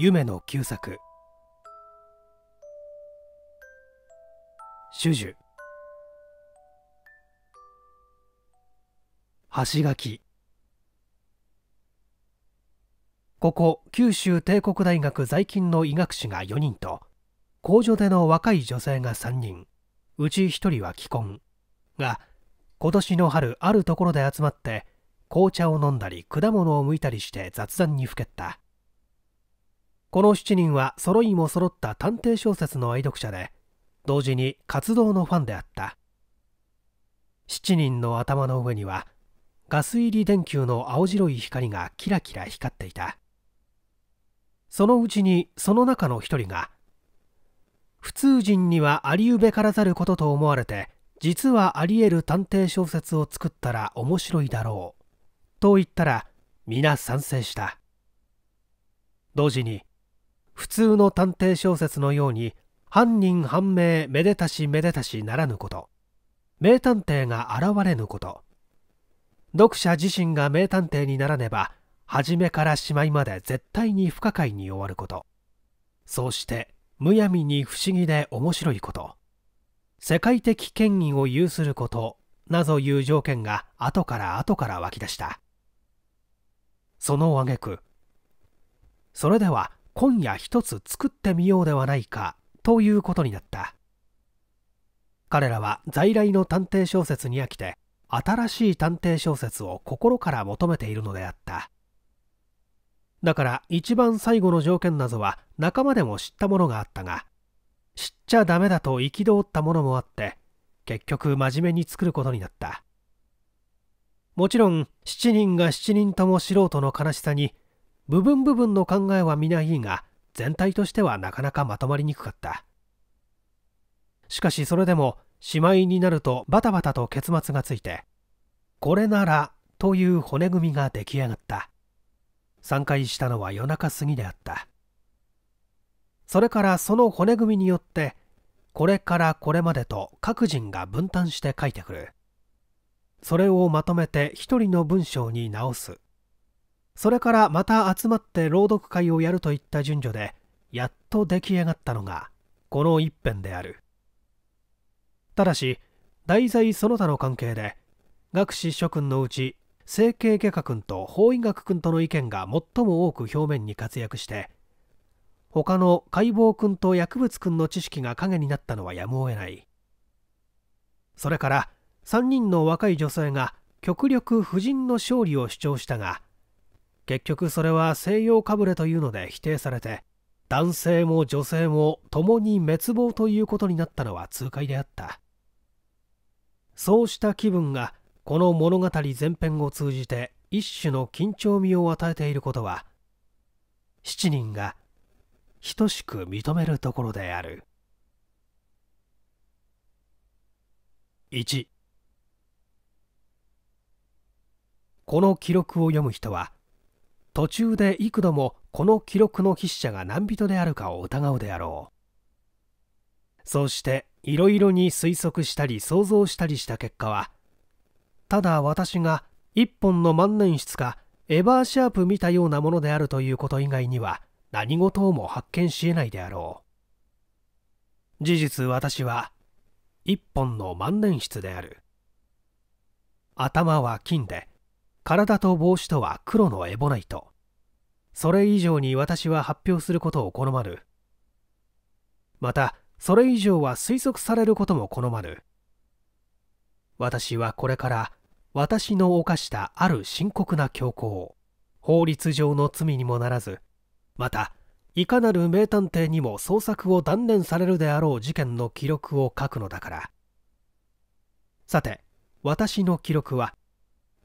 夢の旧作種々橋垣ここ九州帝国大学在勤の医学士が4人と工場での若い女性が3人うち1人は既婚が今年の春あるところで集まって紅茶を飲んだり果物を剥いたりして雑談にふけったこの7人は揃いも揃った探偵小説の愛読者で同時に活動のファンであった7人の頭の上にはガス入り電球の青白い光がキラキラ光っていたそのうちにその中の一人が普通人にはありうべからざることと思われて実はありえる探偵小説を作ったら面白いだろうと言ったら皆賛成した同時に普通の探偵小説のように犯人判明めでたしめでたしならぬこと名探偵が現れぬこと読者自身が名探偵にならねば初めからしまいまで絶対に不可解に終わることそうしてむやみに不思議で面白いこと世界的権威を有することなぞいう条件が後から後から湧き出したその挙句それでは今夜一つ作ってみようではないかということになった彼らは在来の探偵小説に飽きて新しい探偵小説を心から求めているのであっただから一番最後の条件なぞは仲間でも知ったものがあったが知っちゃダメだと憤ったものもあって結局真面目に作ることになったもちろん7人が7人とも素人の悲しさに部分部分の考えは見いいが全体としてはなかなかまとまりにくかったしかしそれでもしまいになるとバタバタと結末がついてこれならという骨組みが出来上がった散開したのは夜中過ぎであったそれからその骨組みによってこれからこれまでと各人が分担して書いてくるそれをまとめて一人の文章に直すそれからまた集まって朗読会をやるといった順序でやっと出来上がったのがこの一編であるただし題材その他の関係で学士諸君のうち整形外科君と法医学君との意見が最も多く表面に活躍して他の解剖君と薬物君の知識が影になったのはやむを得ないそれから3人の若い女性が極力夫人の勝利を主張したが結局それは西洋かぶれというので否定されて男性も女性も共に滅亡ということになったのは痛快であったそうした気分がこの物語全編を通じて一種の緊張味を与えていることは7人が等しく認めるところである1この記録を読む人は途中で幾度もこの記録の筆者が何人であるかを疑うであろうそうしていろいろに推測したり想像したりした結果はただ私が一本の万年筆かエバーシャープ見たようなものであるということ以外には何事も発見しえないであろう事実私は一本の万年筆である頭は金で体と帽子とは黒のエボナイトそれ以上に私は発表することを好まるまたそれ以上は推測されることも好まる私はこれから私の犯したある深刻な凶行法律上の罪にもならずまたいかなる名探偵にも捜索を断念されるであろう事件の記録を書くのだからさて私の記録は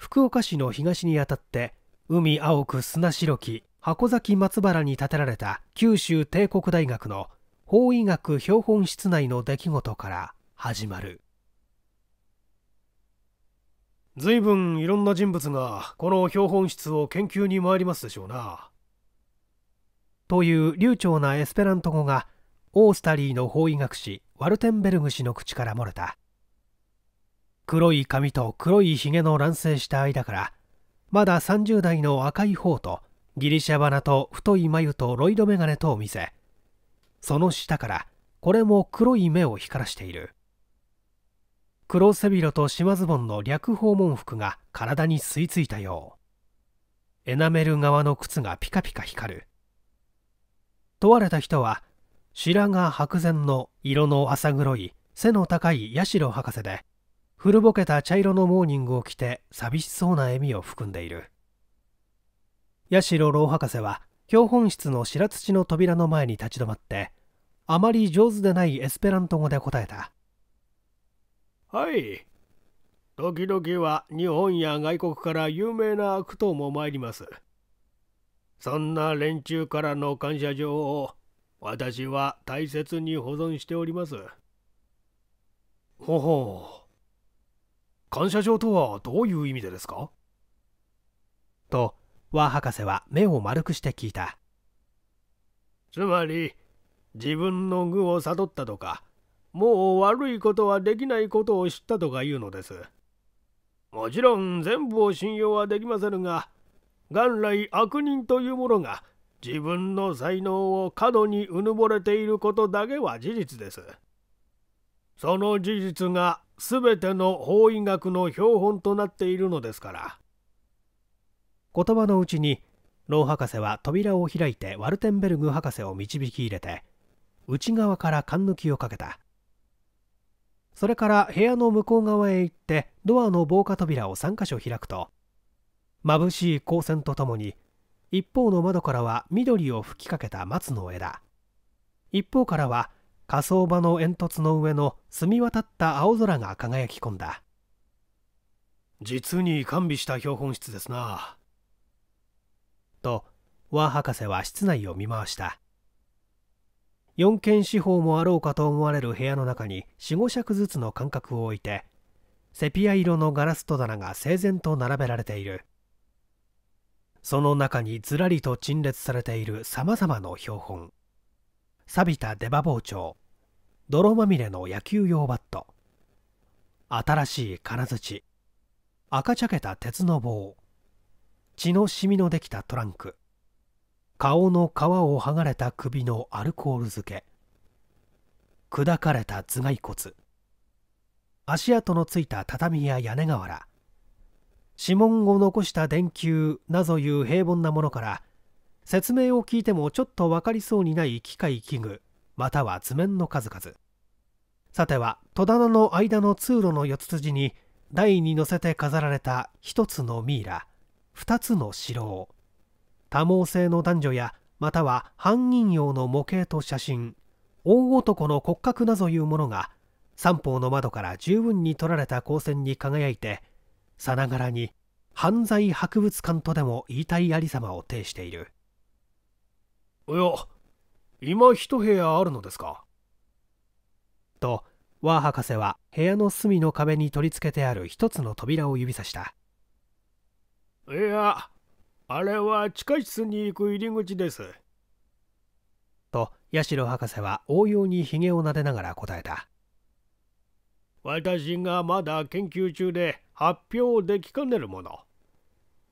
福岡市の東にあたって海青く砂白き箱崎松原に建てられた九州帝国大学の法医学標本室内の出来事から始まる随分いろんな人物がこの標本室を研究に参りますでしょうな。という流暢なエスペラント語がオースタリーの法医学士ワルテンベルグ氏の口から漏れた黒い髪と黒いひげの乱生した間からまだ30代の赤い方とギリシャ花と太い眉とロイド眼鏡とを見せその下からこれも黒い目を光らしている黒背広と島ズボンの略訪問服が体に吸い付いたようエナメル側の靴がピカピカ光る問われた人は白髪白然の色の浅黒い背の高い八代博士で古ぼけた茶色のモーニングを着て寂しそうな笑みを含んでいる八代老博士は標本室の白土の扉の前に立ち止まってあまり上手でないエスペラント語で答えたはい時々は日本や外国から有名な悪党も参りますそんな連中からの感謝状を私は大切に保存しておりますほほう感謝状とはどういう意味でですかと和博士は目を丸くして聞いたつまり自分の愚を悟ったとかもう悪いことはできないことを知ったとか言うのですもちろん全部を信用はできませんが元来悪人というものが自分の才能を過度にうぬぼれていることだけは事実です。その事実が全ての法医学の標本となっているのですから言葉のうちに老博士は扉を開いてワルテンベルグ博士を導き入れて内側からカ抜きをかけたそれから部屋の向こう側へ行ってドアの防火扉を3箇所開くと眩しい光線とともに一方の窓からは緑を吹きかけた松の枝一方からは火葬場の煙突の上の澄み渡った青空が輝き込んだ実に完備した標本室ですなと和博士は室内を見回した4軒四方もあろうかと思われる部屋の中に45尺ずつの間隔を置いてセピア色のガラス戸棚が整然と並べられているその中にずらりと陳列されているさまざまな標本錆びた出刃包丁泥まみれの野球用バット新しい金槌赤茶けた鉄の棒血の染みのできたトランク顔の皮を剥がれた首のアルコール漬け砕かれた頭蓋骨足跡のついた畳や屋根瓦指紋を残した電球などいう平凡なものから説明を聞いてもちょっと分かりそうにない機械器具または図面の数々さては戸棚の間の通路の四つ筋に台に乗せて飾られた一つのミイラ二つの城多毛性の男女やまたは犯人用の模型と写真大男の骨格などいうものが三方の窓から十分に取られた光線に輝いてさながらに犯罪博物館とでも言いたいありさまを呈しているおや今一部屋あるのですかとワー博士は部屋の隅の壁に取り付けてある一つの扉を指さしたいやあれは地下室に行く入り口ですと八代博士は応用にひげをなでながら答えた私がまだ研究中で発表できかねるもの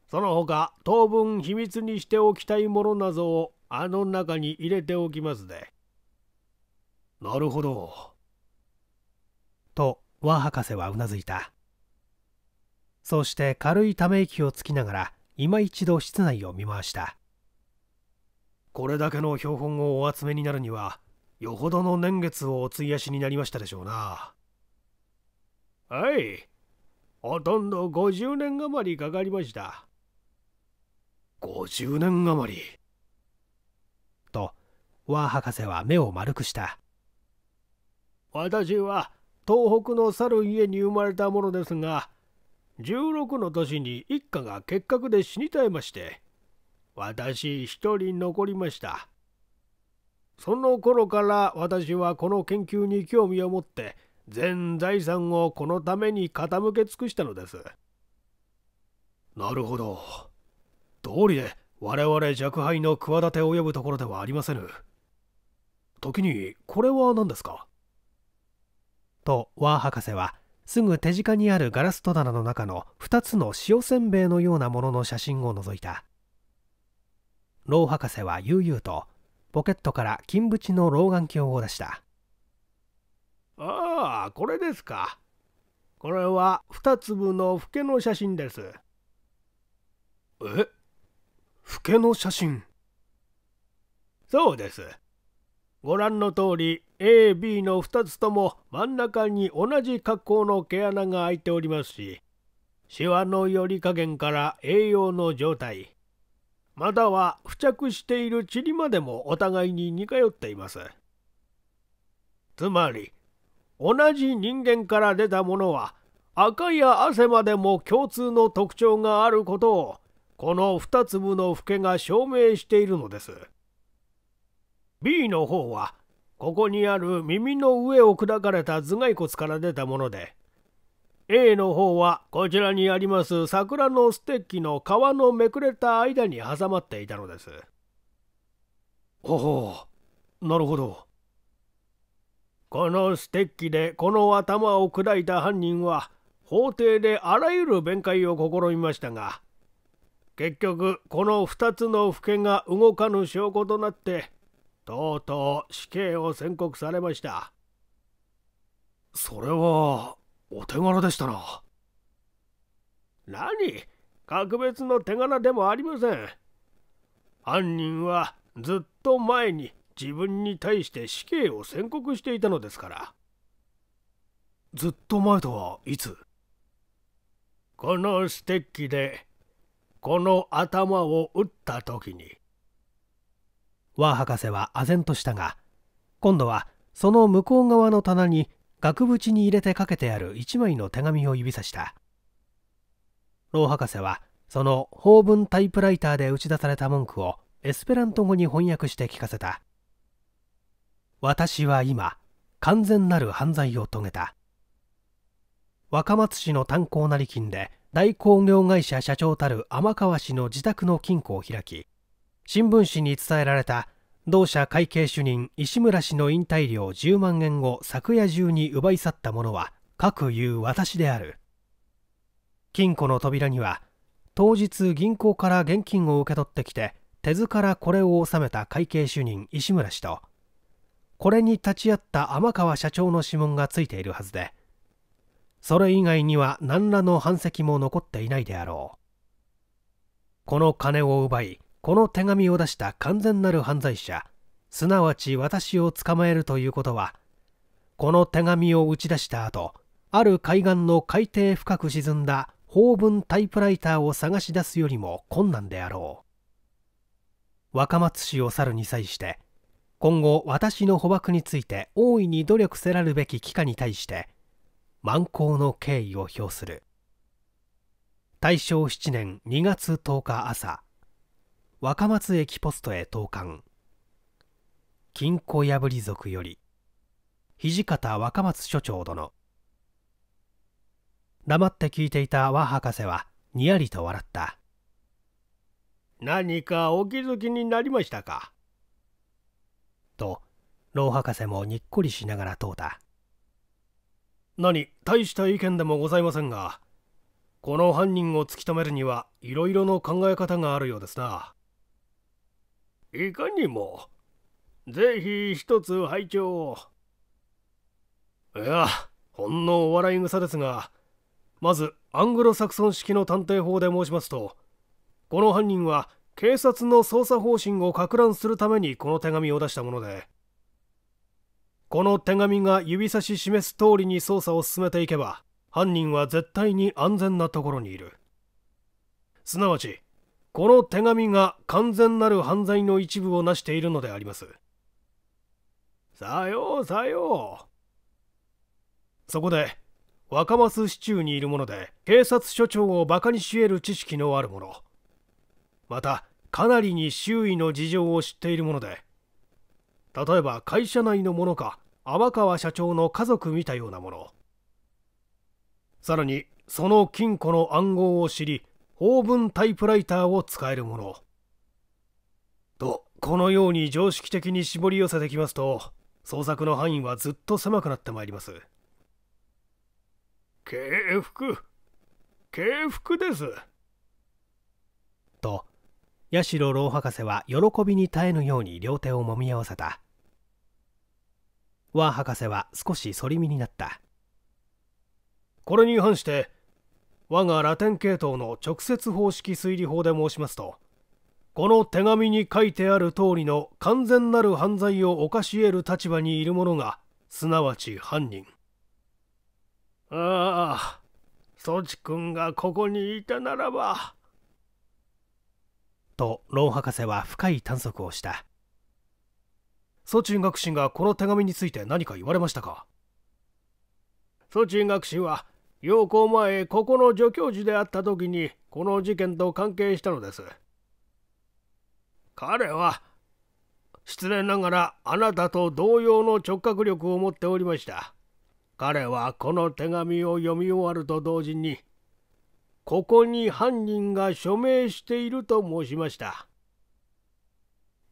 その他当分秘密にしておきたいものなぞをあの中に入れておきますで。なるほど。と、和博士はうなずいた。そして軽いため息をつきながら、今一度室内を見回した。これだけの標本をお集めになるには、よほどの年月をお費やしになりましたでしょうな。はい。ほとんど50年余りかかりました。50年余り。とワー博士は目を丸くした私は東北の去る家に生まれたものですが16の年に一家が結核で死に絶えまして私一人残りましたその頃から私はこの研究に興味を持って全財産をこのために傾け尽くしたのですなるほどうりで我々若輩の企てを及ぶところではありませぬ時にこれは何ですかとワー博士はすぐ手近にあるガラス戸棚の中の2つの塩せんべいのようなものの写真を覗いた老博士は悠々とポケットから金縁の老眼鏡を出したああこれですかこれは2粒のフケの写真ですえ老けの写真そうですご覧の通り AB の2つとも真ん中に同じ格好の毛穴が開いておりますしシワの寄り加減から栄養の状態または付着している塵までもお互いに似通っていますつまり同じ人間から出たものは赤や汗までも共通の特徴があることをこの2粒の老けが証明しているのです B の方はここにある耳の上を砕かれた頭蓋骨から出たもので A の方はこちらにあります桜のステッキの皮のめくれた間に挟まっていたのですほほうなるほどこのステッキでこの頭を砕いた犯人は法廷であらゆる弁解を試みましたが結局この2つの府県が動かぬ証拠となってとうとう死刑を宣告されましたそれはお手柄でしたな何格別の手柄でもありません犯人はずっと前に自分に対して死刑を宣告していたのですからずっと前とはいつこのステッキでこの頭を打った時に。和博士は唖然としたが今度はその向こう側の棚に額縁に入れてかけてある一枚の手紙を指さした老博士はその法文タイプライターで打ち出された文句をエスペラント語に翻訳して聞かせた私は今完全なる犯罪を遂げた若松市の炭鉱成金で大工業会社社長たる天川氏の自宅の金庫を開き新聞紙に伝えられた同社会計主任石村氏の引退料10万円を昨夜中に奪い去った者は各言う私である金庫の扉には当日銀行から現金を受け取ってきて手ずからこれを納めた会計主任石村氏とこれに立ち会った天川社長の指紋がついているはずでそれ以外には何らの反跡も残っていないであろうこの金を奪いこの手紙を出した完全なる犯罪者すなわち私を捕まえるということはこの手紙を打ち出した後ある海岸の海底深く沈んだ法文タイプライターを探し出すよりも困難であろう若松氏を去るに際して今後私の捕獲について大いに努力せらるべき機下に対して満行の敬意を表する大正7年2月10日朝若松駅ポストへ投函金庫破り族より土方若松所長殿黙って聞いていた和博士はにやりと笑った何かお気づきになりましたかと老博士もにっこりしながら問うた何大した意見でもございませんがこの犯人を突き止めるにはいろいろの考え方があるようですないかにもぜひ一つ拝聴いやほんのお笑い草ですがまずアングロサクソン式の探偵法で申しますとこの犯人は警察の捜査方針をか乱するためにこの手紙を出したものでこの手紙が指差し示す通りに捜査を進めていけば犯人は絶対に安全なところにいるすなわちこの手紙が完全なる犯罪の一部を成しているのでありますさようさようそこで若松市中にいるもので警察署長をバカにし得る知識のあるものまたかなりに周囲の事情を知っているもので例えば会社内のものか天川社長の家族見たようなものさらにその金庫の暗号を知り法文タイプライターを使えるものとこのように常識的に絞り寄せてきますと捜索の範囲はずっと狭くなってまいります敬服敬服ですと八代老博士は喜びに耐えぬように両手をもみ合わせた和博士は少し反り身になったこれに反して我がラテン系統の直接方式推理法で申しますとこの手紙に書いてある通りの完全なる犯罪を犯し得る立場にいる者がすなわち犯人ああソチ君がここにいたならばとロン博士は深い探索をしたソチン学士がこの手紙について何か言われましたかソチン学士は陽光前ここの助教授であった時にこの事件と関係したのです彼は失礼ながらあなたと同様の直覚力を持っておりました彼はこの手紙を読み終わると同時にここに犯人が署名していると申しました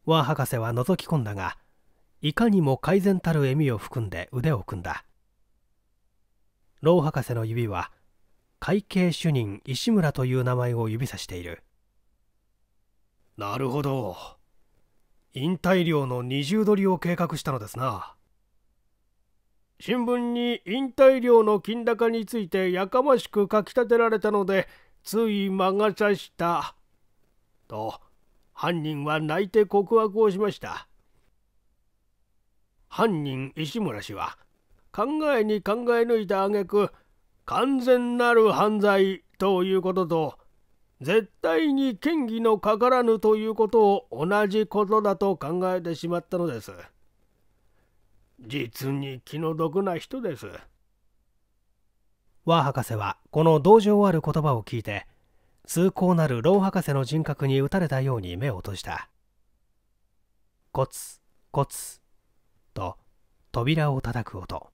和博士は覗き込んだがいかにも改善たる笑みを含んで腕を組んだ老博士の指は会計主任石村という名前を指さしているなるほど引退料の二重取りを計画したのですな新聞に引退料の金高についてやかましく書き立てられたのでつい魔が差した」と犯人は泣いて告白をしました犯人石村氏は考えに考え抜いた挙句完全なる犯罪ということと絶対に嫌疑のかからぬということを同じことだと考えてしまったのです。実に気の毒な人です和博士はこの同情ある言葉を聞いて崇高なる老博士の人格に打たれたように目を閉じたコツコツと扉を叩く音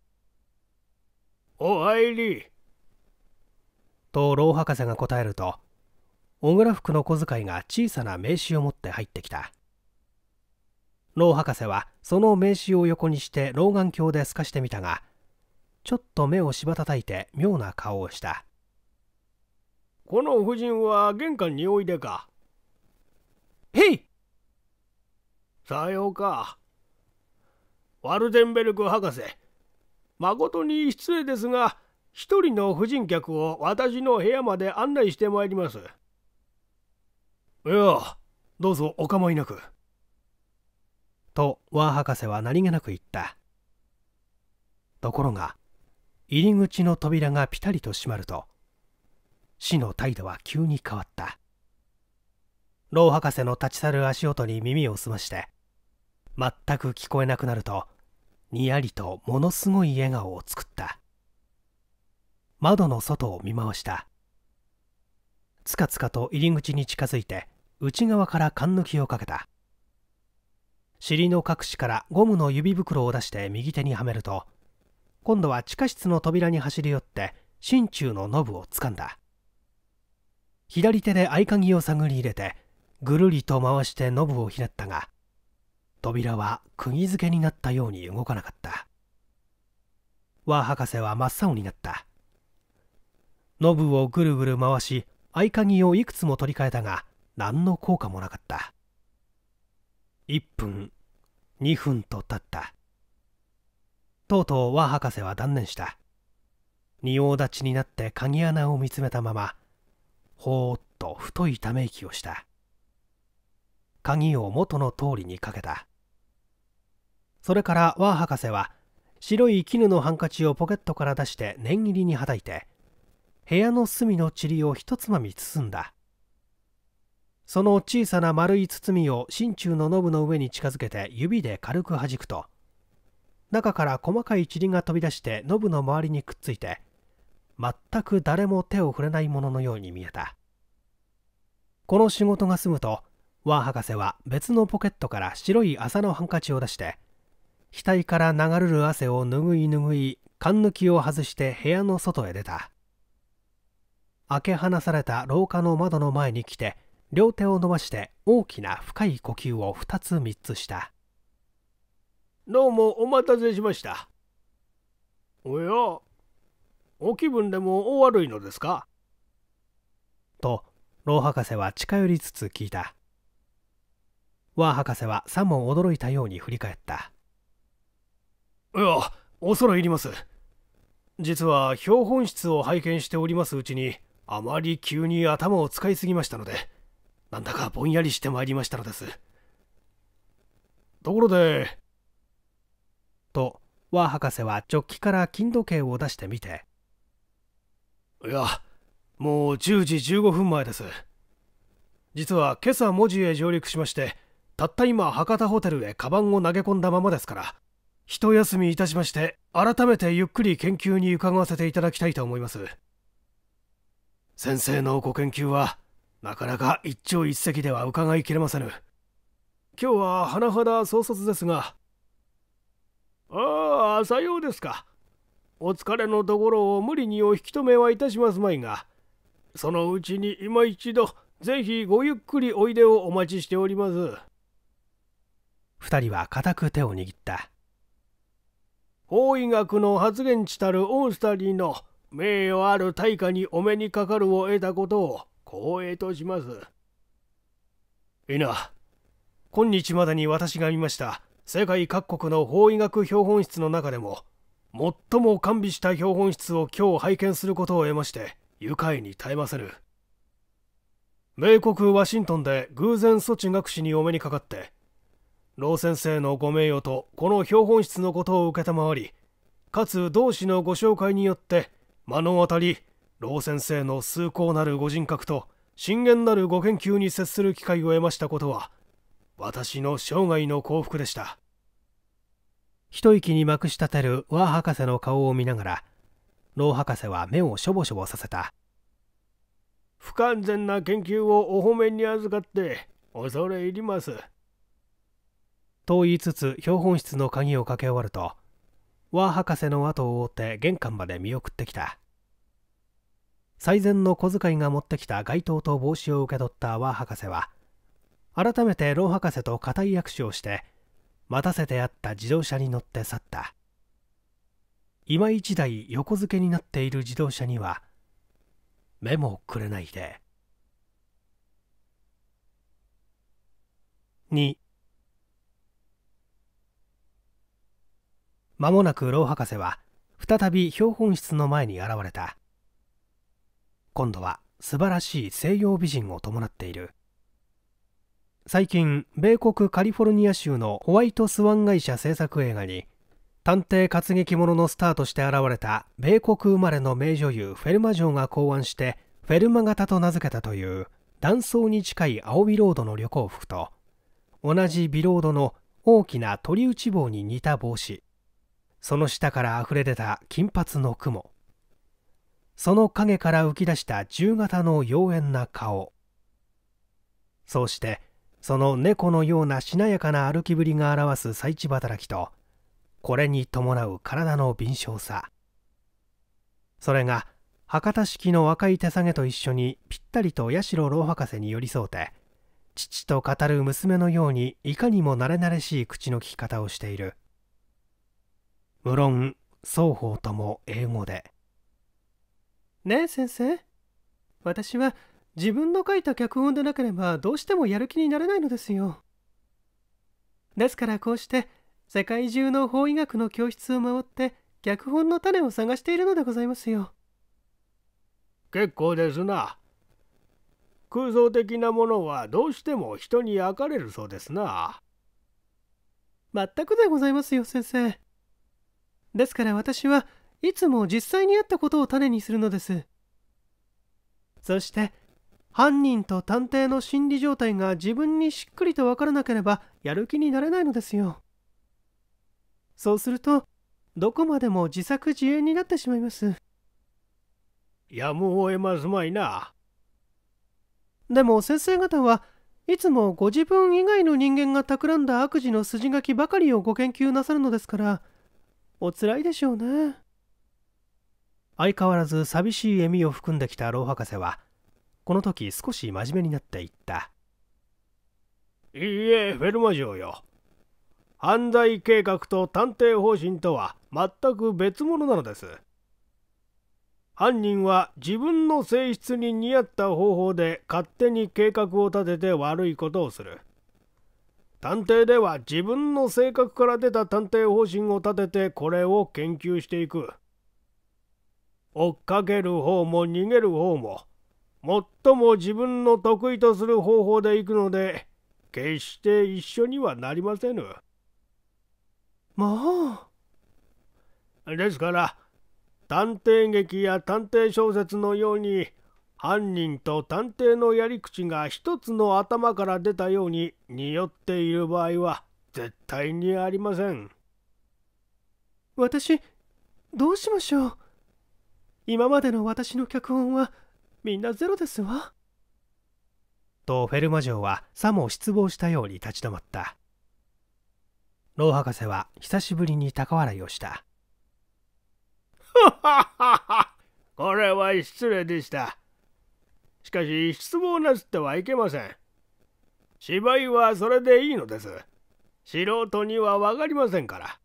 お入りと老博士が答えると小倉服の小遣いが小さな名刺を持って入ってきた老博士はその名刺を横にして老眼鏡で透かしてみたがちょっと目をしばたたいて妙な顔をしたこの夫人は玄関においでかへいさようかワルデンベルク博士誠に失礼ですが一人の婦人客を私の部屋まで案内してまいりますいやどうぞお構いなく。とワー博士は何気なく言ったところが入り口の扉がピタリと閉まると死の態度は急に変わった老博士の立ち去る足音に耳を澄まして全く聞こえなくなるとにやりとものすごい笑顔を作った窓の外を見回したつかつかと入り口に近づいて内側から勘抜きをかけた尻の隠しからゴムの指袋を出して右手にはめると今度は地下室の扉に走り寄って心中のノブを掴んだ左手で合鍵を探り入れてぐるりと回してノブをひねったが扉は釘付けになったように動かなかった和博士は真っ青になったノブをぐるぐる回し合鍵をいくつも取り替えたが何の効果もなかった1分2分と経ったとうとう和博士は断念した仁王立ちになって鍵穴を見つめたままほーっと太いため息をした鍵を元の通りにかけたそれから和博士は白い絹のハンカチをポケットから出して念入りにはたいて部屋の隅の塵をひとつまみ包んだその小さな丸い包みを真鍮のノブの上に近づけて指で軽く弾くと中から細かい塵が飛び出してノブの周りにくっついて全く誰も手を触れないもののように見えたこの仕事が済むとワン博士は別のポケットから白い麻のハンカチを出して額から流れる汗を拭い拭い缶抜きを外して部屋の外へ出た開け放された廊下の窓の前に来て両手を伸ばして大きな深い呼吸を2つ3つしたどうもお待たせしましたおやお気分でもお悪いのですかと老博士は近寄りつつ聞いたワ博士はさも驚いたように振り返ったいや恐れ入ります実は標本室を拝見しておりますうちにあまり急に頭を使いすぎましたのでなんだかぼんやりしてまいりましたのですところでと和博士は直ョッキから金時計を出してみていやもう10時15分前です実は今朝文字へ上陸しましてたった今博多ホテルへカバンを投げ込んだままですから一休みいたしまして改めてゆっくり研究に伺わせていただきたいと思います先生のご研究はなかなか一朝一夕では伺いきれませぬ今日は甚だ早卒ですがああさようですかお疲れのところを無理にお引き止めはいたしますまいがそのうちに今一度ぜひごゆっくりおいでをお待ちしております2人は固く手を握った法医学の発言地たるオースタリーの名誉ある大家にお目にかかるを得たことを光栄とします。いな。今日までに私が見ました世界各国の法医学標本室の中でも最も完備した標本室を今日拝見することを得まして愉快に耐えませぬ米国ワシントンで偶然措置学士にお目にかかって老先生のご名誉とこの標本室のことを承りかつ同志のご紹介によって目の当たり老先生の崇高なるご人格と深淵なるご研究に接する機会を得ましたことは私の生涯の幸福でした一息にまくしたてる和博士の顔を見ながら老博士は目をしょぼしょぼさせた不完全な研究をお褒めに預かって恐れ入りますと言いつつ標本室の鍵をかけ終わると和博士の後を追って玄関まで見送ってきた最善の小遣いが持ってきた街灯と帽子を受け取った和博士は改めてロ博士と固い握手をして待たせてあった自動車に乗って去った今一台横付けになっている自動車には目もくれないで2まもなく老博士は再び標本室の前に現れた今度は素晴らしい西洋美人を伴っている最近米国カリフォルニア州のホワイトスワン会社制作映画に探偵活劇者のスターとして現れた米国生まれの名女優フェルマ嬢が考案してフェルマ型と名付けたという断層に近い青ビロードの旅行服と同じビロードの大きな鳥打ち棒に似た帽子その下から溢れ出た金髪の雲その影から浮き出した銃型の妖艶な顔そうしてその猫のようなしなやかな歩きぶりが表す最地働きとこれに伴う体の敏捷さそれが博多式の若い手提げと一緒にぴったりと八代老博士に寄り添うて父と語る娘のようにいかにも慣れ慣れしい口の利き方をしている無論双方とも英語でねえ先生私は自分の書いた脚本でなければどうしてもやる気になれないのですよですからこうして世界中の法医学の教室を回って脚本の種を探しているのでございますよ結構ですな空想的なものはどうしても人に焼かれるそうですな全くでございますよ先生ですから私はいつも実際にあったことを種にするのですそして犯人と探偵の心理状態が自分にしっくりと分からなければやる気になれないのですよそうするとどこまでも自作自演になってしまいますやむを得ますまいなでも先生方はいつもご自分以外の人間が企んだ悪事の筋書きばかりをご研究なさるのですからおつらいでしょうね相変わらず寂しい笑みを含んできた老博士はこの時少し真面目になっていったいいえフェルマ城よ犯罪計画と探偵方針とは全く別物なのです犯人は自分の性質に似合った方法で勝手に計画を立てて悪いことをする探偵では自分の性格から出た探偵方針を立ててこれを研究していく追っかける方も逃げる方も最も自分の得意とする方法で行くので決して一緒にはなりませぬまあですから探偵劇や探偵小説のように犯人と探偵のやり口が一つの頭から出たように匂っている場合は絶対にありません私どうしましょう今までの私の脚本はみんなゼロですわとフェルマ城はさも失望したように立ち止まった老博士は久しぶりに高笑いをしたはははこれは失礼でしたしかし失望なすってはいけません芝居はそれでいいのです素人には分かりませんから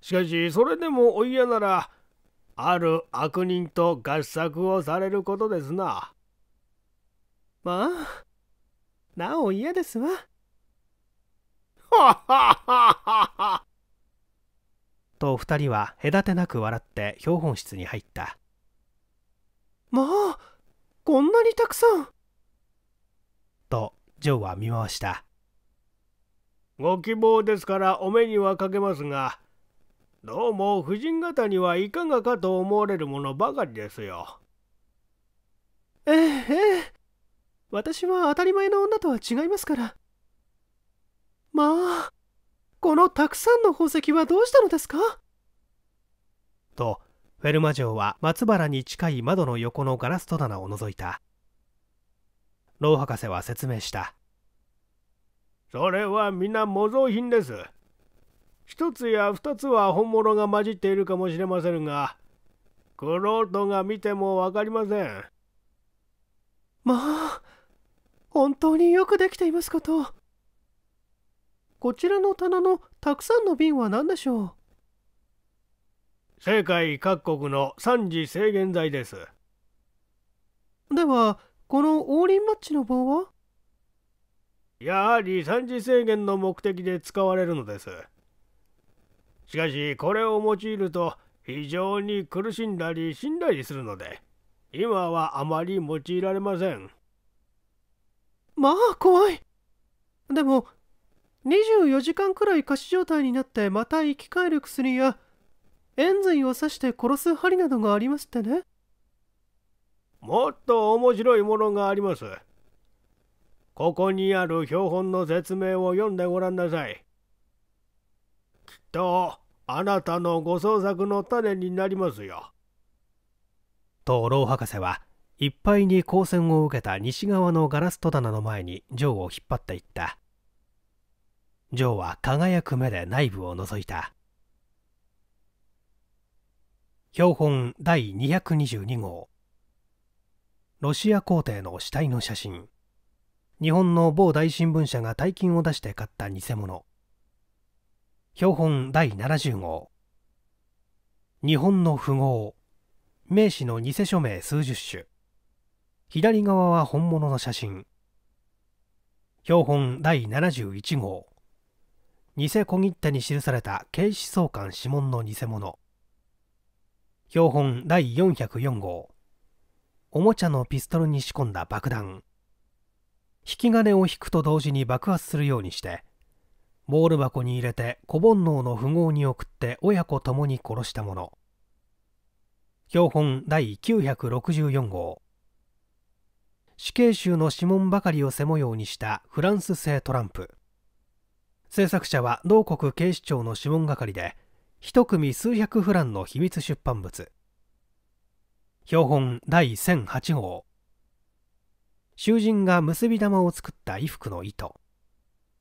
しかしそれでもお嫌ならある悪人と合作をされることですな。まあ、なお嫌ですわ。はっはっはっはと二人は隔てなく笑って標本室に入った。まあ、こんなにたくさん。と、ジョーは見回した。ご希望ですからお目にはかけますが、どうも夫人方にはいかがかと思われるものばかりですよ。えええ私は当たり前の女とは違いますから。まあ、このたくさんの宝石はどうしたのですかと、フェルマ城は松原に近い窓の横のガラス戸棚を覗いた。老博士は説明した。それは皆模造品です。一つや二つは本物が混じっているかもしれませんが、クロートが見てもわかりません。まあ、本当によくできていますこと。こちらの棚のたくさんの瓶は何でしょう世界各国の三次制限剤です。では、この王林マッチの棒はやはり三次制限の目的で使われるのです。しかしこれを用いると非常に苦しんだり死んだりするので今はあまり用いられませんまあ怖いでも24時間くらい過死状態になってまた生き返る薬や延髄を刺して殺す針などがありますってねもっと面白いものがありますここにある標本の説明を読んでごらんなさいとあなたのご創作の種になりますよ。と老博士はいっぱいに光線を受けた西側のガラス戸棚の前にジョーを引っ張っていったジョーは輝く目で内部を覗いた標本第222号ロシア皇帝の死体の写真日本の某大新聞社が大金を出して買った偽物標本第70号日本の富豪名詞の偽署名数十種左側は本物の写真標本第71号偽小切手に記された警視総監指紋の偽物標本第404号おもちゃのピストルに仕込んだ爆弾引き金を引くと同時に爆発するようにしてボール箱に入れて子煩悩の富豪に送って親子共に殺したもの標本第964号死刑囚の指紋ばかりを背模様にしたフランス製トランプ制作者は同国警視庁の指紋係で一組数百フランの秘密出版物標本第1008号囚人が結び玉を作った衣服の糸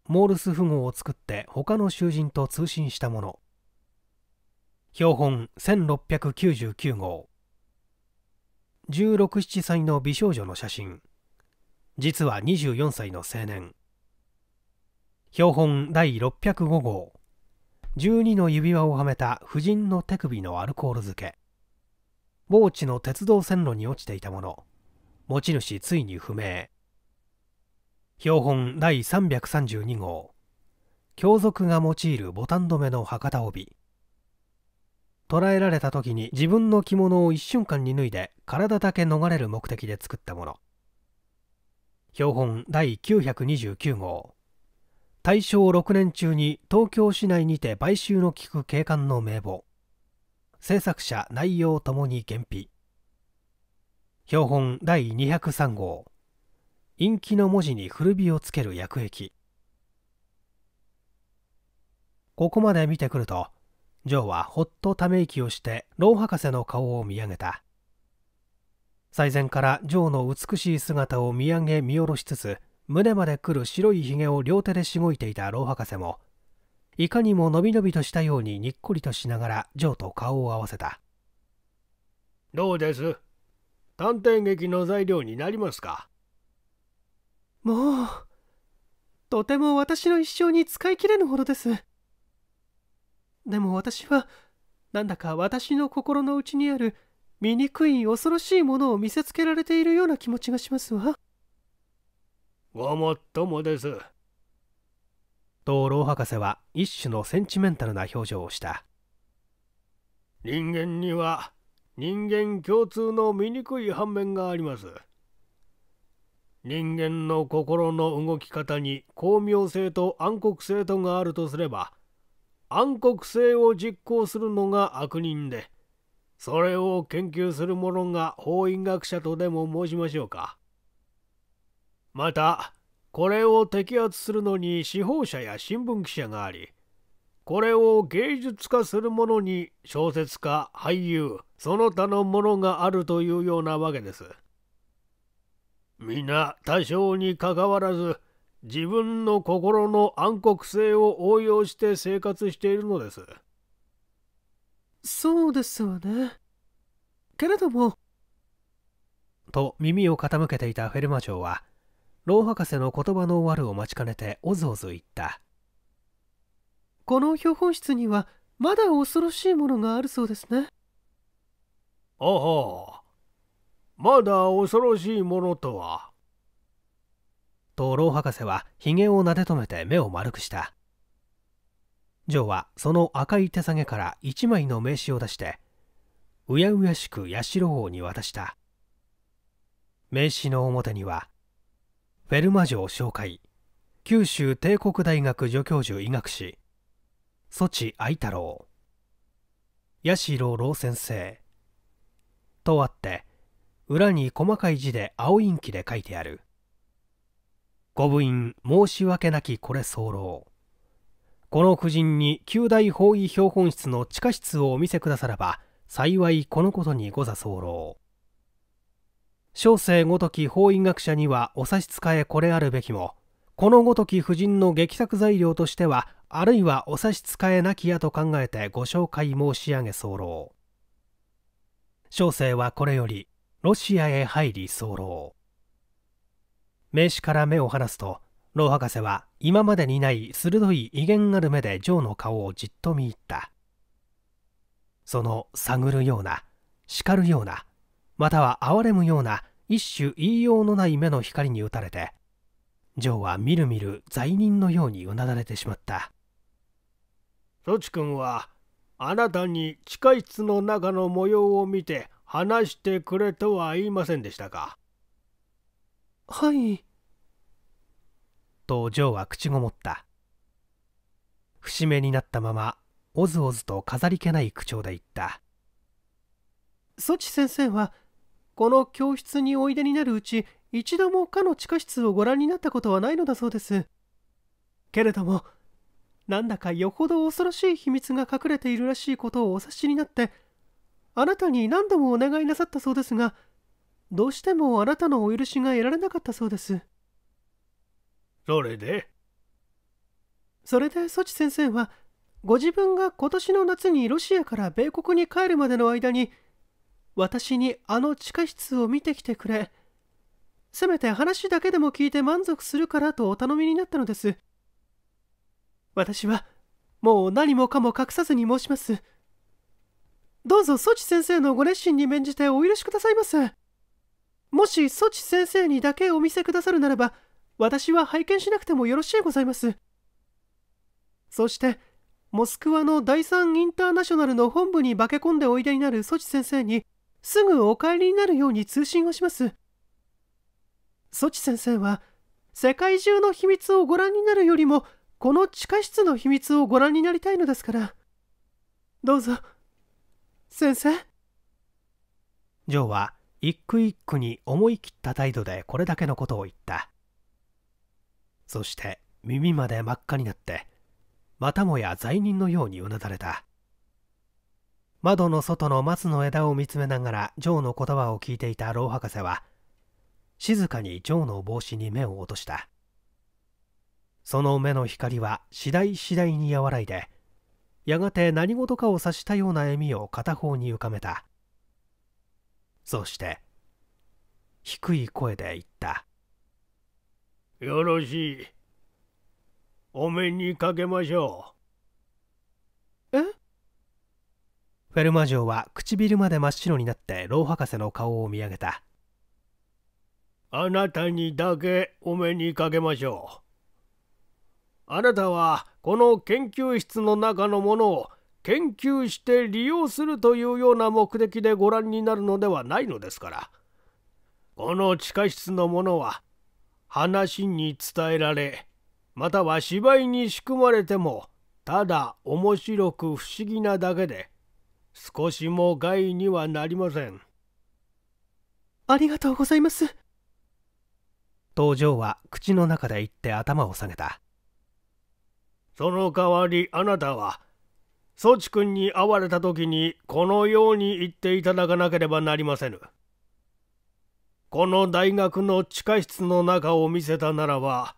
モールス符号を作って他の囚人と通信したもの標本1699号167歳の美少女の写真実は24歳の青年標本第605号12の指輪をはめた婦人の手首のアルコール漬け墓地の鉄道線路に落ちていたもの持ち主ついに不明標本第332号教族が用いるボタン止めの博多帯捕らえられた時に自分の着物を一瞬間に脱いで体だけ逃れる目的で作ったもの標本第929号大正6年中に東京市内にて買収の利く警官の名簿制作者内容ともに原費標本第203号陰気の文字に古びをつける薬液ここまで見てくるとジョーはほっとため息をして老博士の顔を見上げた最前からジョーの美しい姿を見上げ見下ろしつつ胸までくる白いひげを両手でしごいていた老博士もいかにものびのびとしたようににっこりとしながらジョーと顔を合わせたどうです探偵劇の材料になりますかもうとても私の一生に使い切れぬほどですでも私はなんだか私の心の内にある醜い恐ろしいものを見せつけられているような気持ちがしますわごもっともですと老博士は一種のセンチメンタルな表情をした人間には人間共通の醜い反面があります人間の心の動き方に巧妙性と暗黒性とがあるとすれば暗黒性を実行するのが悪人でそれを研究する者が法医学者とでも申しましょうかまたこれを摘発するのに司法者や新聞記者がありこれを芸術化する者に小説家俳優その他のものがあるというようなわけです。皆多少にかかわらず自分の心の暗黒性を応用して生活しているのですそうですわねけれどもと耳を傾けていたフェルマ城は老博士の言葉の終わるを待ちかねておずおず言ったこの標本室にはまだ恐ろしいものがあるそうですねおほうまだ恐ろしいものとは。と老博士はひげをなでとめて目を丸くした。ジョーはその赤い手提げから一枚の名刺を出して、うやうやしく八代王に渡した。名刺の表には、フェルマ城紹介、九州帝国大学助教授医学士、ソチ愛太郎、八代老先生、とあって、裏に細かい字で青インキで書いてあるご分申し訳なきこれ候この婦人に旧大法医標本室の地下室をお見せくだされば幸いこのことにござ候小生ごとき法医学者にはお差し支えこれあるべきもこのごとき婦人の劇作材料としてはあるいはお差し支えなきやと考えてご紹介申し上げ候小生はこれよりロシアへ入り候名刺から目を離すと老博士は今までにない鋭い威厳ある目でジョーの顔をじっと見入ったその探るような叱るようなまたは哀れむような一種言いようのない目の光に打たれてジョーはみるみる罪人のようにうなだれてしまったソチ君はあなたに地下室の中の模様を見て話してくれとは言いませんでしたかはいとジョーは口ごもった節目になったままおずおずと飾り気ない口調で言ったソチ先生はこの教室においでになるうち一度もかの地下室をご覧になったことはないのだそうですけれどもなんだかよほど恐ろしい秘密が隠れているらしいことをお察しになってあなたに何度もお願いなさったそうですが、どうしてもあなたのお許しが得られなかったそうです。それでそれで、ソチ先生は、ご自分が今年の夏にロシアから米国に帰るまでの間に、私にあの地下室を見てきてくれ、せめて話だけでも聞いて満足するからとお頼みになったのです。私は、もう何もかも隠さずに申します。どうぞソチ先生のご熱心に免じてお許しくださいませもしソチ先生にだけお見せくださるならば私は拝見しなくてもよろしいございますそしてモスクワの第三インターナショナルの本部に化け込んでおいでになるソチ先生にすぐお帰りになるように通信をしますソチ先生は世界中の秘密をご覧になるよりもこの地下室の秘密をご覧になりたいのですからどうぞ先生ジョーは一句一句に思い切った態度でこれだけのことを言ったそして耳まで真っ赤になってまたもや罪人のようにうなだれた窓の外の松の枝を見つめながらジョーの言葉を聞いていた老博士は静かにジョーの帽子に目を落としたその目の光は次第次第に和らいでやがて何事かを察したような笑みを片方に浮かべたそして低い声で言ったよろしいお目にかけましょうえフェルマ城は唇まで真っ白になって老博士の顔を見上げたあなたにだけお目にかけましょうあなたはこの研究室の中のものを研究して利用するというような目的でご覧になるのではないのですから。この地下室のものは話に伝えられまたは芝居に仕組まれてもただ面白く不思議なだけで少しも害にはなりませんありがとうございます東条は口の中で言って頭を下げたその代わりあなたは、ソチ君に会われた時にこのように言っていただかなければなりませぬ。この大学の地下室の中を見せたならば、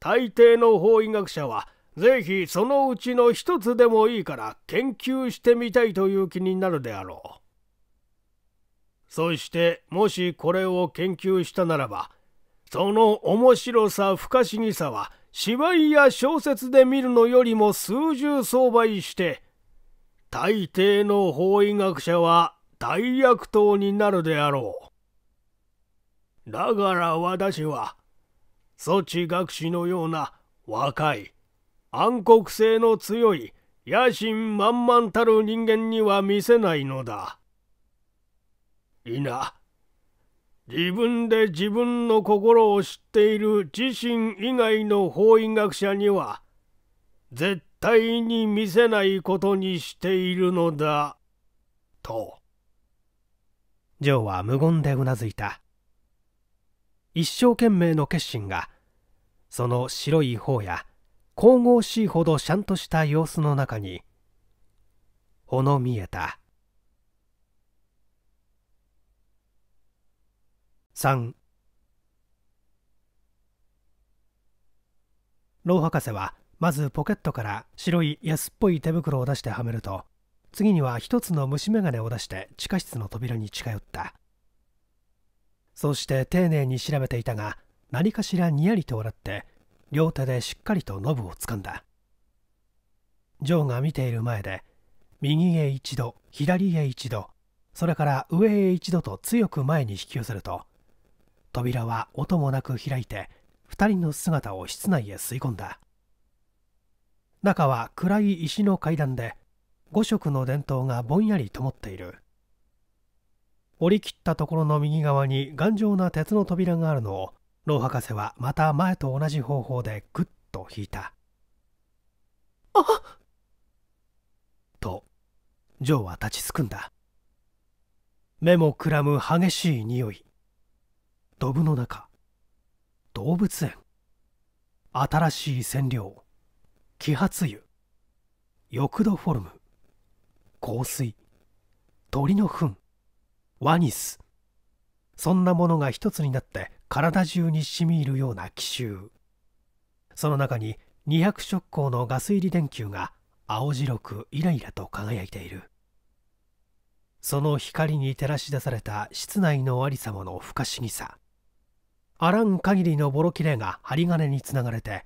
大抵の法医学者は、ぜひそのうちの一つでもいいから研究してみたいという気になるであろう。そしてもしこれを研究したならば、その面白さ不可思議さは芝居や小説で見るのよりも数十相倍して大抵の法医学者は大悪党になるであろうだから私はソチ学士のような若い暗黒性の強い野心満々たる人間には見せないのだ。いな、自分で自分の心を知っている自身以外の法医学者には絶対に見せないことにしているのだとジョーは無言でうなずいた一生懸命の決心がその白い方や神々しいほどちゃんとした様子の中にほの見えた3老博士はまずポケットから白い安っぽい手袋を出してはめると次には一つの虫眼鏡を出して地下室の扉に近寄ったそうして丁寧に調べていたが何かしらにやりと笑って両手でしっかりとノブをつかんだジョーが見ている前で右へ一度左へ一度それから上へ一度と強く前に引き寄せると扉は音もなく開いて2人の姿を室内へ吸い込んだ中は暗い石の階段で5色の電灯がぼんやり灯っている折り切ったところの右側に頑丈な鉄の扉があるのを老博士はまた前と同じ方法でグッと引いたあっとジョーは立ちすくんだ目もくらむ激しい匂いドブの中動物園新しい染料揮発油翼度フォルム香水鳥の糞ワニスそんなものが一つになって体中に染み入るような奇襲その中に200色光のガス入り電球が青白くイライラと輝いているその光に照らし出された室内のありさまの不可思議さあらん限りのボロ切れが針金につながれて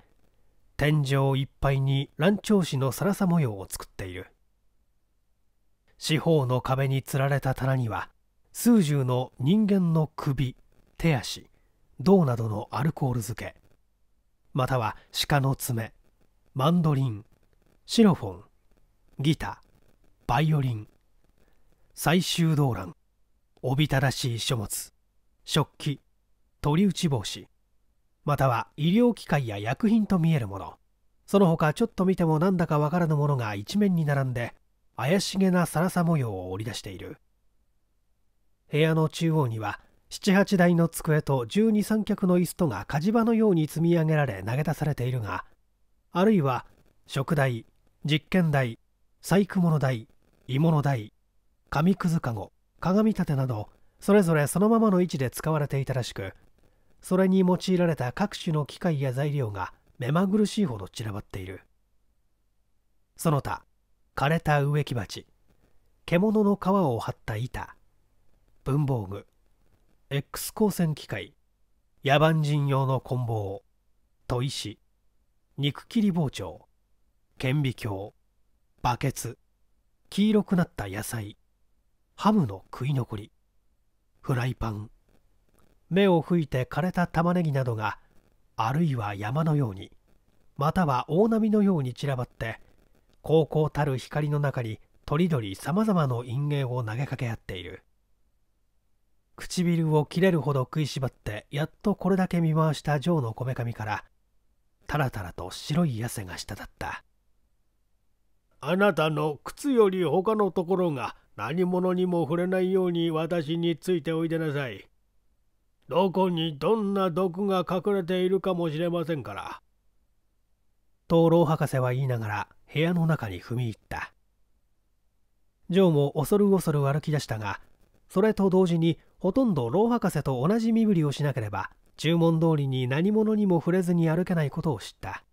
天井いっぱいに乱調子のサラサ模様を作っている四方の壁につられた棚には数十の人間の首手足銅などのアルコール漬けまたは鹿の爪マンドリンシロフォンギターバイオリン最終動乱おびただしい書物食器取り打ち防止または医療機械や薬品と見えるものその他ちょっと見てもなんだかわからぬものが一面に並んで怪しげなラサ模様を織り出している部屋の中央には78台の机と1 2三脚の椅子とが火事場のように積み上げられ投げ出されているがあるいは食台実験台細工物台鋳物台紙くず籠鏡立てなどそれぞれそのままの位置で使われていたらしくそれに用いられた各種の機械や材料が目まぐるしいほど散らばっているその他枯れた植木鉢獣の皮を張った板文房具 X 光線機械野蛮人用の棍棒砥石肉切り包丁顕微鏡バケツ黄色くなった野菜ハムの食い残りフライパン目を吹いて枯れた玉ねぎなどがあるいは山のようにまたは大波のように散らばって高校たる光の中にとりどりさまざまの陰影を投げかけ合っている唇を切れるほど食いしばってやっとこれだけ見回したジョーのこめかみからたらたらと白い汗が滴ったあなたの靴より他のところが何者にも触れないように私についておいでなさいどこにどんな毒が隠れているかもしれませんから。灯籠博士は言いながら部屋の中に踏み入った。ジョーも恐る恐る歩き出したが、それと同時にほとんど老博士と同じ身振りをしなければ、注文通りに何者にも触れずに歩けないことを知った。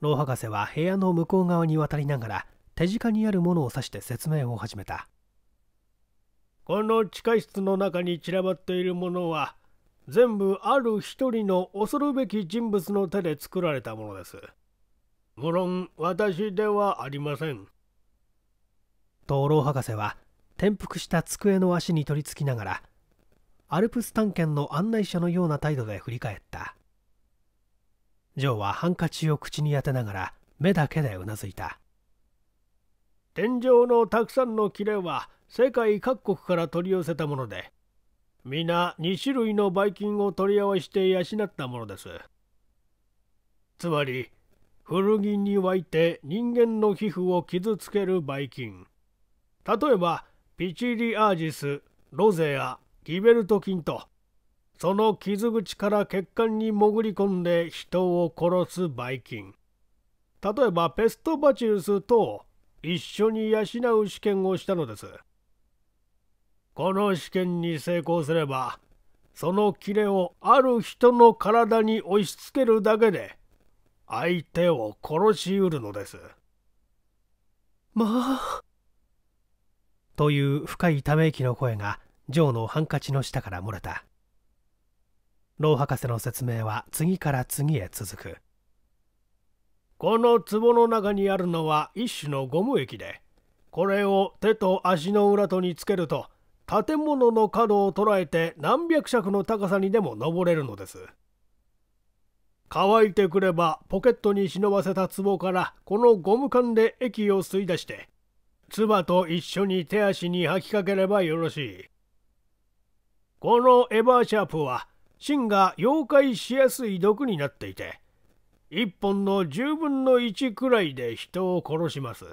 老博士は部屋の向こう側に渡りながら手近にあるものを指して説明を始めたこの地下室の中に散らばっているものは全部ある一人の恐るべき人物の手で作られたものです。無論私ではありません。灯籠博士は転覆した机の足に取りつきながらアルプス探検の案内者のような態度で振り返ったジョーはハンカチを口に当てながら目だけでうなずいた天井のたくさんのキレは世界各国から取り寄せたもので皆2種類のばい菌を取り合わせて養ったものですつまり古着に湧いて人間の皮膚を傷つけるばい菌例えばピチリアージスロゼアギベルト菌とその傷口から血管に潜り込んで人を殺すばい菌例えばペストバチルス等一緒に養う試験をしたのですこの試験に成功すればそのキレをある人の体に押し付けるだけで相手を殺しうるのですまあという深いため息の声がジョーのハンカチの下から漏れた老博士の説明は次から次へ続くこの壺の中にあるのは一種のゴム液でこれを手と足の裏とにつけると建物の角を捉えて何百尺の高さにでも登れるのです乾いてくればポケットに忍ばせた壺からこのゴム管で液を吸い出して唾と一緒に手足に吐きかければよろしいこのエバーシャープは芯が溶解しやすい毒になっていて1本の10分の1くらいで人を殺します。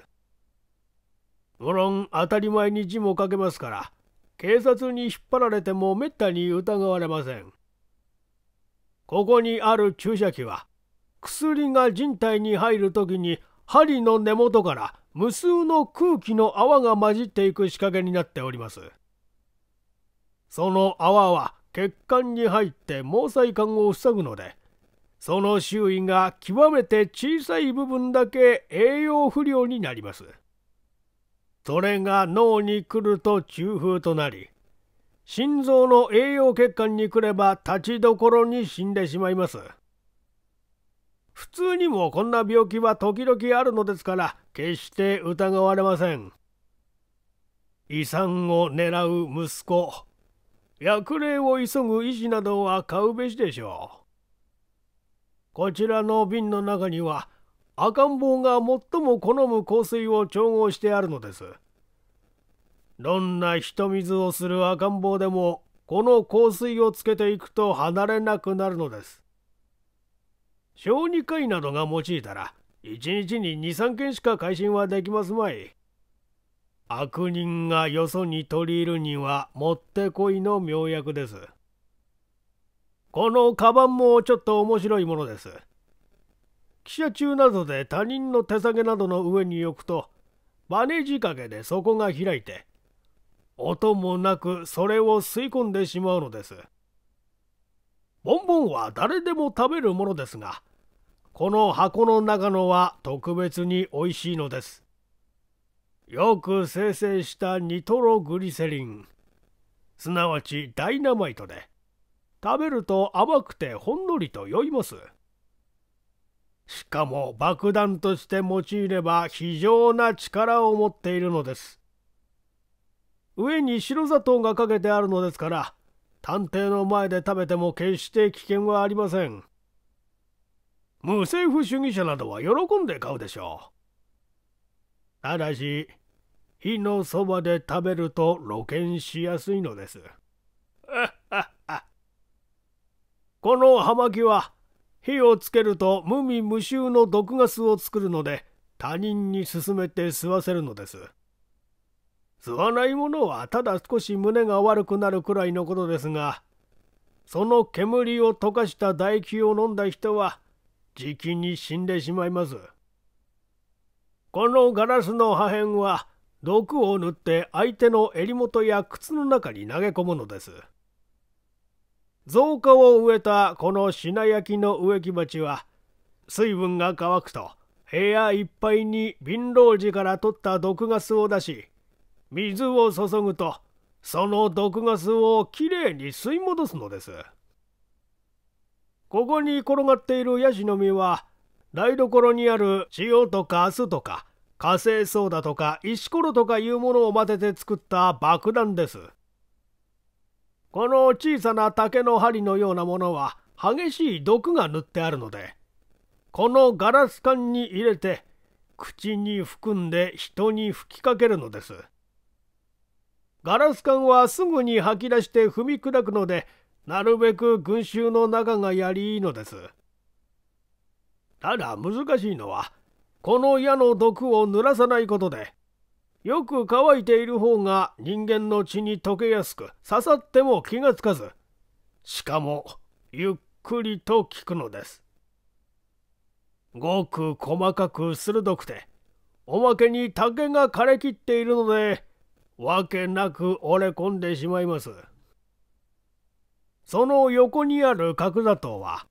無論当たり前に字も書けますから、警察に引っ張られてもめったに疑われません。ここにある注射器は、薬が人体に入る時に針の根元から無数の空気の泡が混じっていく仕掛けになっております。その泡は血管に入って毛細管を塞ぐので、その周囲が極めて小さい部分だけ栄養不良になります。それが脳に来ると中風となり、心臓の栄養血管に来れば立ちどころに死んでしまいます。普通にもこんな病気は時々あるのですから、決して疑われません。遺産を狙う息子、薬令を急ぐ医師などは買うべしでしょう。こちらの瓶の中には赤ん坊が最も好む香水を調合してあるのです。どんな人水をする赤ん坊でもこの香水をつけていくと離れなくなるのです。小児科医などが用いたら1日に23件しか回診はできますまい。悪人がよそに取り入るにはもってこいの妙薬です。このカバンもちょっと面白いものです。汽車中などで他人の手提げなどの上に置くと、バネ仕掛けで底が開いて、音もなくそれを吸い込んでしまうのです。ボンボンは誰でも食べるものですが、この箱の中のは特別に美味しいのです。よく生成したニトログリセリン、すなわちダイナマイトで、食べると甘くてほんのりと酔います。しかも爆弾として用いれば非常な力を持っているのです。上に白砂糖がかけてあるのですから、探偵の前で食べても決して危険はありません。無政府主義者などは喜んで買うでしょう。ただし、火のそばで食べると露見しやすいのです。は はこの葉巻は火をつけると無味無臭の毒ガスを作るので他人に勧めて吸わせるのです吸わないものはただ少し胸が悪くなるくらいのことですがその煙を溶かした唾液を飲んだ人はじきに死んでしまいますこのガラスの破片は毒を塗って相手の襟元や靴の中に投げ込むのです造花を植えたこの品焼きの植木鉢は水分が乾くと部屋いっぱいに貧乏寺から取った毒ガスを出し水を注ぐとその毒ガスをきれいに吸い戻すのですここに転がっているヤシの実は台所にある塩とか酢とか火星ソーダとか石ころとかいうものを混ぜて作った爆弾ですこの小さな竹の針のようなものは激しい毒が塗ってあるのでこのガラス管に入れて口に含んで人に吹きかけるのですガラス管はすぐに吐き出して踏み砕くのでなるべく群衆の中がやりいいのですただ難しいのはこの矢の毒を濡らさないことでよく乾いている方が人間の血に溶けやすく刺さっても気がつかずしかもゆっくりと効くのですごく細かく鋭くておまけに竹が枯れきっているのでわけなく折れ込んでしまいますその横にある角砂糖は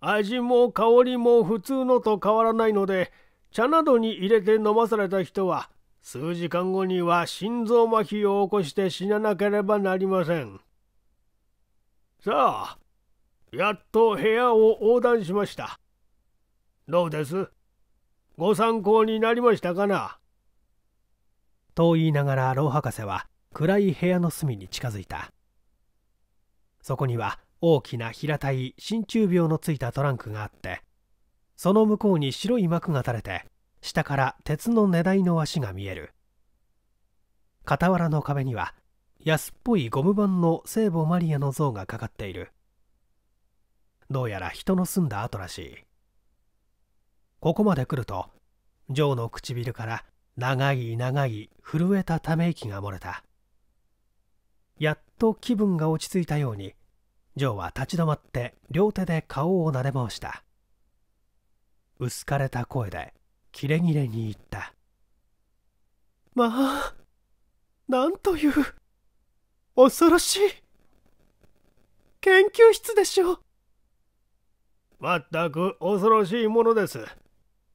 味も香りも普通のと変わらないので茶などに入れて飲まされた人は数時間後には心臓麻痺を起こして死ななければなりません。さあ、やっと部屋を横断しました。どうですご参考になりましたかなと言いながら老博士は暗い部屋の隅に近づいた。そこには大きな平たい真鍮病のついたトランクがあって、その向こうに白い幕が垂れて、下から鉄の値台の足が見える傍らの壁には安っぽいゴム板の聖母マリアの像がかかっているどうやら人の住んだ後らしいここまで来るとジョーの唇から長い長い震えたため息が漏れたやっと気分が落ち着いたようにジョーは立ち止まって両手で顔を撫で回した薄かれた声で切れ切れに言ったまあなんという恐ろしい研究室でしょうまったく恐ろしいものです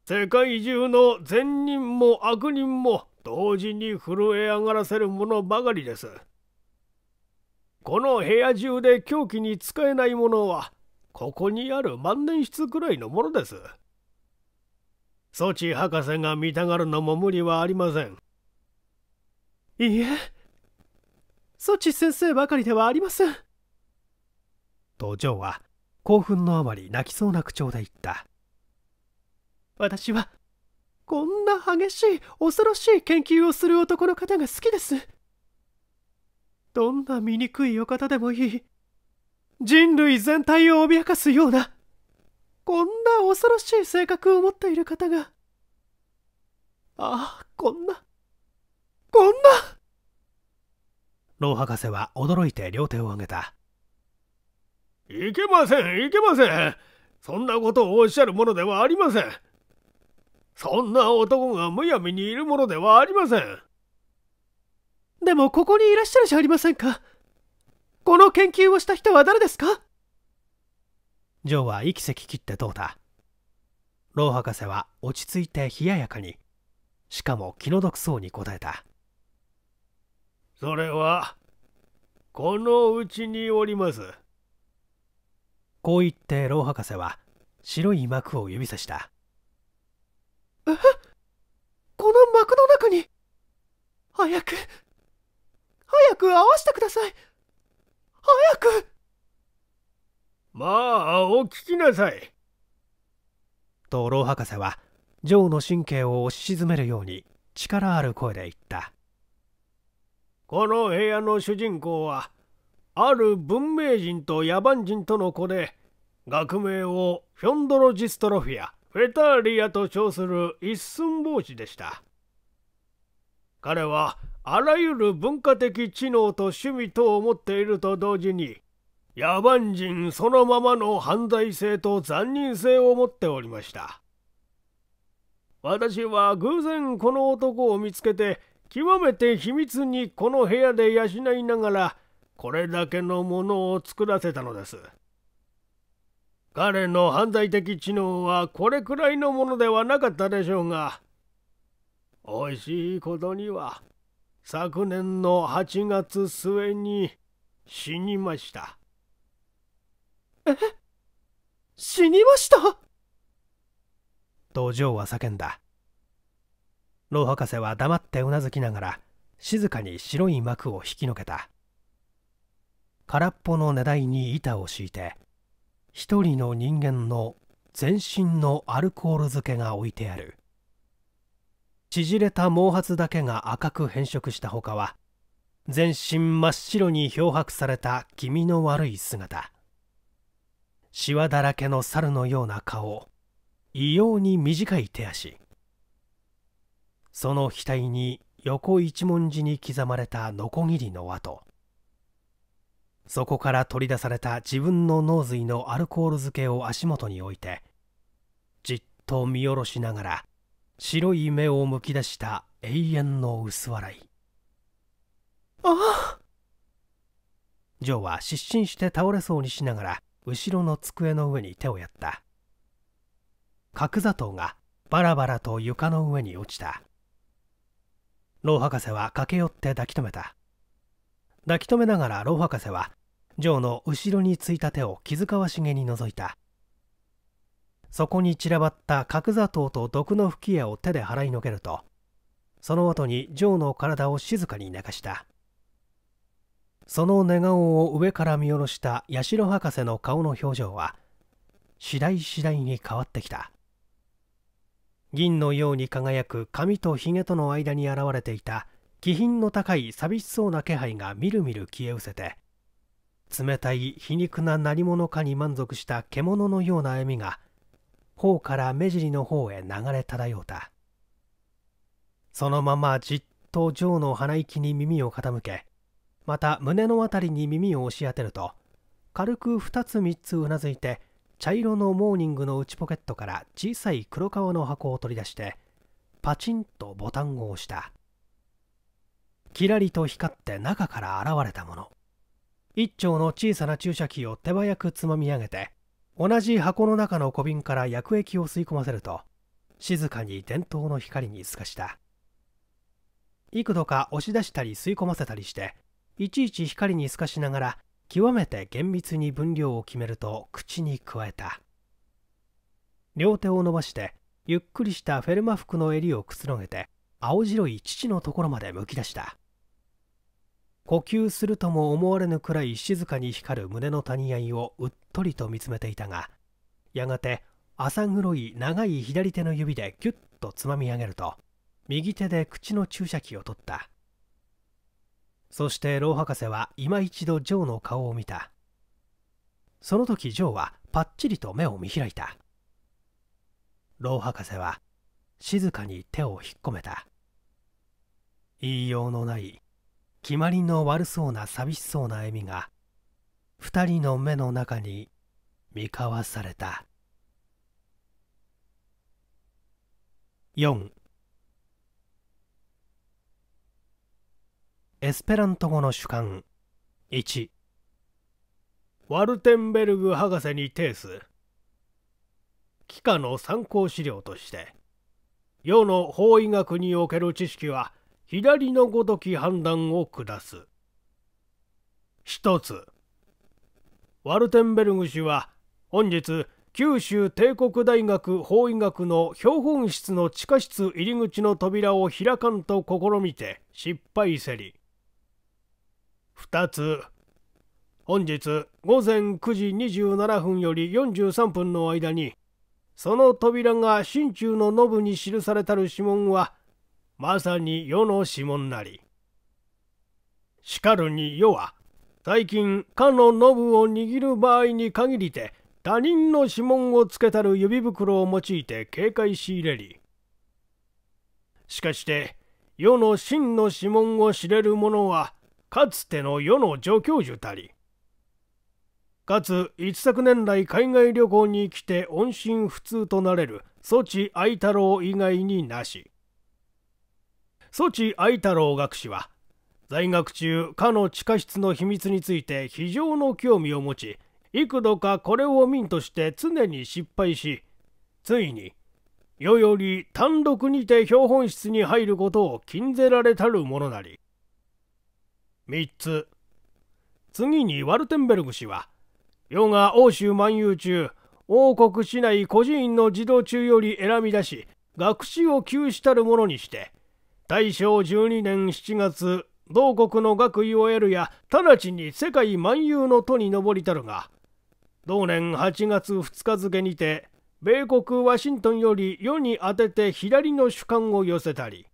世界中の善人も悪人も同時に震え上がらせるものばかりですこの部屋中で凶器に使えないものはここにある万年筆くらいのものですソチ博士が見たがるのも無理はありませんいいえソチ先生ばかりではありませんとジョーは興奮のあまり泣きそうな口調で言った私はこんな激しい恐ろしい研究をする男の方が好きですどんな醜いお方でもいい人類全体を脅かすようなこんな恐ろしい性格を持っている方が。ああ、こんな、こんな老博士は驚いて両手を挙げた。いけません、いけません。そんなことをおっしゃるものではありません。そんな男がむやみにいるものではありません。でもここにいらっしゃるじゃありませんか。この研究をした人は誰ですかジョーは息せききってどうだ老博士は落ち着いて冷ややかにしかも気の毒そうに答えたそれはこのうちにおりますこう言って老博士は白い幕を指さしたえこの幕の中に早く早く合わせてください早くまあお聞きなさいと老博士はジョーの神経を押し沈めるように力ある声で言ったこの部屋の主人公はある文明人と野蛮人との子で学名をフィョンドロジストロフィアフェターリアと称する一寸法師でした彼はあらゆる文化的知能と趣味等を持っていると同時に野蛮人そのままの犯罪性と残忍性を持っておりました私は偶然この男を見つけて極めて秘密にこの部屋で養いながらこれだけのものを作らせたのです彼の犯罪的知能はこれくらいのものではなかったでしょうが惜しいことには昨年の8月末に死にました。死にました道場は叫んだ老博士は黙ってうなずきながら静かに白い幕を引きのけた空っぽの荷台に板を敷いて一人の人間の全身のアルコール漬けが置いてある縮れた毛髪だけが赤く変色したほかは全身真っ白に漂白された気味の悪い姿シワだらけの猿のような顔異様に短い手足その額に横一文字に刻まれたノコギリの跡そこから取り出された自分の脳髄のアルコール漬けを足元に置いてじっと見下ろしながら白い目をむき出した永遠の薄笑いああジョーは失神して倒れそうにしながら後ろの机の上に手をやった角砂糖がバラバラと床の上に落ちた老博士は駆け寄って抱き留めた抱き留めながら老博士はジョーの後ろについた手を気遣わしげに覗いたそこに散らばった角砂糖と毒の吹き矢を手で払いのけるとその後にジョーの体を静かに流したその寝顔を上から見下ろした八代博士の顔の表情は次第次第に変わってきた銀のように輝く髪とひげとの間に現れていた気品の高い寂しそうな気配がみるみる消え失せて冷たい皮肉な何者かに満足した獣のような笑みが頬から目尻の方へ流れ漂うたそのままじっとジョーの鼻息に耳を傾けまた胸の辺りに耳を押し当てると軽く2つ3つうなずいて茶色のモーニングの内ポケットから小さい黒革の箱を取り出してパチンとボタンを押したキラリと光って中から現れたもの一丁の小さな注射器を手早くつまみ上げて同じ箱の中の小瓶から薬液を吸い込ませると静かに伝統の光に透かした幾度か押し出したり吸い込ませたりしていちいち光に透かしながら極めて厳密に分量を決めると口に加えた両手を伸ばしてゆっくりしたフェルマ服の襟をくつろげて青白い父のところまでむき出した呼吸するとも思われぬくらい静かに光る胸の谷合いをうっとりと見つめていたがやがて浅黒い長い左手の指でギュッとつまみ上げると右手で口の注射器を取ったそして老博士は今一度ジョーの顔を見たその時ジョーはパッチリと目を見開いた老博士は静かに手を引っ込めた言いようのない決まりの悪そうな寂しそうな笑みが二人の目の中に見交わされた4エスペラント語の主観1ワルテンベルグ博士に提出帰化の参考資料として世の法医学における知識は左のごとき判断を下す1つワルテンベルグ氏は本日九州帝国大学法医学の標本室の地下室入り口の扉を開かんと試みて失敗せり2つ本日午前9時27分より43分の間にその扉が心中のノブに記されたる指紋はまさに世の指紋なりしかるに世は最近かのノブを握る場合に限りて他人の指紋をつけたる指袋を用いて警戒し入れりしかして世の真の指紋を知れる者はかつての世の助教授たりかつ一昨年来海外旅行に来て音信不通となれる措置愛太郎以外になしソ愛太郎学士は在学中かの地下室の秘密について非常の興味を持ち幾度かこれを民として常に失敗しついに世より単独にて標本室に入ることを禁ぜられたるものなり3つ次にワルテンベルグ氏は世が欧州漫遊中王国市内孤児院の児童中より選び出し学士を休したるものにして大正12年7月同国の学位を得るや直ちに世界漫遊の都に上りたるが同年8月2日付にて米国ワシントンより世に当てて左の主観を寄せたり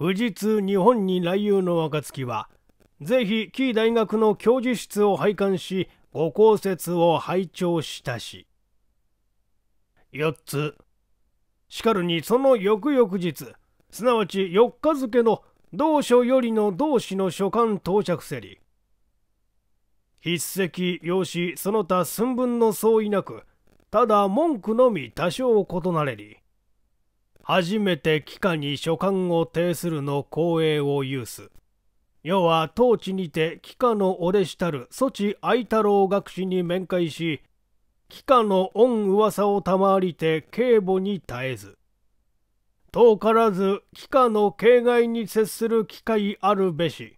宇日日本に来遊の暁はぜひ紀伊大学の教授室を拝観しご公説を拝聴したし4つしかるにその翌々日すなわち4日付の同書よりの同志の書簡到着せり筆跡用紙その他寸分の相違なくただ文句のみ多少異なれり初めて帰下に書簡を呈するの光栄を有す。要は当地にて帰下のお弟子たる措知愛太郎学士に面会し、帰下の恩噂を賜りて警護に絶えず。遠からず帰下の境外に接する機会あるべし。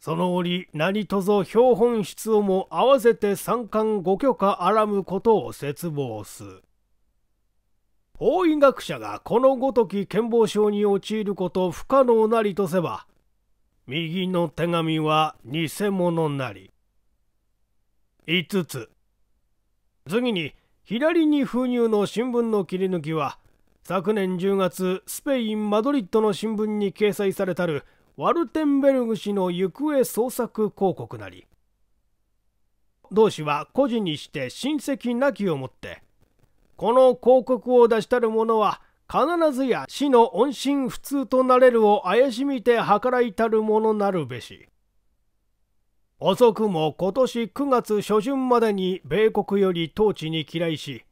その折何とぞ標本室をも合わせて三冠ご許可あらむことを切望す。法医学者がこのごとき健忘症に陥ること不可能なりとせば右の手紙は偽物なり5つ次に左に封入の新聞の切り抜きは昨年10月スペイン・マドリッドの新聞に掲載されたるワルテンベルグ氏の行方捜索広告なり同氏は個人にして親戚なきをもってこの広告を出したる者は必ずや死の音信不通となれるを怪しみて計らいたるものなるべし遅くも今年9月初旬までに米国より統治に嫌いし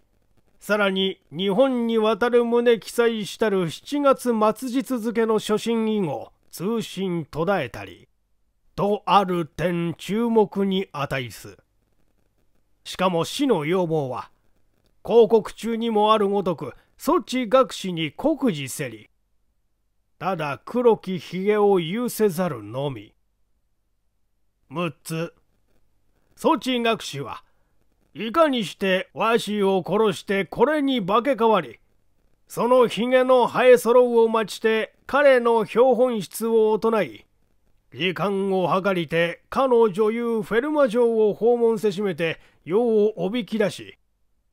さらに日本に渡る旨記載したる7月末日付の初心以後通信途絶えたりとある点注目に値すしかも死の要望は広告中にもあるごとく、措置学士に酷似せり。ただ黒きひげを有せざるのみ。6つ。措置学士は、いかにしてわしを殺してこれに化け変わり、そのひげの生え揃うを待ちて彼の標本室を唱い、時間を計りてかの女優フェルマ城を訪問せしめて世をおびき出し、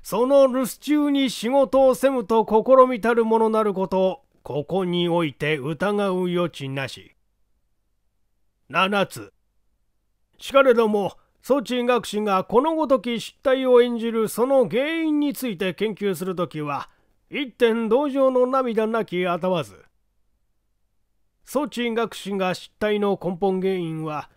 その留守中に仕事をせむと試みたるものなることここにおいて疑う余地なし。7つしかれどもソチ学士がこのごとき失態を演じるその原因について研究するときは一点同情の涙なきたわず。ソチ学士が失態の根本原因は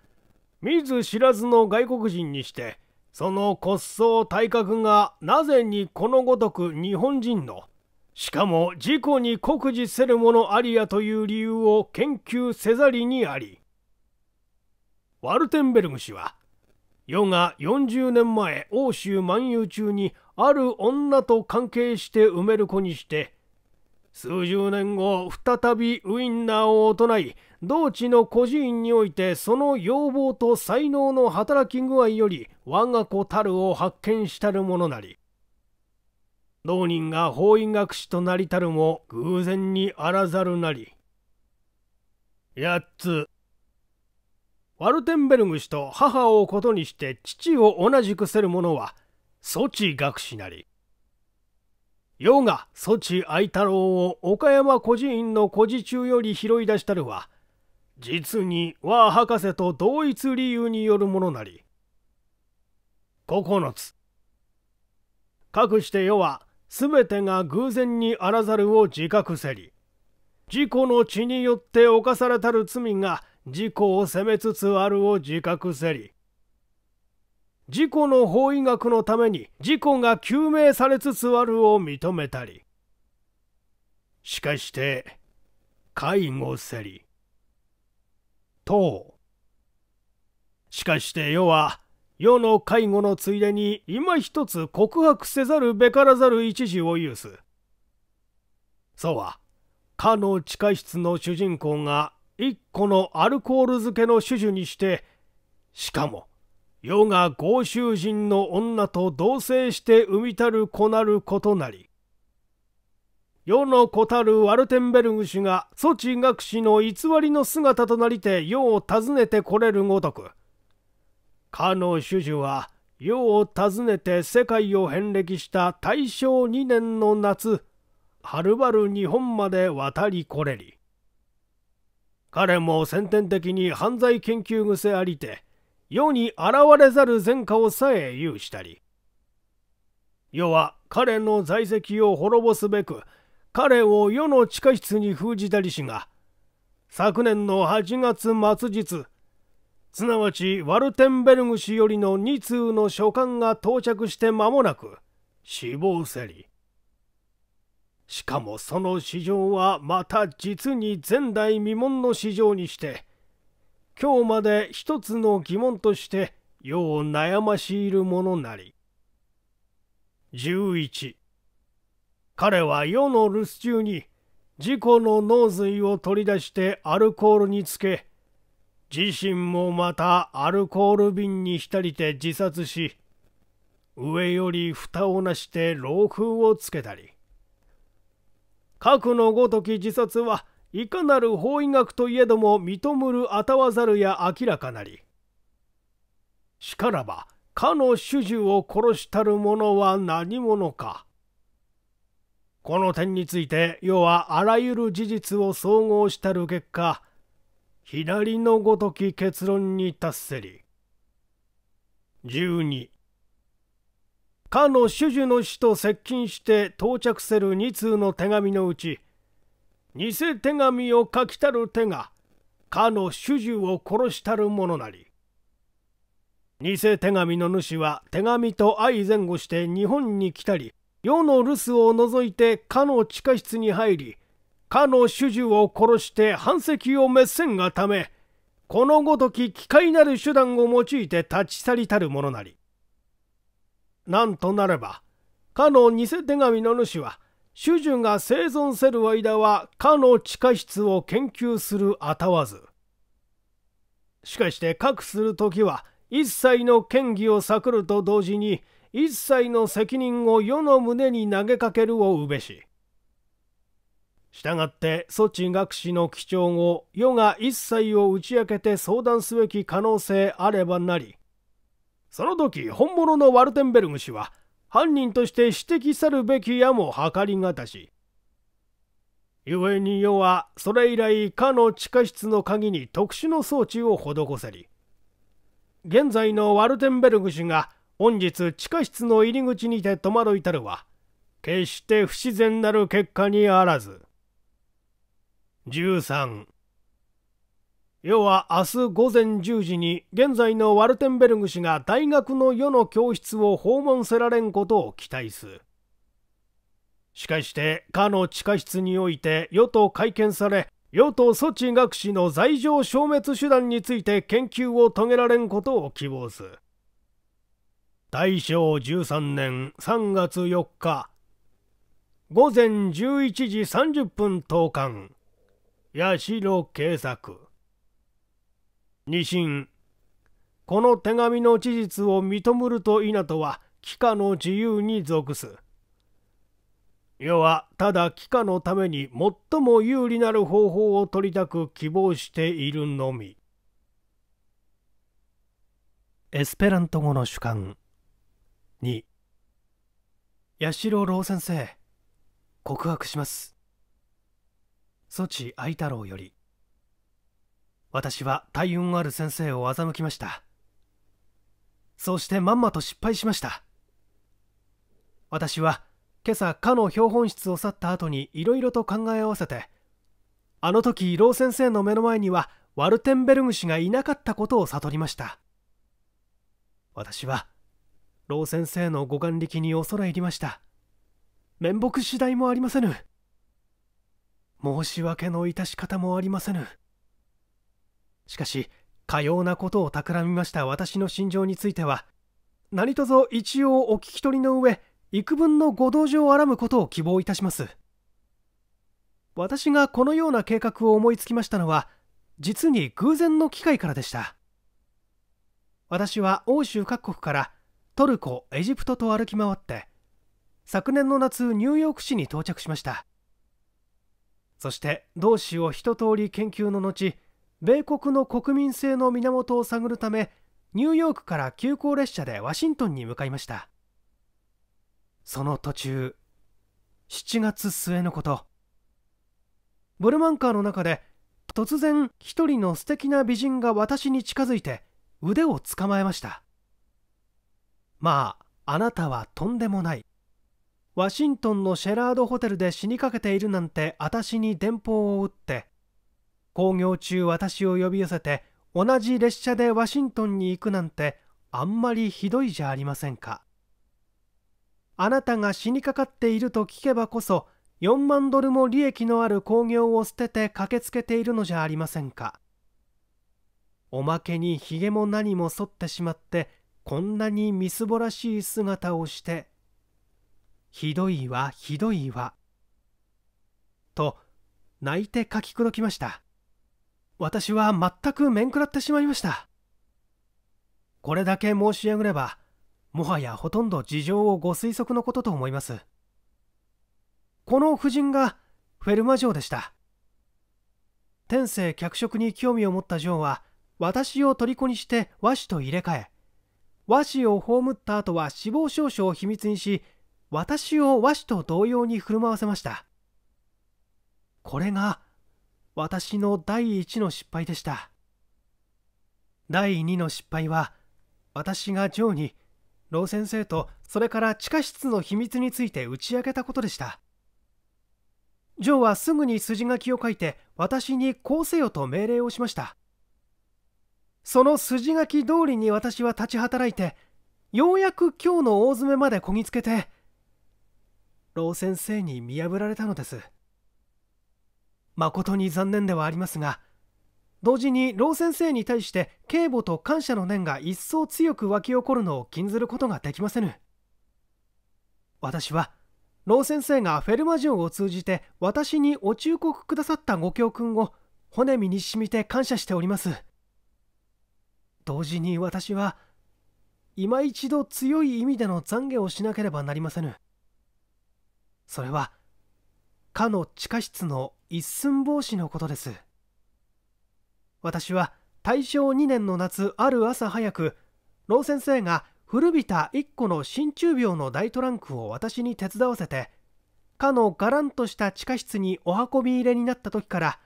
見ず知らずの外国人にしてその骨相体格がなぜにこのごとく日本人のしかも自己に酷似せるものありやという理由を研究せざりにありワルテンベルグ氏は世が40年前欧州漫遊中にある女と関係して埋める子にして数十年後再びウインナーを唱い同地の孤児院においてその要望と才能の働き具合より我が子たるを発見したるものなり同人が法医学士となりたるも偶然にあらざるなり八つワルテンベルグ氏と母をことにして父を同じくせる者はソチ学士なり世が措置愛太郎を岡山孤児院の孤児中より拾い出したるは実に和博士と同一理由によるものなり9つかくして世は全てが偶然にあらざるを自覚せり自己の血によって犯されたる罪が自己を責めつつあるを自覚せり事故の法医学のために事故が究明されつつあるを認めたりしかして介護せり等しかして世は世の介護のついでに今一つ告白せざるべからざる一時を有す。そうは、かの地下室の主人公が一個のアルコール漬けの主樹にして、しかも世が豪州人の女と同棲して生みたる子なることなり世の子たるワルテンベルグ氏がソチ学士の偽りの姿となりて世を訪ねてこれるごとくかの主樹は世を訪ねて世界を遍歴した大正2年の夏はるばる日本まで渡りこれり彼も先天的に犯罪研究癖ありて世に現れざる前科をさえ有したり世は彼の在籍を滅ぼすべく彼を世の地下室に封じたりしが昨年の8月末日すなわちワルテンベルグ氏よりの2通の書簡が到着して間もなく死亡せりしかもその市場はまた実に前代未聞の市場にして今日まで一つの疑問として世を悩ましいるものなり。11彼は世の留守中に自己の脳髄を取り出してアルコールにつけ自身もまたアルコール瓶に浸りて自殺し上より蓋をなして老風をつけたり核のごとき自殺はいかなる法医学といえども認むるあたわざるや明らかなりしからばかの主従を殺したる者は何者かこの点について世はあらゆる事実を総合したる結果左のごとき結論に達せり12かの主従の死と接近して到着せる2通の手紙のうち偽手紙を書きたる手がかの主従を殺したる者なり偽手紙の主は手紙と相前後して日本に来たり世の留守を除いてかの地下室に入りかの主従を殺して反籍を滅せんがためこのごとき機械なる手段を用いて立ち去りたるものなり。なんとなれば、かの偽手紙の主は、主樹が生存せる間はかの地下室を研究するあたわずしかして核する時は一切の権威を探ると同時に一切の責任を世の胸に投げかけるをうべし従って措置学士の基調を世が一切を打ち明けて相談すべき可能性あればなりその時本物のワルテンベルグ氏は犯人として指摘さるべきやも計りがたし故に世はそれ以来かの地下室の鍵に特殊の装置を施せり現在のワルテンベルグ氏が本日地下室の入り口にて戸惑いたるは決して不自然なる結果にあらず13要は明日午前10時に現在のワルテンベルグ氏が大学の世の教室を訪問せられんことを期待すしかしてかの地下室において与党会見され与党措置学士の罪状消滅手段について研究を遂げられんことを希望す大正13年3月4日午前11時30分投函八代慶作二審この手紙の事実を認むると否とは帰化の自由に属す要はただ帰化のために最も有利なる方法を取りたく希望しているのみエスペラント語の主観二八代老先生告白しますソチ愛太郎より私は体運ある先生を欺きましたそうしてまんまと失敗しました私は今朝かの標本室を去った後にいろいろと考え合わせてあの時老先生の目の前にはワルテンベルグ氏がいなかったことを悟りました私は老先生のご眼力に恐れ入りました面目次第もありません。申し訳の致し方もありませぬしかしかようなことを企みました私の心情については何卒一応お聞き取りの上幾分のご同情をあらむことを希望いたします私がこのような計画を思いつきましたのは実に偶然の機会からでした私は欧州各国からトルコエジプトと歩き回って昨年の夏ニューヨーク市に到着しましたそして同志を一通り研究の後米国の国民性の源を探るためニューヨークから急行列車でワシントンに向かいましたその途中7月末のことブルマンカーの中で突然一人の素敵な美人が私に近づいて腕を捕まえましたまああなたはとんでもないワシントンのシェラードホテルで死にかけているなんて私に電報を打って工業中私を呼び寄せて同じ列車でワシントンに行くなんてあんまりひどいじゃありませんかあなたが死にかかっていると聞けばこそ4万ドルも利益のある興行を捨てて駆けつけているのじゃありませんかおまけにひげも何も剃ってしまってこんなにみすぼらしい姿をしてひどいわひどいわと泣いて書きくどきました私は全く面食らってしまいましたこれだけ申し上げればもはやほとんど事情をご推測のことと思いますこの夫人がフェルマ城でした天性脚色に興味を持った城は私を虜にして和紙と入れ替え和紙を葬った後は死亡証書を秘密にし私を和紙と同様に振る舞わせましたこれが私の第1の失敗でした第2の失敗は私がジョーに老先生とそれから地下室の秘密について打ち明けたことでしたジョーはすぐに筋書きを書いて私にこうせよと命令をしましたその筋書き通りに私は立ち働いてようやく今日の大詰めまでこぎつけて老先生に見破られたのです誠に残念ではありますが同時に老先生に対して警護と感謝の念が一層強く湧き起こるのを禁ずることができませぬ私は老先生がフェルマ城を通じて私にお忠告くださったご教訓を骨身にしみて感謝しております同時に私は今一度強い意味での懺悔をしなければなりませんそれはかの地下室の一寸法師のことです私は大正2年の夏ある朝早く老先生が古びた1個の真鍮病の大トランクを私に手伝わせてかのがらんとした地下室にお運び入れになった時から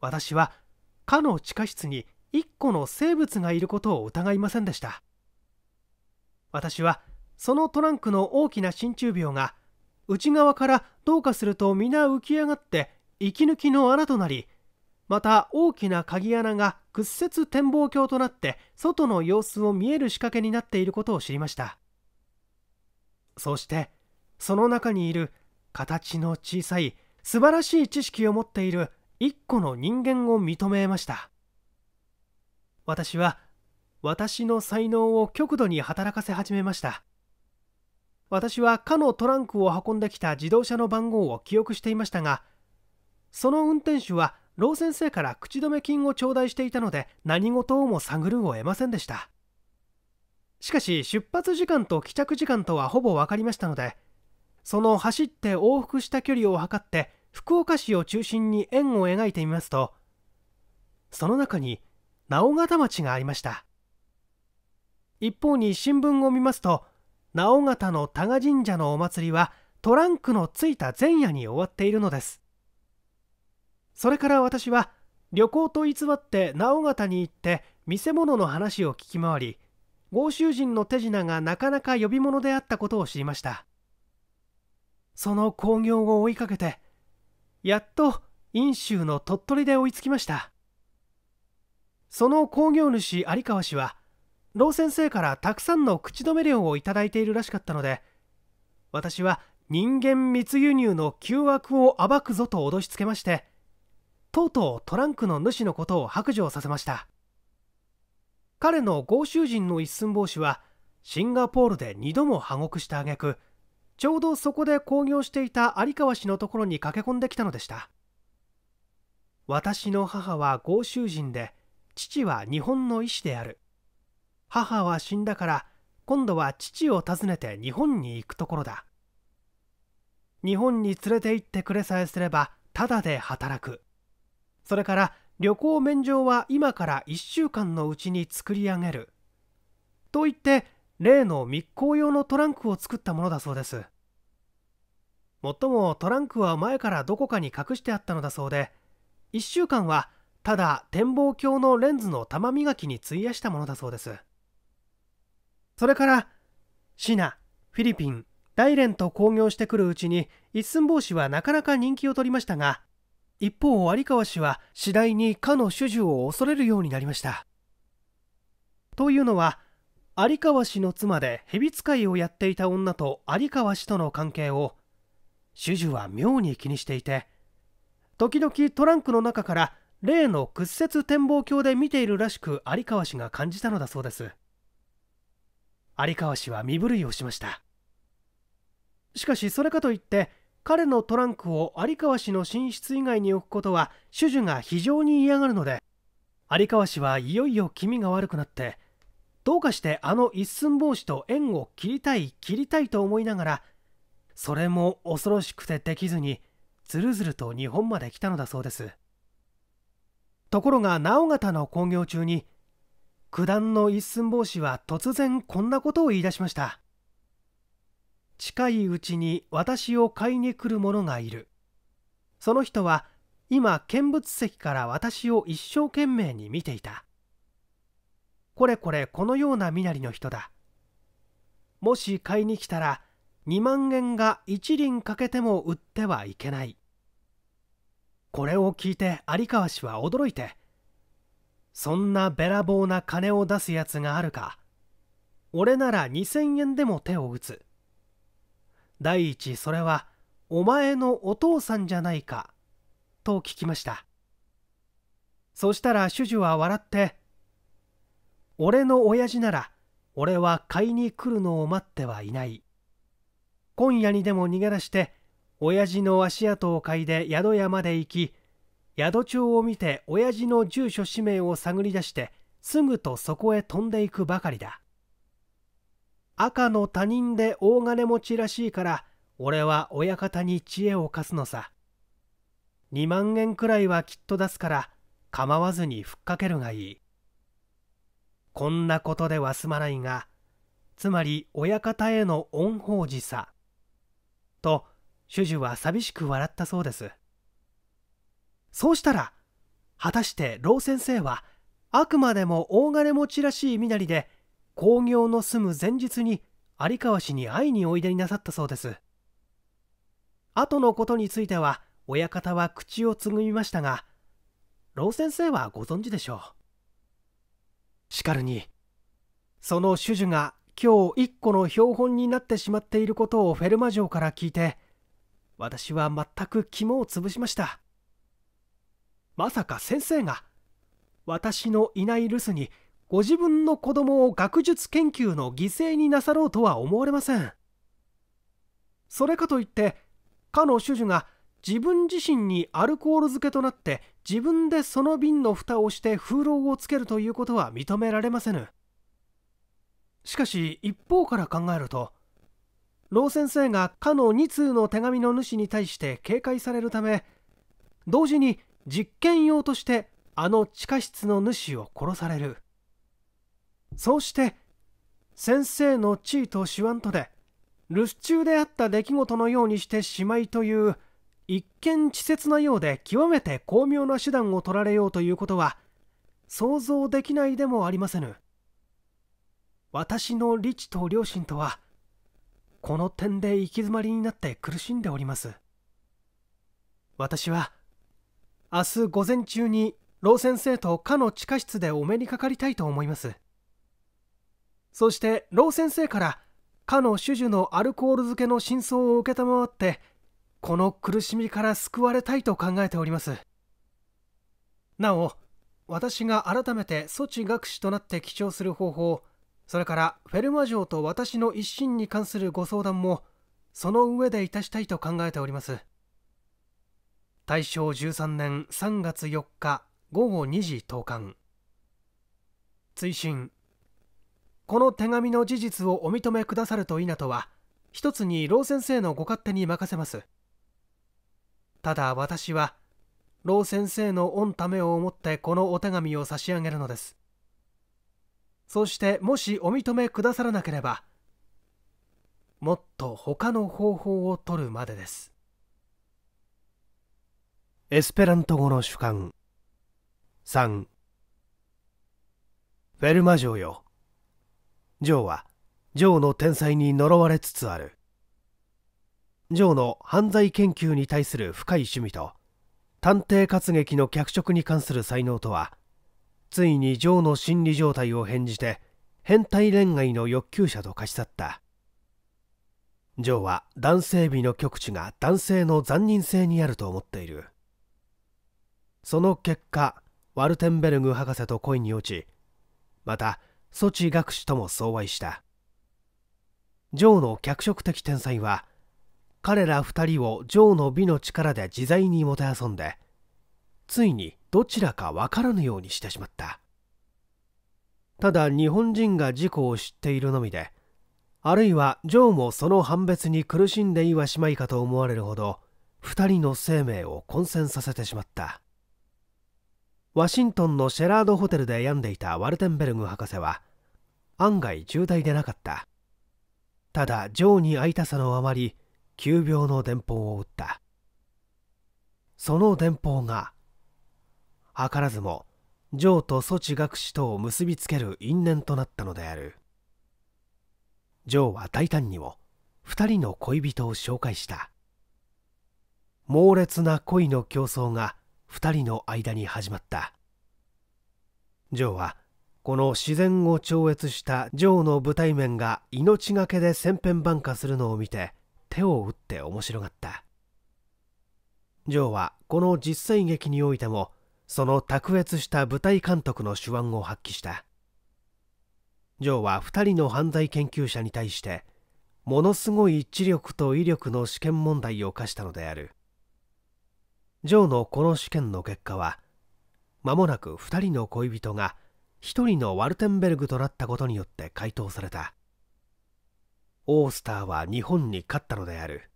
私はかの地下室に1個の生物がいることを疑いませんでした私はそのトランクの大きな真鍮病が内側からどうかすると皆浮き上がって息抜きの穴となりまた大きな鍵穴が屈折展望鏡となって外の様子を見える仕掛けになっていることを知りましたそしてその中にいる形の小さい素晴らしい知識を持っている一個の人間を認めました私は私の才能を極度に働かせ始めました私はかのトランクを運んできた自動車の番号を記憶していましたがその運転手は老先生から口止め金を頂戴していたので何事をも探るを得ませんでしたしかし出発時間と帰着時間とはほぼ分かりましたのでその走って往復した距離を測って福岡市を中心に円を描いてみますとその中に直方町がありました一方に新聞を見ますと直方の多賀神社のお祭りはトランクのついた前夜に終わっているのですそれから私は旅行と偽って直方に行って見せ物の話を聞き回り豪州人の手品がなかなか呼び物であったことを知りましたその興行を追いかけてやっと飲州の鳥取で追いつきましたその興行主有川氏は老先生からたくさんの口止め料を頂いているらしかったので私は人間密輸入の旧枠を暴くぞと脅しつけましてとうとうトランクの主のことを白状させました彼の豪州人の一寸法師はシンガポールで2度も破獄した挙句ちょうどそこで興行していた有川氏のところに駆け込んできたのでした私の母は豪州人で父は日本の医師である母は死んだから今度は父を訪ねて日本に行くところだ日本に連れて行ってくれさえすればただで働くそれから旅行免状は今から1週間のうちに作り上げると言って例の密航用のトランクを作ったものだそうですもっともトランクは前からどこかに隠してあったのだそうで1週間はただ展望鏡のレンズの玉磨きに費やしたものだそうですそれからシナフィリピン大連と興行してくるうちに一寸法師はなかなか人気を取りましたが一方有川氏は次第にかの主樹を恐れるようになりましたというのは有川氏の妻で蛇使いをやっていた女と有川氏との関係を主樹は妙に気にしていて時々トランクの中から例の屈折展望鏡で見ているらしく有川氏が感じたのだそうです有川氏は身震いをしましたしかしそれかといって彼のトランクを有川氏の寝室以外に置くことは主樹が非常に嫌がるので有川氏はいよいよ気味が悪くなってどうかしてあの一寸法師と縁を切りたい切りたいと思いながらそれも恐ろしくてできずにずるずると日本まで来たのだそうですところが直方の興行中に九段の一寸法師は突然こんなことを言い出しました近いうちに私を買いに来る者がいるその人は今見物席から私を一生懸命に見ていたこれこれこのような身なりの人だもし買いに来たら2万円が1輪かけても売ってはいけないこれを聞いて有川氏は驚いてそんなべらぼうな金を出すやつがあるか俺なら2000円でも手を打つ第一それはお前のお父さんじゃないかと聞きましたそしたら主樹は笑って俺の親父なら俺は買いに来るのを待ってはいない今夜にでも逃げ出して親父の足跡を嗅いで宿屋まで行き宿帳を見て親父の住所氏名を探り出してすぐとそこへ飛んでいくばかりだ赤の他人で大金持ちらしいから俺は親方に知恵を貸すのさ2万円くらいはきっと出すから構わずにふっかけるがいいこんなことでは済まないがつまり親方への恩法事さと主樹は寂しく笑ったそうですそうしたら果たして老先生はあくまでも大金持ちらしい身なりで興行の済む前日に有川氏に会いにおいでになさったそうです後のことについては親方は口をつぐみましたが老先生はご存知でしょうしかるにその主樹が今日一個の標本になってしまっていることをフェルマ城から聞いて私は全く肝を潰しましたまさか先生が私のいない留守にご自分の子供を学術研究の犠牲になさろうとは思われませんそれかといってかの主樹が自分自身にアルコール漬けとなって自分でその瓶の蓋をして風呂をつけるということは認められませぬしかし一方から考えると老先生がかの2通の手紙の主に対して警戒されるため同時に実験用としてあの地下室の主を殺されるそうして先生の地位と手腕とで留守中であった出来事のようにしてしまいという一見稚拙なようで極めて巧妙な手段を取られようということは想像できないでもありませぬ私の理智と両親とはこの点で行き詰まりになって苦しんでおります私は明日午前中に老先生と課の地下室でお目にかかりたいと思いますそして老先生からかの種々のアルコール漬けの真相を承ってこの苦しみから救われたいと考えておりますなお私が改めて措置学士となって記帳する方法それからフェルマ城と私の一心に関するご相談もその上でいたしたいと考えております大正13年3月4日午後2時投函追伸この手紙の事実をお認めくださるといいなとは一つに老先生のご勝手に任せますただ私は老先生の御ためを思ってこのお手紙を差し上げるのですそしてもしお認めくださらなければもっと他の方法を取るまでですエスペラント語の主観3フェルマ城よジョーはジョーの天才に呪われつつあるジョーの犯罪研究に対する深い趣味と探偵活劇の脚色に関する才能とはついにジョーの心理状態を変じて変態恋愛の欲求者と化し去ったジョーは男性美の極致が男性の残忍性にあると思っているその結果ワルテンベルグ博士と恋に落ちまたソチ学士とも相愛したジョーの脚色的天才は彼ら二人をジョーの美の力で自在にもてあそんでついにどちらか分からぬようにしてしまったただ日本人が事故を知っているのみであるいはジョーもその判別に苦しんでいはしまいかと思われるほど2人の生命を混戦させてしまったワシントンのシェラードホテルで病んでいたワルテンベルグ博士は案外重大でなかったただジョーに会いたさのあまり急病の電報を打ったその電報が図らずもジョーと措置学士とを結びつける因縁となったのであるジョーは大胆にも2人の恋人を紹介した猛烈な恋の競争が2人の間に始まったジョーはこの自然を超越したジョーの舞台面が命がけで千変万化するのを見て手を打って面白がったジョーはこの実際劇においてもその卓越した舞台監督の手腕を発揮したジョーは2人の犯罪研究者に対してものすごい知力と威力の試験問題を課したのであるジョーのこの試験の結果は間もなく2人の恋人が1人のワルテンベルグとなったことによって回答されたオースターは日本に勝ったのである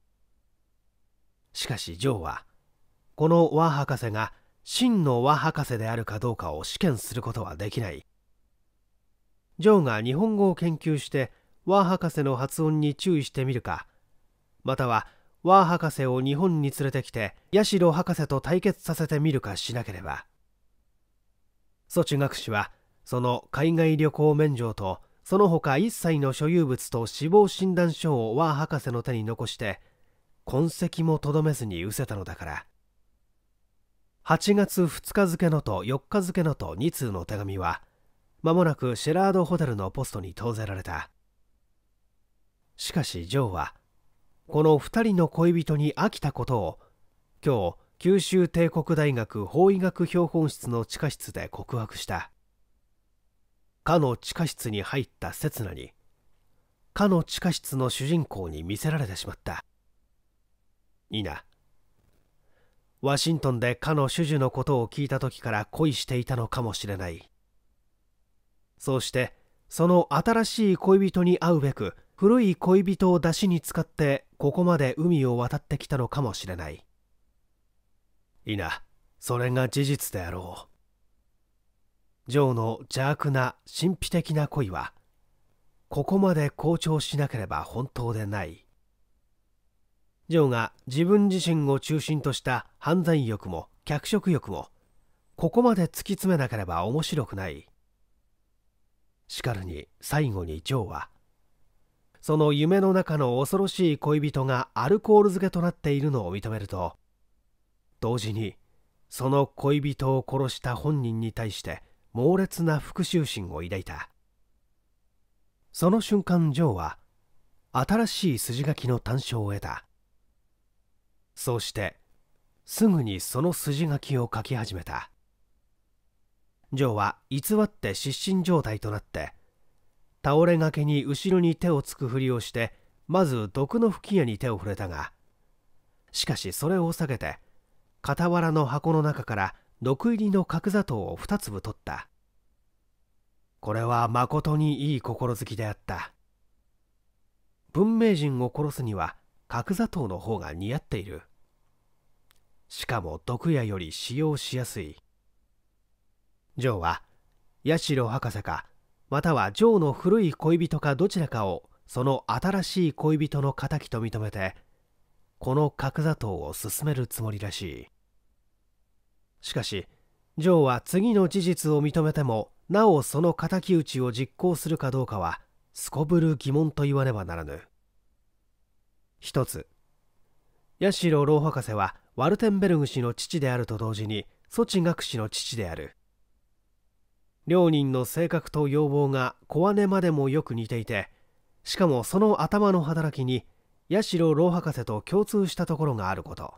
しかしジョーはこの和博士が真の和博士であるかどうかを試験することはできないジョーが日本語を研究して和博士の発音に注意してみるかまたはワー博士を日本に連れてきて八代博士と対決させてみるかしなければ蘇置学士はその海外旅行免状とその他一切の所有物と死亡診断書をワー博士の手に残して痕跡もとどめずに失せたのだから8月2日付のと4日付のと2通の手紙は間もなくシェラードホテルのポストに投ぜられたしかしジョーはこの2人の恋人に飽きたことを今日九州帝国大学法医学標本室の地下室で告白したかの地下室に入った刹那にかの地下室の主人公に見せられてしまったいいなワシントンでかの主樹のことを聞いた時から恋していたのかもしれないそうしてその新しい恋人に会うべく古い恋人を出しに使ってここまで海を渡ってきたのかもしれないいなそれが事実であろうジョーの邪悪な神秘的な恋はここまで好調しなければ本当でないジョーが自分自身を中心とした犯罪欲も脚色欲もここまで突き詰めなければ面白くないしかるに最後にジョーはその夢の中の恐ろしい恋人がアルコール漬けとなっているのを認めると同時にその恋人を殺した本人に対して猛烈な復讐心を抱いたその瞬間ジョーは新しい筋書きの短所を得たそうしてすぐにその筋書きを書き始めたジョーは偽って失神状態となって倒れがけに後ろに手をつくふりをしてまず毒の吹き矢に手を触れたがしかしそれを避けて傍らの箱の中から毒入りの角砂糖を2粒取ったこれはまことにいい心好きであった文明人を殺すには角砂糖の方が似合っているしかも毒矢より使用しやすいジョーは八代博士かまたはジョーの古い恋人かどちらかをその新しい恋人の敵と認めてこの角砂糖を進めるつもりらしいしかしジョーは次の事実を認めてもなおその敵討ちを実行するかどうかはすこぶる疑問と言わねばならぬ一つ八代老博士はワルテンベルグ氏の父であると同時にソチ学士の父である両人の性格と要望が小姉までもよく似ていてしかもその頭の働きに八代老博士と共通したところがあること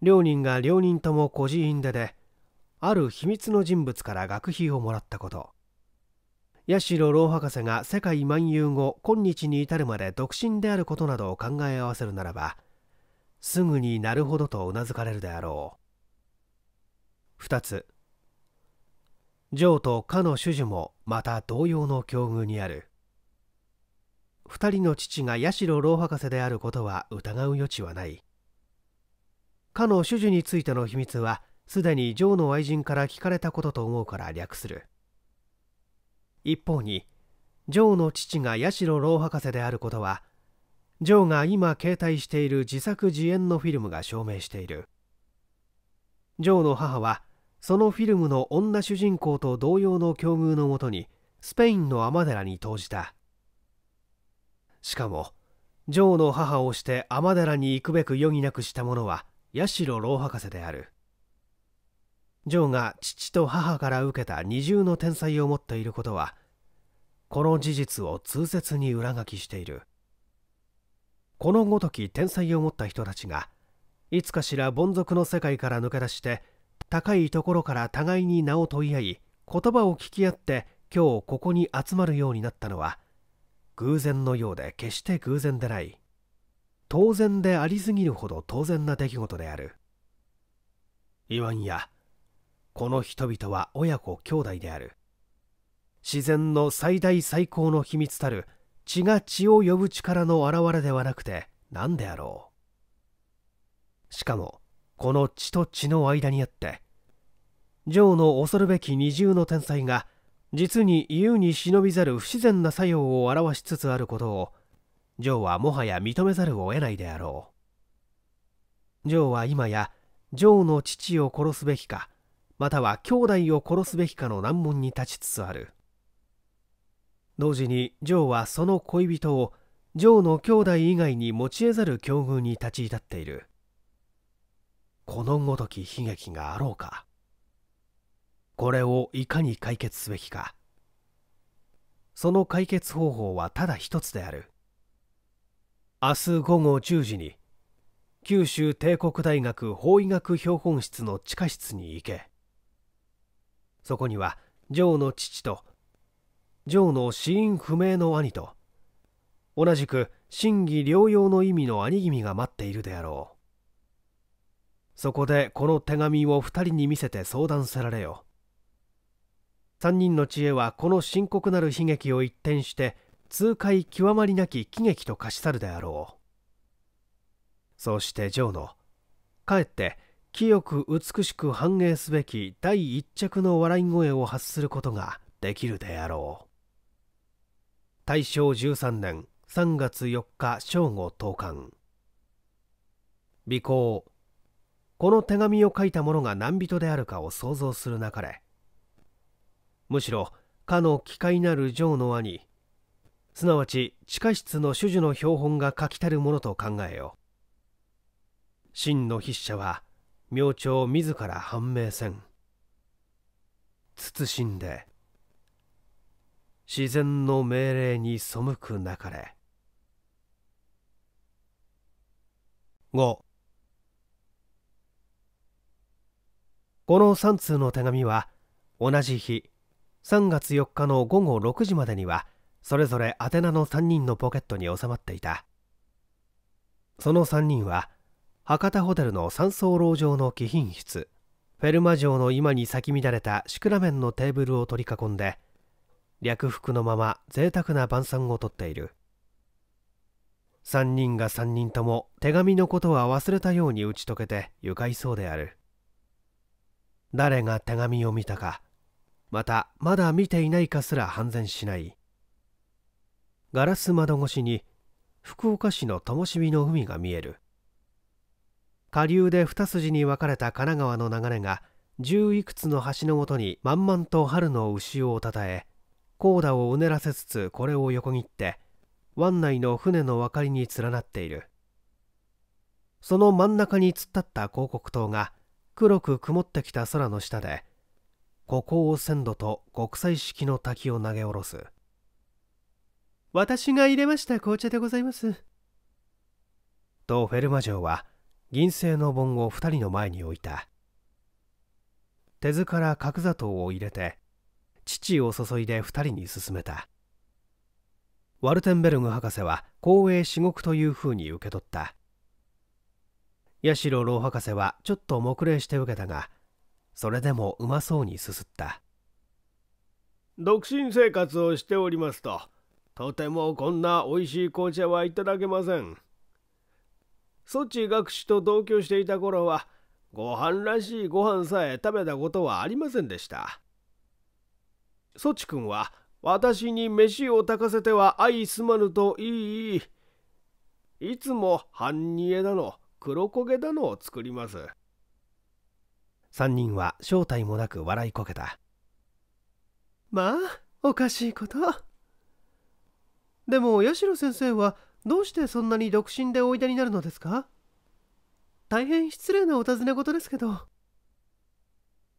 両人が両人とも孤児院でである秘密の人物から学費をもらったこと八代老博士が世界漫遊後今日に至るまで独身であることなどを考え合わせるならばすぐになるほどとうなずかれるであろう2つジョーとかの主樹もまた同様の境遇にある2人の父が八代老博士であることは疑う余地はないかの主樹についての秘密はすでにジョーの愛人から聞かれたことと思うから略する一方にジョーの父が八代老博士であることはジョーが今携帯している自作自演のフィルムが証明しているジョーの母はそのフィルムの女主人公と同様の境遇のもとにスペインの尼寺に投じたしかもジョーの母をして尼寺に行くべく余儀なくした者は八代老博士であるジョーが父と母から受けた二重の天才を持っていることはこの事実を痛切に裏書きしているこのごとき天才を持った人たちがいつかしら凡俗の世界から抜け出して高いところから互いに名を問い合い言葉を聞き合って今日ここに集まるようになったのは偶然のようで決して偶然でない当然でありすぎるほど当然な出来事である言わんやこの人々は親子兄弟である自然の最大最高の秘密たる血が血を呼ぶ力の表れではなくて何であろうしかもこの血と血の間にあってジョーの恐るべき二重の天才が実に優に忍びざる不自然な作用を表しつつあることをジョーはもはや認めざるを得ないであろうジョーは今やジョーの父を殺すべきかまたは兄弟を殺すべきかの難問に立ちつつある同時にジョーはその恋人をジョーの兄弟以外に持ち得ざる境遇に立ち至っているこのごとき悲劇があろうかこれをいかに解決すべきかその解決方法はただ一つである明日午後10時に九州帝国大学法医学標本室の地下室に行けそこにはジョーの父とジョーの死因不明の兄と同じく真偽療養の意味の兄君が待っているであろうそこでこの手紙を2人に見せて相談せられよ3人の知恵はこの深刻なる悲劇を一転して痛快極まりなき喜劇と化し去るであろうそうしてジョーのかえって清く美しく反映すべき第一着の笑い声を発することができるであろう大正13年3月4日正午投函尾行この手紙を書いた者が何人であるかを想像するなかれむしろかの奇怪なるジョーの兄すなわち地下室の主樹の標本が書きたるものと考えよ真の筆者は明朝自ら判明せん謹んで自然の命令に背くなかれ5この3通の手紙は同じ日3月4日の午後6時までにはそれぞれ宛名の3人のポケットに収まっていたその3人は博多ホテルの三層楼上の貴賓室フェルマ城の今に咲き乱れたシクラメンのテーブルを取り囲んで略服のまま贅沢な晩餐をとっている3人が3人とも手紙のことは忘れたように打ち解けて愉快そうである誰が手紙を見たかまたまだ見ていないかすら判然しないガラス窓越しに福岡市の灯火の海が見える下流で二筋に分かれた神奈川の流れが十いくつの橋のもとに満々と春の牛をたたえコーダをうねらせつつこれを横切って湾内の船の明かりに連なっているその真ん中に突っ立った広告塔が黒く曇ってきた空の下でここを鮮度と国際式の滝を投げ下ろす私が入れました紅茶でございますとフェルマ城は銀製の盆を2人の前に置いた手塚から角砂糖を入れて乳を注いで2人に勧めたワルテンベルグ博士は光栄至極というふうに受け取った八代老博士はちょっと黙礼して受けたがそれでもうまそうにすすった独身生活をしておりますととてもこんな美味しい紅茶はいただけませんソチ学士と同居していた頃はご飯らしいご飯さえ食べたことはありませんでしたソチ君は私に飯を炊かせては相すまぬといいいつも半煮えなの黒焦げだのを作ります3人は正体もなく笑いこけたまあおかしいことでも八代先生はどうしてそんなに独身でおいでになるのですか大変失礼なお尋ね事ですけど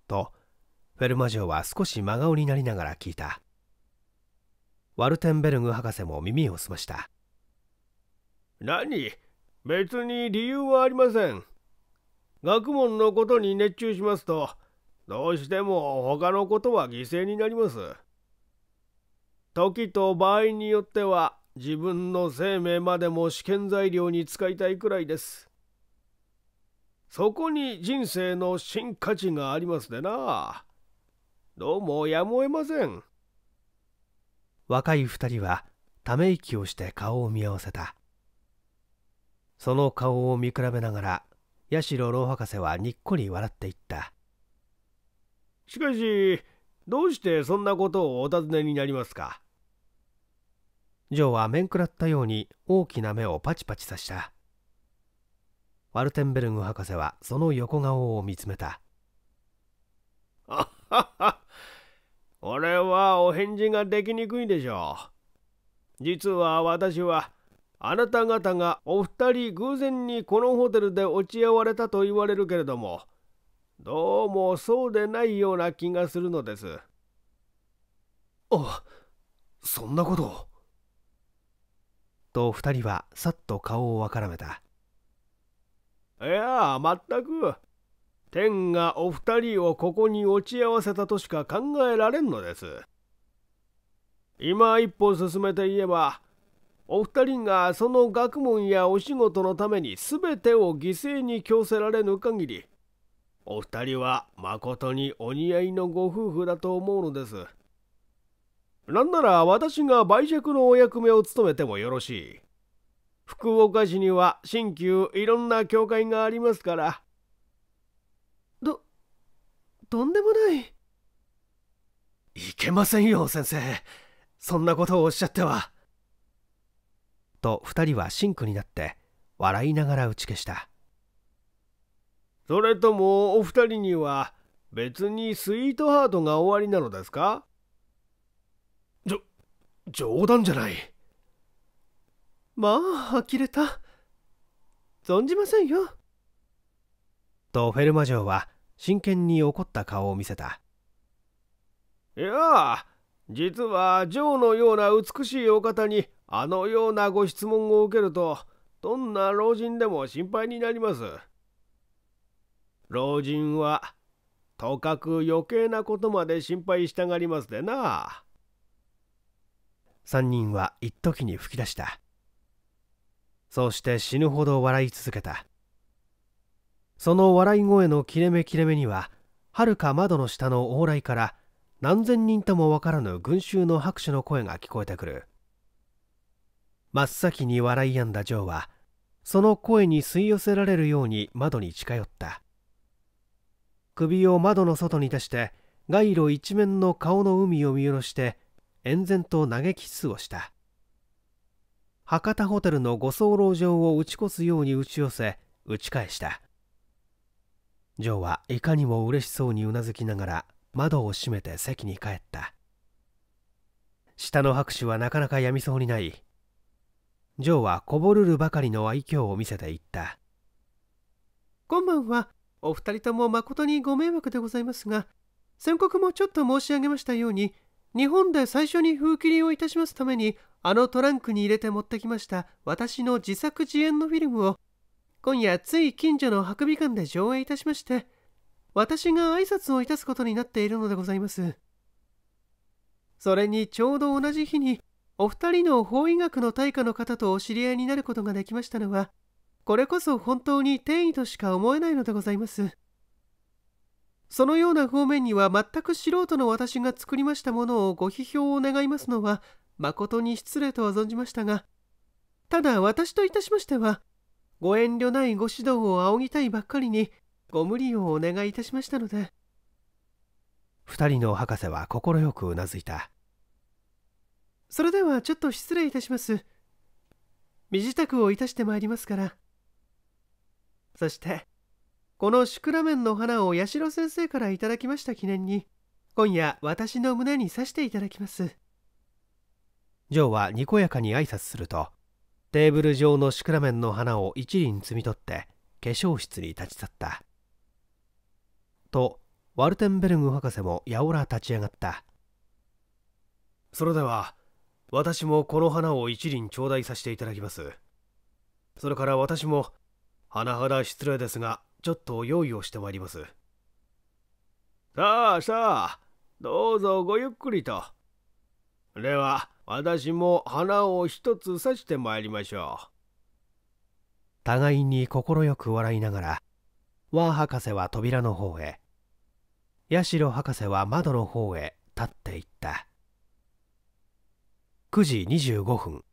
とフェルマジは少し真顔になりながら聞いたワルテンベルグ博士も耳を澄ました何別に理由はありません。学問のことに熱中しますと、どうしても他のことは犠牲になります。時と場合によっては、自分の生命までも試験材料に使いたいくらいです。そこに人生の新価値がありますでな。どうもやむを得ません。若い二人はため息をして顔を見合わせた。その顔を見比べながら八代老博士はにっこり笑っていったしかしどうしてそんなことをお尋ねになりますかジョーは面食らったように大きな目をパチパチさしたワルテンベルグ博士はその横顔を見つめたあはは俺はお返事ができにくいでしょう実は私はあなた方がお二人偶然にこのホテルで落ち合われたと言われるけれどもどうもそうでないような気がするのですあそんなことをと二人はさっと顔をわからめたいやまったく天がお二人をここに落ち合わせたとしか考えられんのです今一歩進めて言えばお二人がその学問やお仕事のために全てを犠牲に強せられぬ限りお二人はまことにお似合いのご夫婦だと思うのですなんなら私が売却のお役目を務めてもよろしい福岡市には新旧いろんな教会がありますからどとんでもないいけませんよ先生そんなことをおっしゃっては。と2人はシンクになって笑いながら打ち消したそれともお二人には別にスイートハートが終わりなのですかじょ冗談じゃないまあ呆れた存じませんよとフェルマ城は真剣に怒った顔を見せたいや実はジョーのような美しいお方にあのようなご質問を受けると、どんな老人でも心配になります。老人は、とかく余計なことまで心配したがりますでな。三人は一時に吹き出した。そうして死ぬほど笑い続けた。その笑い声の切れ目切れ目には、はるか窓の下の往来から何千人ともわからぬ群衆の拍手の声が聞こえてくる。真っ先に笑いやんだジョーはその声に吸い寄せられるように窓に近寄った首を窓の外に出して街路一面の顔の海を見下ろして延然と嘆き巣をした博多ホテルの護送路上を打ち越すように打ち寄せ打ち返したジョーはいかにも嬉しそうにうなずきながら窓を閉めて席に帰った下の拍手はなかなかやみそうにないジョーはこぼるるばかりの愛嬌を見せていった。今晩はお二人とも誠にご迷惑でございますが、宣告もちょっと申し上げましたように、日本で最初に風切りをいたしますために、あのトランクに入れて持ってきました私の自作自演のフィルムを、今夜つい近所の博美館で上映いたしまして、私が挨拶をいたすことになっているのでございます。それにちょうど同じ日に、お二人の法医学の大家の方とお知り合いになることができましたのは、これこそ本当に転移としか思えないのでございます。そのような方面には全く素人の私が作りましたものをご批評を願いますのは、誠に失礼とは存じましたが、ただ私といたしましては、ご遠慮ないご指導を仰ぎたいばっかりに、ご無理をお願いいたしましたので。二人の博士は快くうなずいた。それではちょっと失礼いたします身支度をいたしてまいりますからそしてこのシクラメンの花を八代先生からいただきました記念に今夜私の胸に刺していただきますジョーはにこやかに挨拶するとテーブル上のシクラメンの花を一輪摘み取って化粧室に立ち去ったとワルテンベルグ博士もやおら立ち上がったそれでは私もこの花を一輪頂戴させていただきますそれから私も甚だ失礼ですがちょっと用意をしてまいりますさあさあどうぞごゆっくりとでは私も花を一つ刺してまいりましょう互いに快く笑いながらワン博士は扉の方へ社博士は窓の方へ立っていった9時25分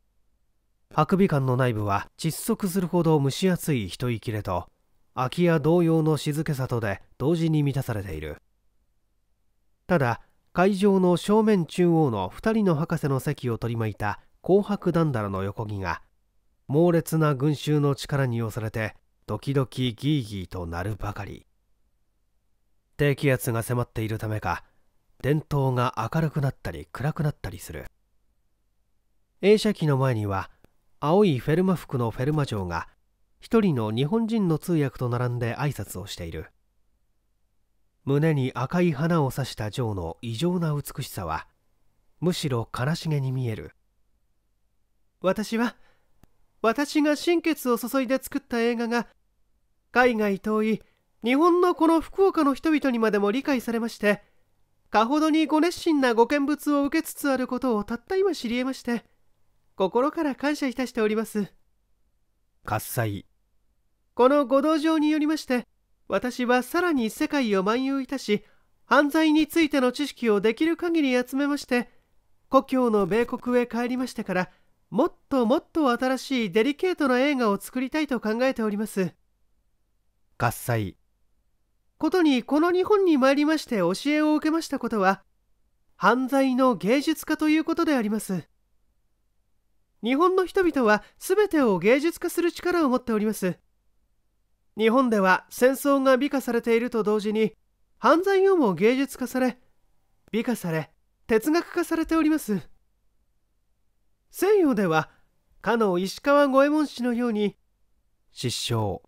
ハク館の内部は窒息するほど蒸し暑い人いきれと空き家同様の静けさとで同時に満たされているただ会場の正面中央の2人の博士の席を取り巻いた紅白団だらの横木が猛烈な群衆の力に押されて時々ギーギーとなるばかり低気圧が迫っているためか電灯が明るくなったり暗くなったりする映写機の前には青いフェルマ服のフェルマ嬢が一人の日本人の通訳と並んで挨拶をしている胸に赤い花を刺した嬢の異常な美しさはむしろ悲しげに見える私は私が心血を注いで作った映画が海外遠い日本のこの福岡の人々にまでも理解されましてかほどにご熱心なご見物を受けつつあることをたった今知り得まして心から感謝いたしております喝采このご同情によりまして私はさらに世界を漫遊いたし犯罪についての知識をできる限り集めまして故郷の米国へ帰りましてからもっともっと新しいデリケートな映画を作りたいと考えております喝采ことにこの日本に参りまして教えを受けましたことは犯罪の芸術家ということであります日本の人々は全てを芸術化する力を持っております日本では戦争が美化されていると同時に犯罪をも芸術化され美化され哲学化されております西洋ではかの石川五右衛門氏のように失笑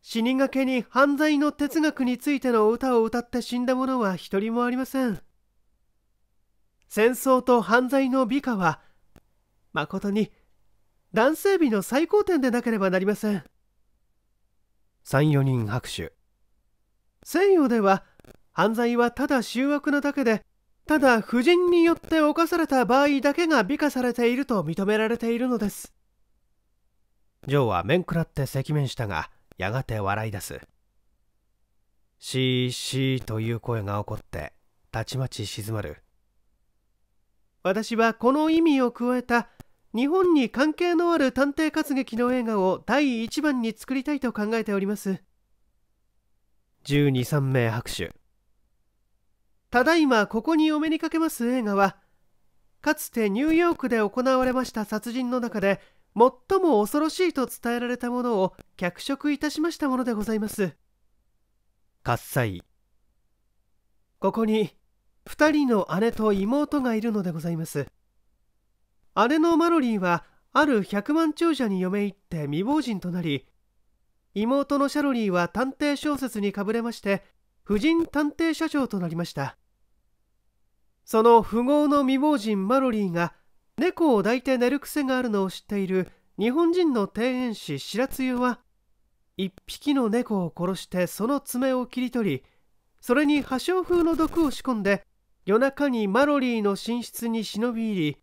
死にがけに犯罪の哲学についての歌を歌って死んだ者は一人もありません戦争と犯罪の美化は誠に男性美の最高点でなければなりません34人拍手西洋では犯罪はただ醜悪なだけでただ婦人によって犯された場合だけが美化されていると認められているのですジョーは面食らって赤面したがやがて笑い出す「シーシー」という声が起こってたちまち静まる私はこの意味を加えた日本に関係のある探偵活劇の映画を第一番に作りたいと考えております十二三名拍手ただいまここにお目にかけます映画はかつてニューヨークで行われました殺人の中で最も恐ろしいと伝えられたものを脚色いたしましたものでございます喝采ここに二人の姉と妹がいるのでございます姉のマロリンはある百万長者に嫁いって未亡人となり妹のシャロリーは探偵小説にかぶれまして婦人探偵社長となりましたその富豪の未亡人マロリーが猫を抱いて寝る癖があるのを知っている日本人の庭園師白露は一匹の猫を殺してその爪を切り取りそれに破傷風の毒を仕込んで夜中にマロリーの寝室に忍び入り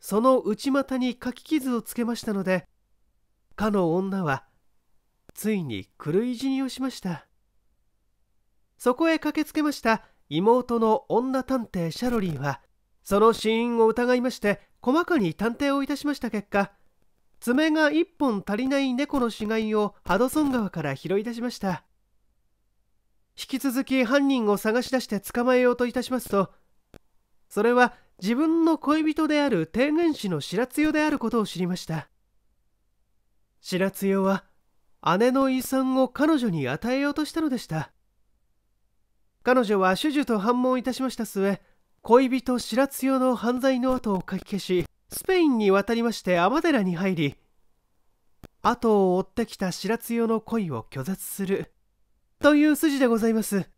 その内股に書き傷をつけましたのでかの女はついに狂い死にをしましたそこへ駆けつけました妹の女探偵シャロリーはその死因を疑いまして細かに探偵をいたしました結果爪が1本足りない猫の死骸をハドソン川から拾い出しました引き続き犯人を探し出して捕まえようといたしますとそれは自分の恋人である天元氏の白露であることを知りました白津は姉の遺産を彼女に与えようとしたのでした彼女は主樹と反問いたしました末恋人白露の犯罪の後をかき消しスペインに渡りまして天寺に入り後を追ってきた白露の恋を拒絶するという筋でございます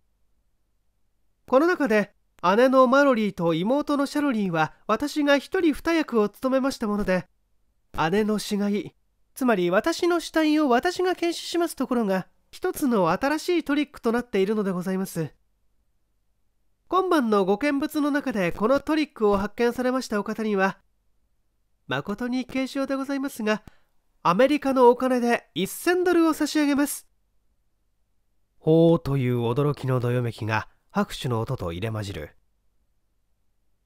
この中で姉のマロリーと妹のシャロリンは私が一人二役を務めましたもので姉の死骸つまり私の死体を私が検視しますところが一つの新しいトリックとなっているのでございます今晩のご見物の中でこのトリックを発見されましたお方には誠に軽傷でございますがアメリカのお金で1000ドルを差し上げますほうという驚きのどよめきが拍手の音と入れ混じる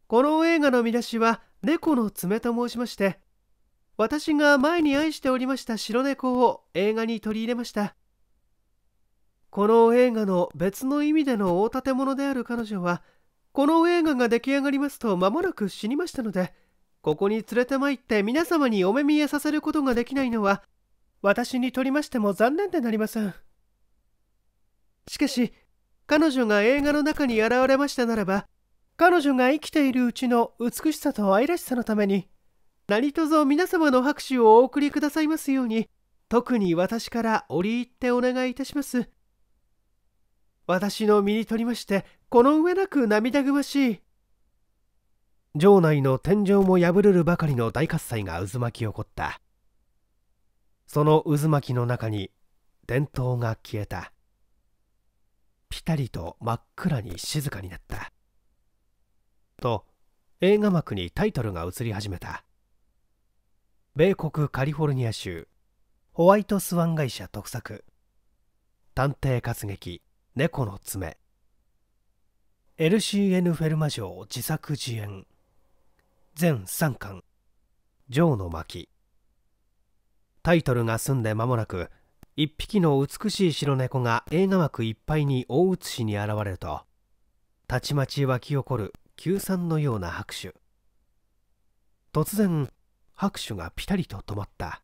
この映画の見出しは「猫の爪」と申しまして私が前に愛しておりました白猫を映画に取り入れましたこの映画の別の意味での大建物である彼女はこの映画が出来上がりますと間もなく死にましたのでここに連れて参って皆様にお目見えさせることができないのは私にとりましても残念でなりませんしかし彼女が映画の中に現れましたならば彼女が生きているうちの美しさと愛らしさのために何卒皆様の拍手をお送りくださいますように特に私から折り入ってお願いいたします私の身にとりましてこの上なく涙ぐましい城内の天井も破れるばかりの大喝采が渦巻き起こったその渦巻きの中に伝統が消えたぴたりと真っ暗に静かになったと映画幕にタイトルが映り始めた米国カリフォルニア州ホワイトスワン会社特作探偵活劇猫の爪 LCN フェルマ城自作自演全3巻「ジョーの巻」タイトルが済んで間もなく一匹の美しい白猫が映画枠いっぱいに大写しに現れるとたちまち湧き起こる急散のような拍手突然拍手がピタリと止まった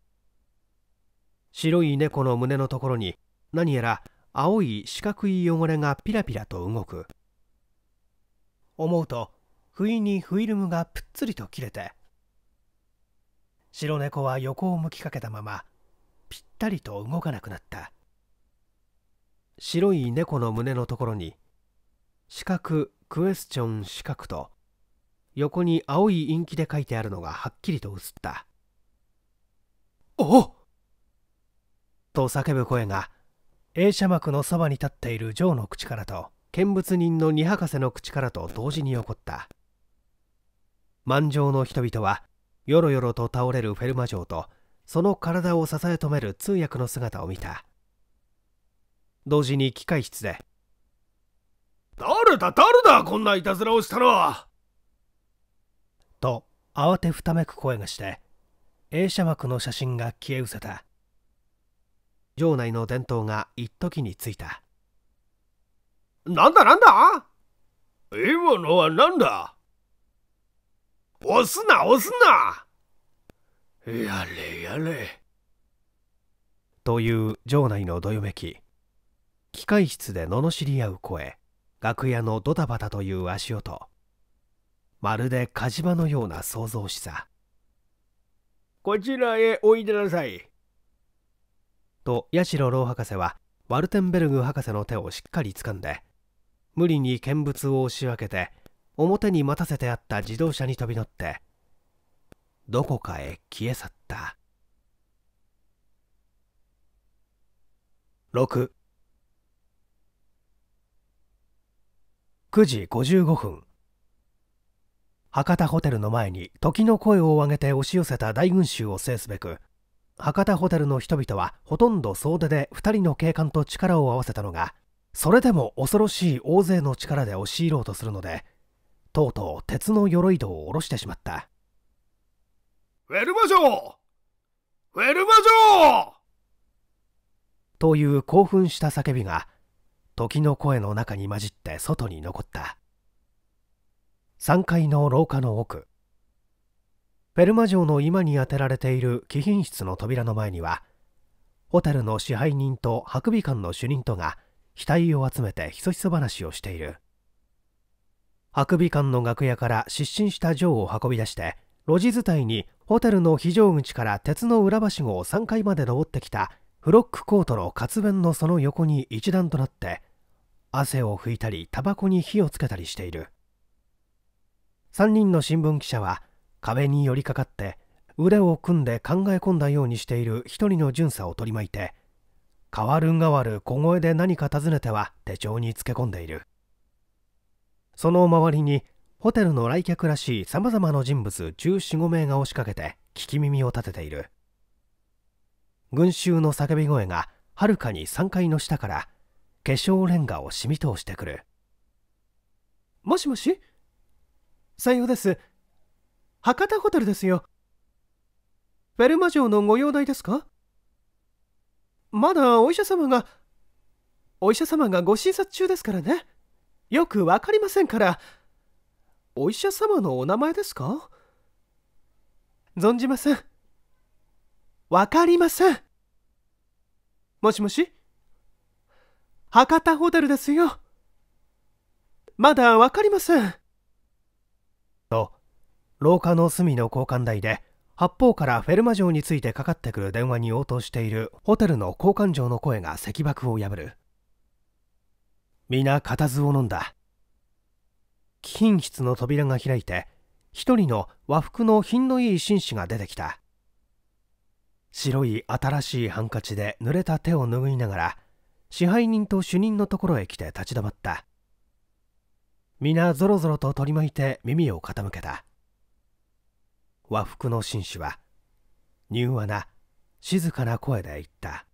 白い猫の胸のところに何やら青い四角い汚れがピラピラと動く思うと不意にフィルムがぷっつりと切れて白猫は横を向きかけたままったりと動かなくなった白い猫の胸のところに四角クエスチョン四角と横に青いインキで書いてあるのがはっきりと映ったおっと叫ぶ声が映写幕のそばに立っているジョーの口からと見物人の二博士の口からと同時に起こった満場の人々はよろよろと倒れるフェルマ城とその体を支え止める通訳の姿を見た同時に機械室で誰だ誰だこんないたずらをしたのはと慌てふためく声がして映写幕の写真が消え失せた場内の伝統が一時についたなんだなんだ今のはなんだ押すな押すなやれやれ。という場内のどよめき機械室で罵り合う声楽屋のドタバタという足音まるで火事場のような創造しさこちらへおいでなさいと八代老博士はワルテンベルグ博士の手をしっかり掴んで無理に見物を押し分けて表に待たせてあった自動車に飛び乗ってどこかへ消え去った69時55分博多ホテルの前に時の声を上げて押し寄せた大群衆を制すべく博多ホテルの人々はほとんど総出で2人の警官と力を合わせたのがそれでも恐ろしい大勢の力で押し入ろうとするのでとうとう鉄の鎧戸を下ろしてしまったウェルマ城ウェルマ城という興奮した叫びが時の声の中に混じって外に残った3階の廊下の奥フェルマ城の今に当てられている貴賓室の扉の前には蛍の支配人と博美館の主任とが額を集めてひそひそ話をしている博美館の楽屋から失神したジョーを運び出して路地伝いにホテルの非常口から鉄の裏橋しごを3階まで登ってきたフロックコートの活弁のその横に一段となって汗を拭いたりタバコに火をつけたりしている3人の新聞記者は壁に寄りかかって腕を組んで考え込んだようにしている一人の巡査を取り巻いて変わる変わる小声で何か尋ねては手帳につけ込んでいるその周りにホテルの来客らしい様々な人物14,5名が押しかけて聞き耳を立てている群衆の叫び声がはるかに3階の下から化粧レンガを染み通してくるもしもし採用です博多ホテルですよフェルマ城のご用代ですかまだお医者様がお医者様がご診察中ですからねよくわかりませんからお医者様のお名前ですか存じません。わかりません。もしもし博多ホテルですよ。まだわかりません。と、廊下の隅の交換台で、八方からフェルマ城についてかかってくる電話に応答しているホテルの交換場の声が石爆を破る。皆固唾を飲んだ。貴賓室の扉が開いて一人の和服の品のいい紳士が出てきた白い新しいハンカチで濡れた手を拭いながら支配人と主任のところへ来て立ち止まった皆ぞろぞろと取り巻いて耳を傾けた和服の紳士は柔和な静かな声で言った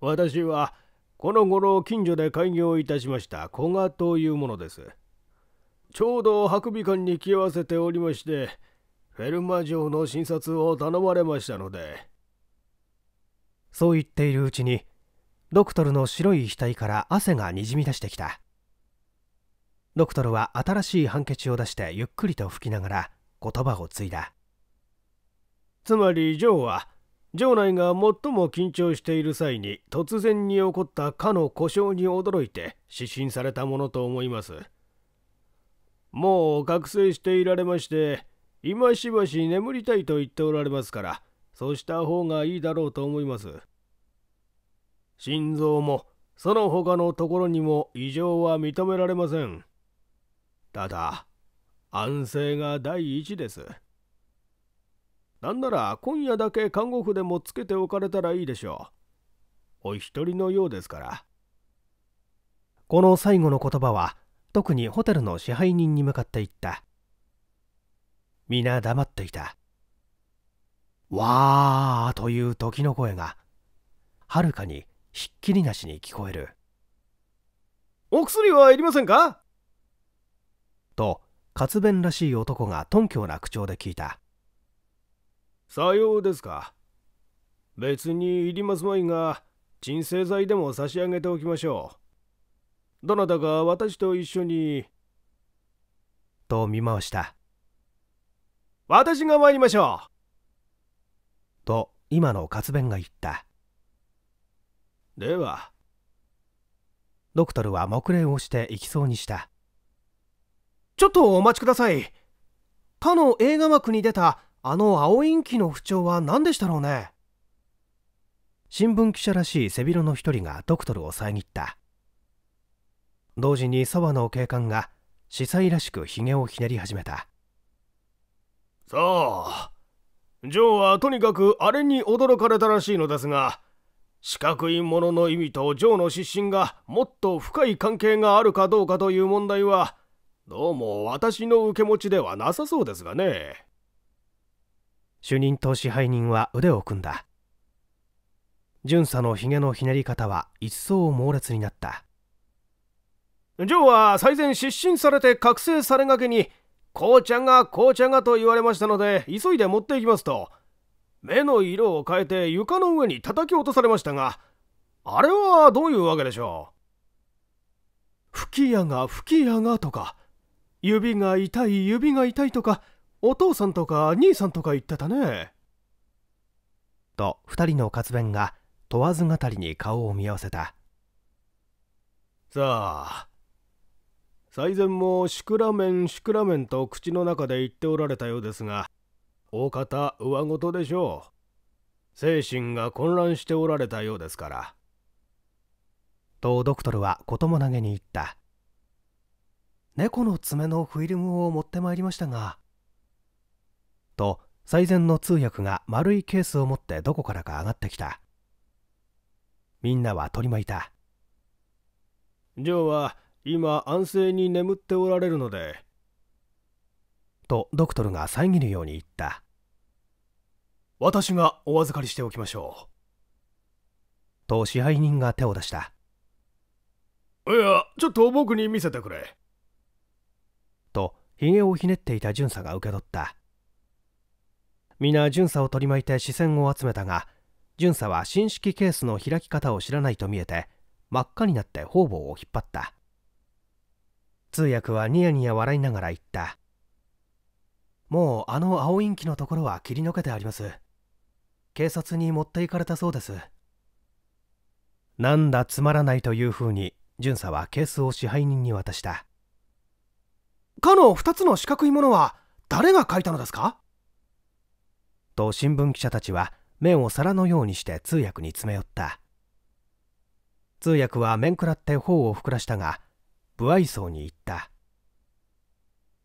私はこの頃近所で開業いたしました古賀というものですちょうど白尾館に来合わせておりましてフェルマ城の診察を頼まれましたのでそう言っているうちにドクトルの白い額から汗がにじみ出してきたドクトルは新しいハンケチを出してゆっくりと拭きながら言葉を継いだつまりジョーは城内が最も緊張している際に突然に起こったかの故障に驚いて指針されたものと思います。もう覚醒していられまして、今しばし眠りたいと言っておられますから、そうした方がいいだろうと思います。心臓も、その他のところにも異常は認められません。ただ、安静が第一です。なんなら今夜だけ看護婦でもつけておかれたらいいでしょう。お一人のようですから。この最後の言葉は、特にホテルの支配人に向かっていった皆黙っていたわーという時の声がはるかにひっきりなしに聞こえるお薬はいりませんかと活弁らしい男が頓強な口調で聞いたさようですか別にいりますまいが鎮静剤でも差し上げておきましょうどなたか私と一緒に。と見回した。私が参りましょう。と今の活弁が言った。では。ドクトルは黙礼をして行きそうにした。ちょっとお待ちください。他の映画枠に出たあの青インキの不調は何でしたろうね。新聞記者らしい背広の一人がドクトルを遮った。同時に沢の警官が司祭らしくひげをひねり始めたさあジョーはとにかくあれに驚かれたらしいのですが四角いものの意味とジョーの失神がもっと深い関係があるかどうかという問題はどうも私の受け持ちではなさそうですがね主任と支配人は腕を組んだ巡査のひげのひねり方は一層猛烈になったジョーは最前失神されて覚醒されがけに、紅茶が紅茶がと言われましたので、急いで持っていきますと、目の色を変えて床の上に叩き落とされましたが、あれはどういうわけでしょう。吹き矢が吹き矢がとか、指が痛い指が痛いとか、お父さんとか兄さんとか言ってたね。と2人の活弁が問わず語りに顔を見合わせたさあ最前もシクラメンシクラメンと口の中で言っておられたようですが大方上ごとでしょう精神が混乱しておられたようですからとドクトルはとも投げに言った猫の爪のフィルムを持ってまいりましたがと最前の通訳が丸いケースを持ってどこからか上がってきたみんなは取り巻いたジョーは今安静に眠っておられるのでとドクトルが遮るように言った私がお預かりしておきましょうと支配人が手を出したいやちょっと僕に見せてくれとひげをひねっていた巡査が受け取った皆巡査を取り巻いて視線を集めたが巡査は新式ケースの開き方を知らないと見えて真っ赤になって方々を引っ張った通訳はニヤニヤ笑いながら言ったもうあの青インキのところは切り抜けてあります警察に持っていかれたそうですなんだつまらないというふうに巡査はケースを支配人に渡したかの2つの四角いものは誰が書いたのですかと新聞記者たちは面を皿のようにして通訳に詰め寄った通訳は面食らって頬を膨らしたが不愛想に言った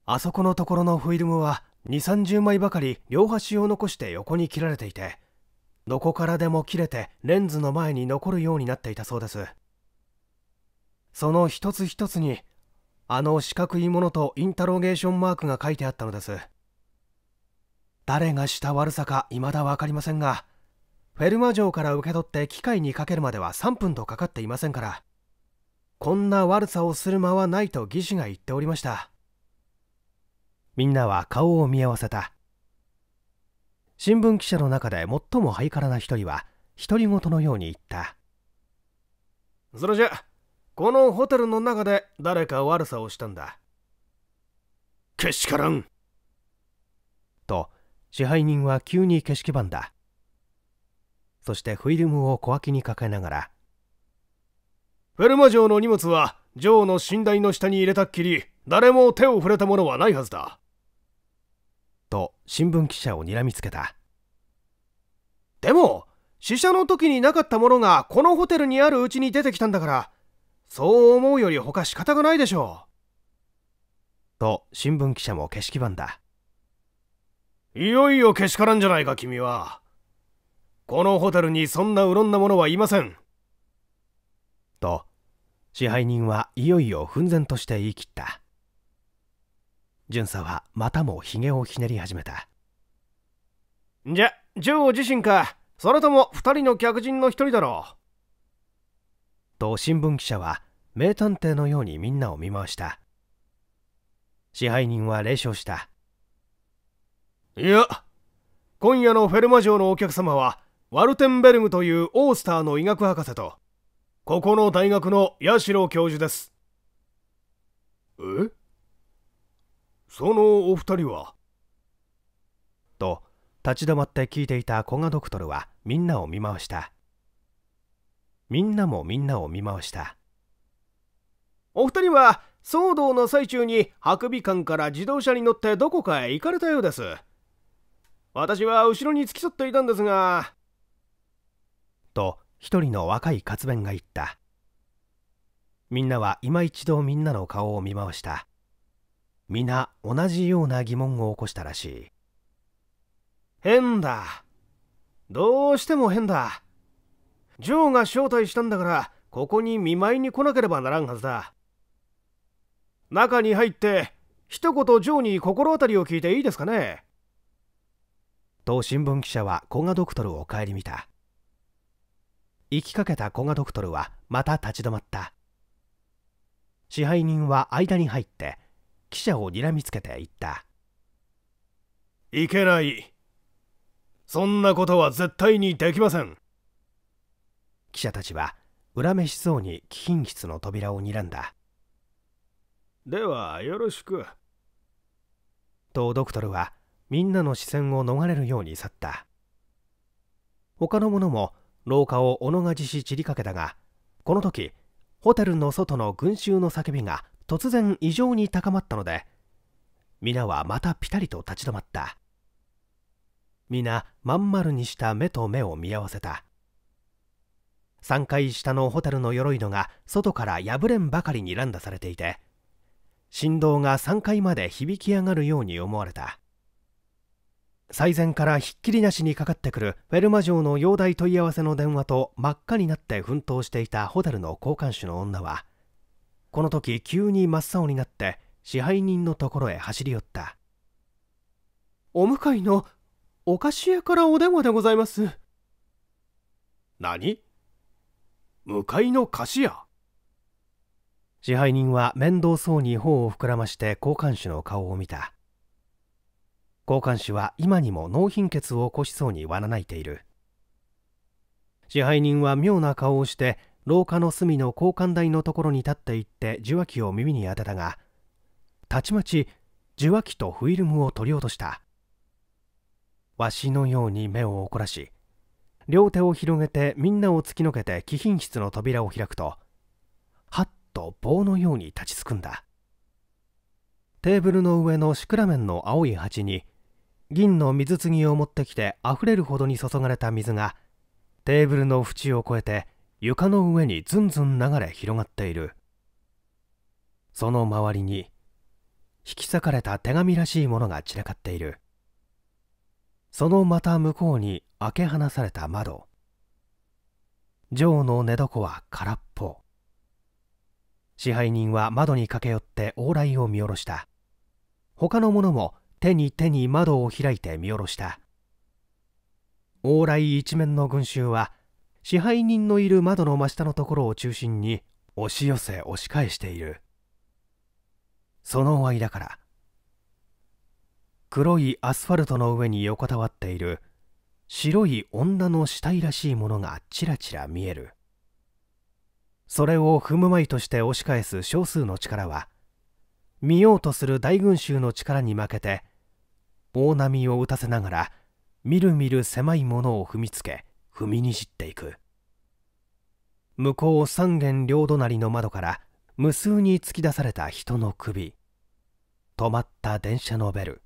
あそこのところのフィルムは2 3 0枚ばかり両端を残して横に切られていてどこからでも切れてレンズの前に残るようになっていたそうですその一つ一つにあの四角いものとインタロゲーションマークが書いてあったのです誰がした悪さか未だ分かりませんがフェルマ城から受け取って機械にかけるまでは3分とかかっていませんからこんな悪さをする間はないと義手が言っておりましたみんなは顔を見合わせた新聞記者の中で最もハイカラな一人は独り言のように言ったそれじゃこのホテルの中で誰か悪さをしたんだけしからんと支配人は急に景色版だそしてフィルムを小脇にかけながらフェルマ城の荷物は城の寝台の下に入れたっきり誰も手を触れたものはないはずだと新聞記者をにらみつけたでも死者の時になかったものがこのホテルにあるうちに出てきたんだからそう思うより他仕方がないでしょうと新聞記者も景色版だいよいよけしからんじゃないか君はこのホテルにそんなうろんなものはいませんと支配人はいよいよ奮然として言い切った巡査はまたもひげをひねり始めたじゃ女王自身かそれとも2人の客人の1人だろうと新聞記者は名探偵のようにみんなを見回した支配人は冷笑したいや今夜のフェルマ城のお客様はワルテンベルグというオースターの医学博士とここの大学の八代教授ですえそのお二人はと立ち止まって聞いていた古賀ドクトルはみんなを見回したみんなもみんなを見回したお二人は騒動の最中にハクビ館から自動車に乗ってどこかへ行かれたようです私は後ろに付き添っていたんですがと一人の若い活弁が言ったみんなは今一度みんなの顔を見回した皆同じような疑問を起こしたらしい変だどうしても変だジョーが招待したんだからここに見舞いに来なければならんはずだ中に入って一言ジョーに心当たりを聞いていいですかねと新聞記者は古賀ドクトルを顧みた行きかけた古賀ドクトルはまた立ち止まった支配人は間に入って記者をにらみつけて言ったいけないそんなことは絶対にできません記者たちは恨めしそうに貴賓室の扉を睨んだではよろしくとドクトルはみんなの視線を逃れるように去った他の者も廊下をのがじし散りかけたがこの時ホテルの外の群衆の叫びが突然異常に高まったので皆はまたピタリと立ち止まった皆まん丸にした目と目を見合わせた3階下のホテルの鎧戸が外から破れんばかりに乱打されていて振動が3階まで響き上がるように思われた最前からひっきりなしにかかってくるフェルマ城の容体問い合わせの電話と真っ赤になって奮闘していたホタルの交換手の女はこの時急に真っ青になって支配人のところへ走り寄ったお向かいのお菓子屋からお電話でございます何向かいの菓子屋支配人は面倒そうに頬を膨らまして交換手の顔を見た交換手は今にも脳貧血を起こしそうにわな泣いている支配人は妙な顔をして廊下の隅の交換台のところに立っていって受話器を耳に当てたがたちまち受話器とフィルムを取り落としたわしのように目を怒らし両手を広げてみんなを突きのけて貴賓室の扉を開くとはっと棒のように立ちすくんだテーブルの上のシクラメンの青い鉢に銀の水継ぎを持ってきて溢れるほどに注がれた水がテーブルの縁を越えて床の上にずんずん流れ広がっているその周りに引き裂かれた手紙らしいものが散らかっているそのまた向こうに開け放された窓ジの寝床は空っぽ支配人は窓に駆け寄って往来を見下ろした他の者も手に手に窓を開いて見下ろした往来一面の群衆は支配人のいる窓の真下のところを中心に押し寄せ押し返しているその間から黒いアスファルトの上に横たわっている白い女の死体らしいものがちらちら見えるそれを踏むまいとして押し返す少数の力は見ようとする大群衆の力に負けて大波を打たせながらみるみる狭いものを踏みつけ踏みにじっていく向こう三軒両隣の窓から無数に突き出された人の首止まった電車のベル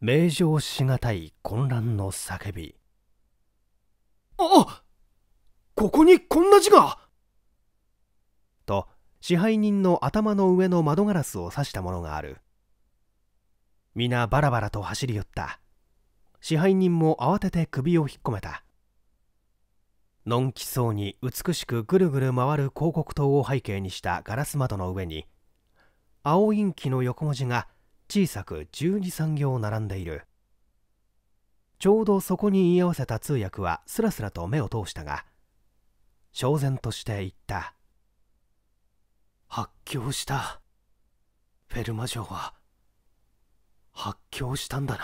名状しがたい混乱の叫びあここにこんな字がと支配人の頭の上の窓ガラスを刺したものがある皆バラバラと走り寄った支配人も慌てて首を引っ込めたのんきそうに美しくぐるぐる回る広告塔を背景にしたガラス窓の上に青インキの横文字が小さく123行並んでいるちょうどそこに居合わせた通訳はすらすらと目を通したが、焦然として言った。発狂したフェルマ城は発狂したんだ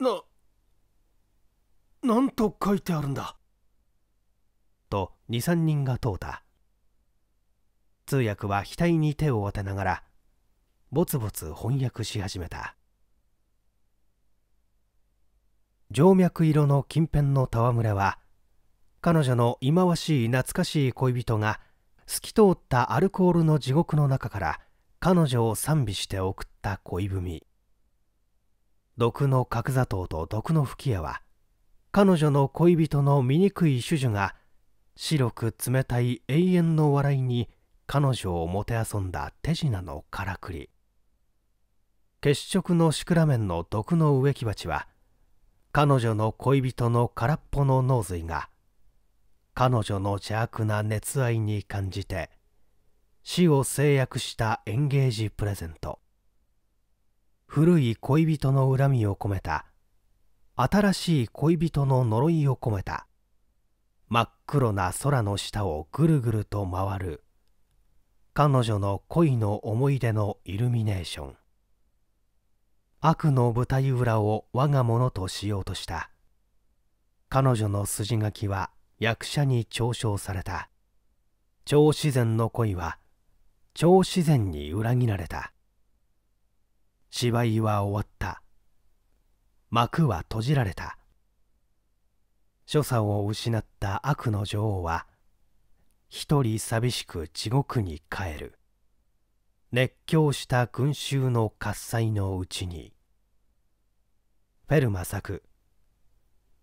なななんと書いてあるんだと23人が問うた通訳は額に手を当てながらぼつぼつ翻訳し始めた静脈色の近辺の戯れは彼女の忌まわしい懐かしい恋人が「透き通ったアルコールの地獄の中から彼女を賛美して送った恋文毒の角砂糖と毒の吹き矢は彼女の恋人の醜い種女が白く冷たい永遠の笑いに彼女をもてあそんだ手品のからくり血色のシクラメンの毒の植木鉢は彼女の恋人の空っぽの脳髄が彼女の邪悪な熱愛に感じて死を制約したエンゲージプレゼント古い恋人の恨みを込めた新しい恋人の呪いを込めた真っ黒な空の下をぐるぐると回る彼女の恋の思い出のイルミネーション悪の舞台裏を我がものとしようとした彼女の筋書きは役者に嘲笑された超自然の恋は超自然に裏切られた芝居は終わった幕は閉じられた所作を失った悪の女王は一人寂しく地獄に帰る熱狂した群衆の喝采のうちにフェルマ作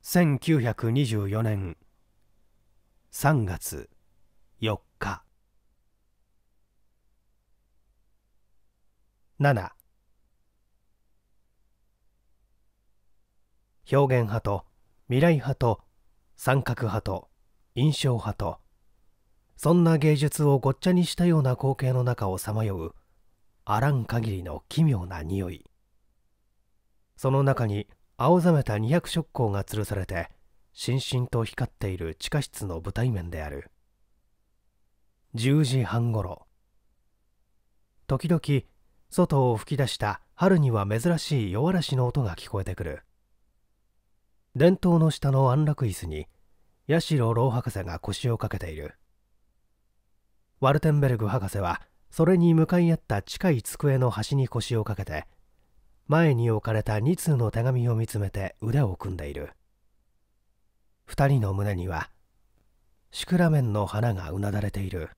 1924年3月4日7表現派と未来派と三角派と印象派とそんな芸術をごっちゃにしたような光景の中をさまようあらん限りの奇妙な匂いその中に青ざめた200色光が吊るされてしんしんと光っている地下室の舞台面である10時半ごろ時々外を吹き出した春には珍しい夜嵐の音が聞こえてくる伝統の下の安楽椅子に八代老博士が腰をかけているワルテンベルグ博士はそれに向かい合った近い机の端に腰をかけて前に置かれた2通の手紙を見つめて腕を組んでいる2人の胸にはシクラメンの花がうなだれている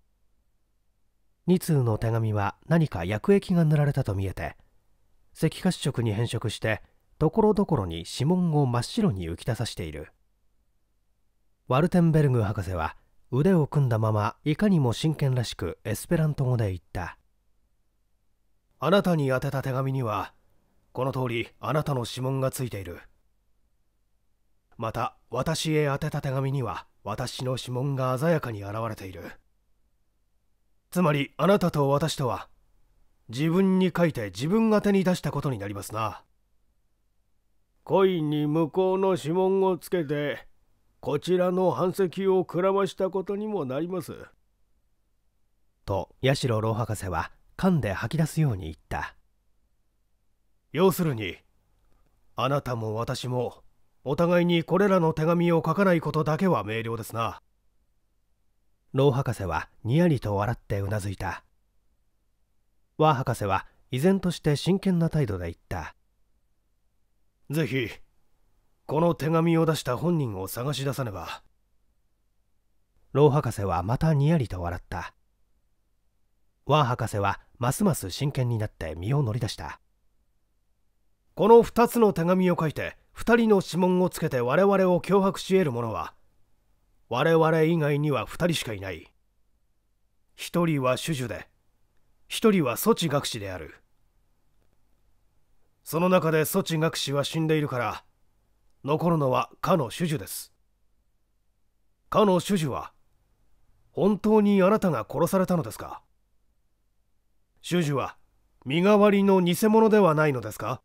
2通の手紙は何か薬液が塗られたと見えて赤褐色に変色してところどころに指紋を真っ白に浮き出さしているワルテンベルグ博士は腕を組んだままいかにも真剣らしくエスペラント語で言ったあなたに宛てた手紙にはこの通りあなたの指紋がついているまた私へ宛てた手紙には私の指紋が鮮やかに現れているつまりあなたと私とは自分に書いて自分が手に出したことになりますな恋に向こうの指紋をつけてこちらの反石をくらましたことにもなりますと八代老博士は噛んで吐き出すように言った要するにあなたも私もお互いにこれらの手紙を書かないことだけは明瞭ですな老博士はにやりと笑ってうなずいた和博士は依然として真剣な態度で言ったぜひこの手紙を出した本人を探し出さねば老博士はまたにやりと笑った和博士はますます真剣になって身を乗り出したこの2つの手紙を書いて2人の指紋をつけて我々を脅迫し得る者は我々以外には2人しかいない1人は主樹で1人はソチ学士であるその中でソチ学士は死んでいるから残るのはかの主樹ですかの主樹は本当にあなたが殺されたのですか主樹は身代わりの偽物ではないのですか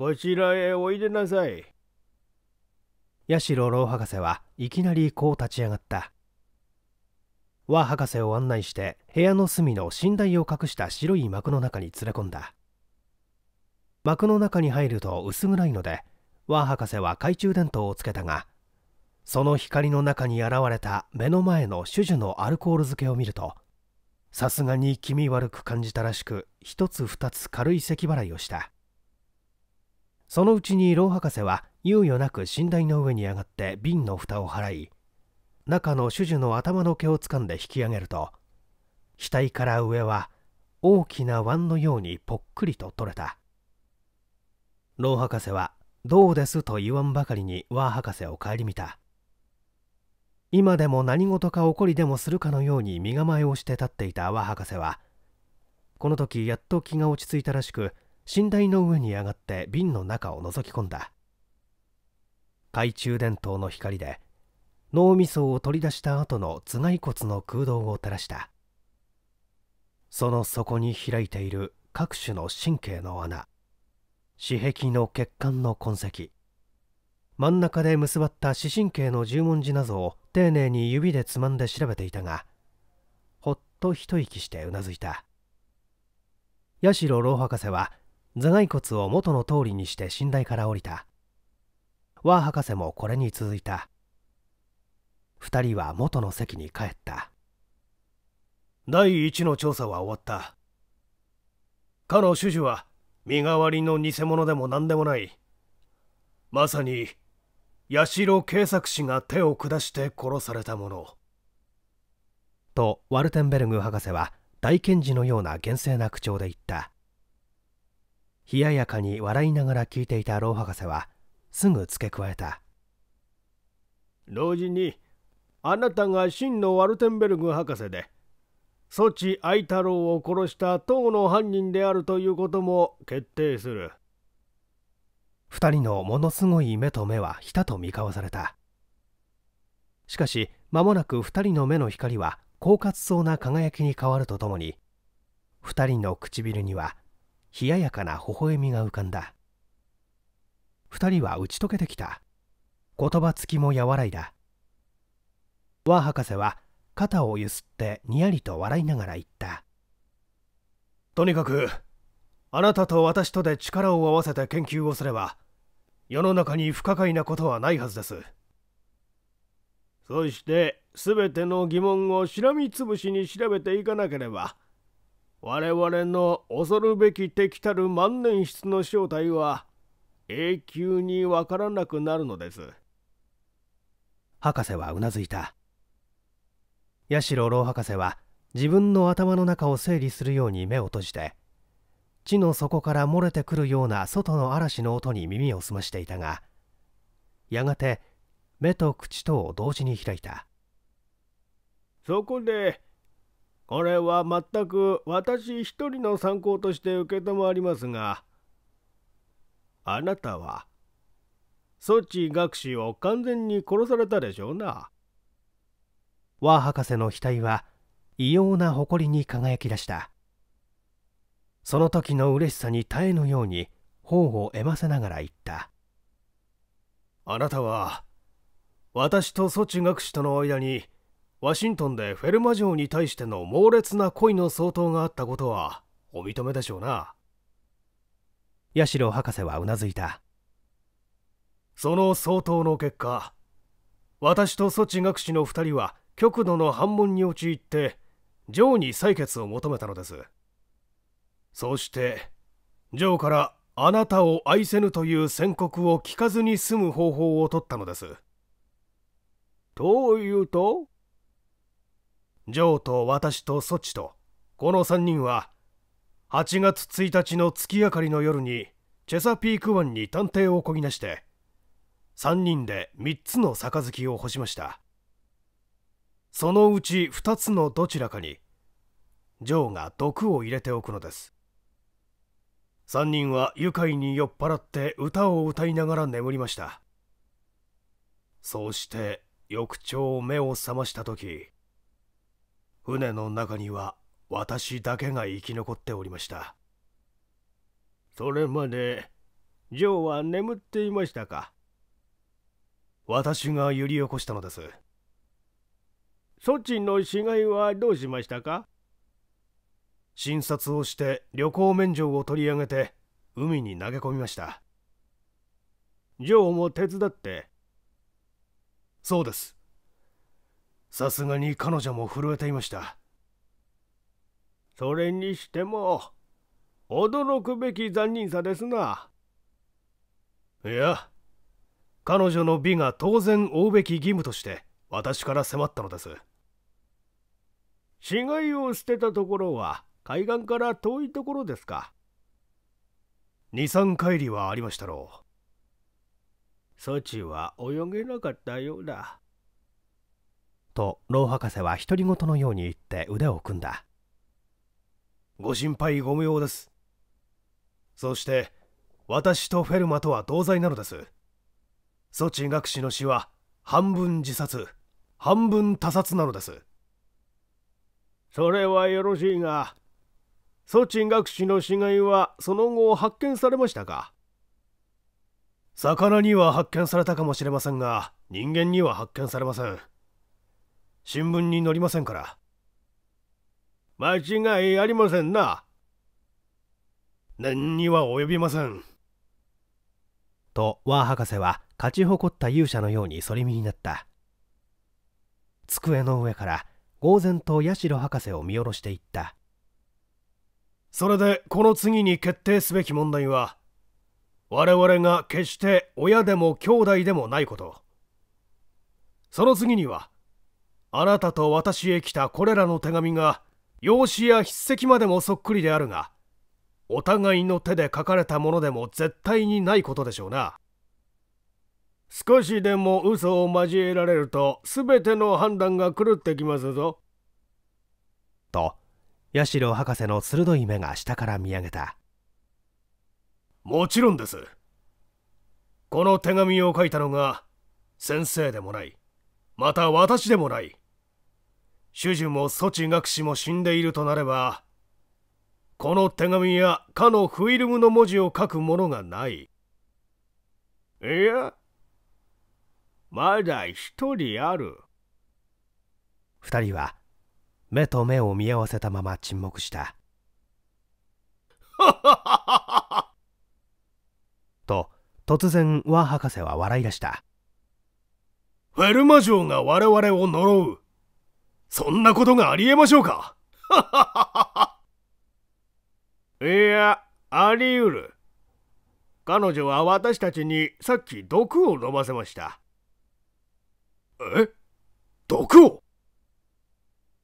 こちらへおいでなさい。八代老博士はいきなりこう立ち上がった。和博士を案内して部屋の隅の寝台を隠した白い幕の中に連れ込んだ。幕の中に入ると薄暗いので、和博士は懐中電灯をつけたが、その光の中に現れた目の前の種々のアルコール漬けを見ると、さすがに気味悪く感じたらしく、一つ二つ軽い咳払いをした。そのうちに老博士は猶予なく寝台の上に上がって瓶の蓋を払い中の主樹の頭の毛を掴んで引き上げると額から上は大きな腕のようにぽっくりと取れた老博士は「どうです」と言わんばかりに和博士を顧みた今でも何事か起こりでもするかのように身構えをして立っていた和博士はこの時やっと気が落ち着いたらしく寝台の上に上がって瓶の中を覗き込んだ懐中電灯の光で脳みそを取り出した後の頭蓋骨の空洞を照らしたその底に開いている各種の神経の穴歯壁の血管の痕跡真ん中で結ばった視神経の十文字などを丁寧に指でつまんで調べていたがほっと一息してうなずいた八代老博士は頭蓋骨を元の通りにして寝台から降りたワー博士もこれに続いた2人は元の席に帰った第一の調査は終わった彼の主樹は身代わりの偽物でも何でもないまさに八代慶作氏が手を下して殺されたものとワルテンベルグ博士は大賢治のような厳正な口調で言った冷ややかに笑いながら聞いていた老博士はすぐ付け加えた同時にあなたが真のワルテンベルグ博士でソチ愛太郎を殺した党の犯人であるということも決定する2人のものすごい目と目はひたと見交わされたしかし間もなく2人の目の光は狡猾そうな輝きに変わるとともに2人の唇には冷ややかな微笑みが浮かんだ2人は打ち解けてきた言葉つきも和らいだ和博士は肩をゆすってにやりと笑いながら言ったとにかくあなたと私とで力を合わせて研究をすれば世の中に不可解なことはないはずですそして全ての疑問をしらみつぶしに調べていかなければ我々の恐るべき敵たる万年筆の正体は永久にわからなくなるのです博士はうなずいた八代老博士は自分の頭の中を整理するように目を閉じて地の底から漏れてくるような外の嵐の音に耳を澄ましていたがやがて目と口とを同時に開いたそこでこれは全く私一人の参考として承りますがあなたはソチ学士を完全に殺されたでしょうな。和博士の額は異様な誇りに輝き出したその時の嬉しさに耐えぬように頬を得ませながら言ったあなたは私とソチ学士との間にワシントンでフェルマ城に対しての猛烈な恋の相当があったことはお認めでしょうな八代博士はうなずいたその相当の結果私とソチ学士の2人は極度の反問に陥って城に採決を求めたのですそしてジョーからあなたを愛せぬという宣告を聞かずに済む方法を取ったのですというとジョーと私とソチとこの3人は8月1日の月明かりの夜にチェサピーク湾に探偵をこぎなして3人で3つの杯を干しましたそのうち2つのどちらかにジョーが毒を入れておくのです3人は愉快に酔っ払って歌を歌いながら眠りましたそうして翌朝目を覚ました時船の中には私だけが生き残っておりましたそれまでジョーは眠っていましたか私が揺り起こしたのですソチの死骸はどうしましたか診察をして旅行免除を取り上げて海に投げ込みましたジョーも手伝ってそうですさすがに彼女も震えていましたそれにしても驚くべき残忍さですないや彼女の美が当然負うべき義務として私から迫ったのです死骸を捨てたところは海岸から遠いところですか23回りはありましたろうソチは泳げなかったようだと老博士は独り言のように言って腕を組んだご心配ご無用ですそして私とフェルマとは同罪なのですソチ学士の死は半分自殺半分他殺なのですそれはよろしいがソチ学士の死骸はその後発見されましたか魚には発見されたかもしれませんが人間には発見されません新聞に載りませんから間違いありませんな何には及びませんとワー博士は勝ち誇った勇者のように反り身になった机の上から呆然と八代博士を見下ろしていったそれでこの次に決定すべき問題は我々が決して親でも兄弟でもないことその次にはあなたと私へ来たこれらの手紙が用紙や筆跡までもそっくりであるがお互いの手で書かれたものでも絶対にないことでしょうな少しでも嘘を交えられると全ての判断が狂ってきますぞと八代博士の鋭い目が下から見上げたもちろんですこの手紙を書いたのが先生でもないまた私でもない主樹も措置。学士も死んでいるとなればこの手紙やかのフィルムの文字を書くものがないいやまだ一人ある二人は目と目を見合わせたまま沈黙したと突然和博士は笑い出したフェルマ城が我々を呪うそんなことがありえましょうか いや、あり得る。彼女は私たちにさっき毒を飲ませました。え毒を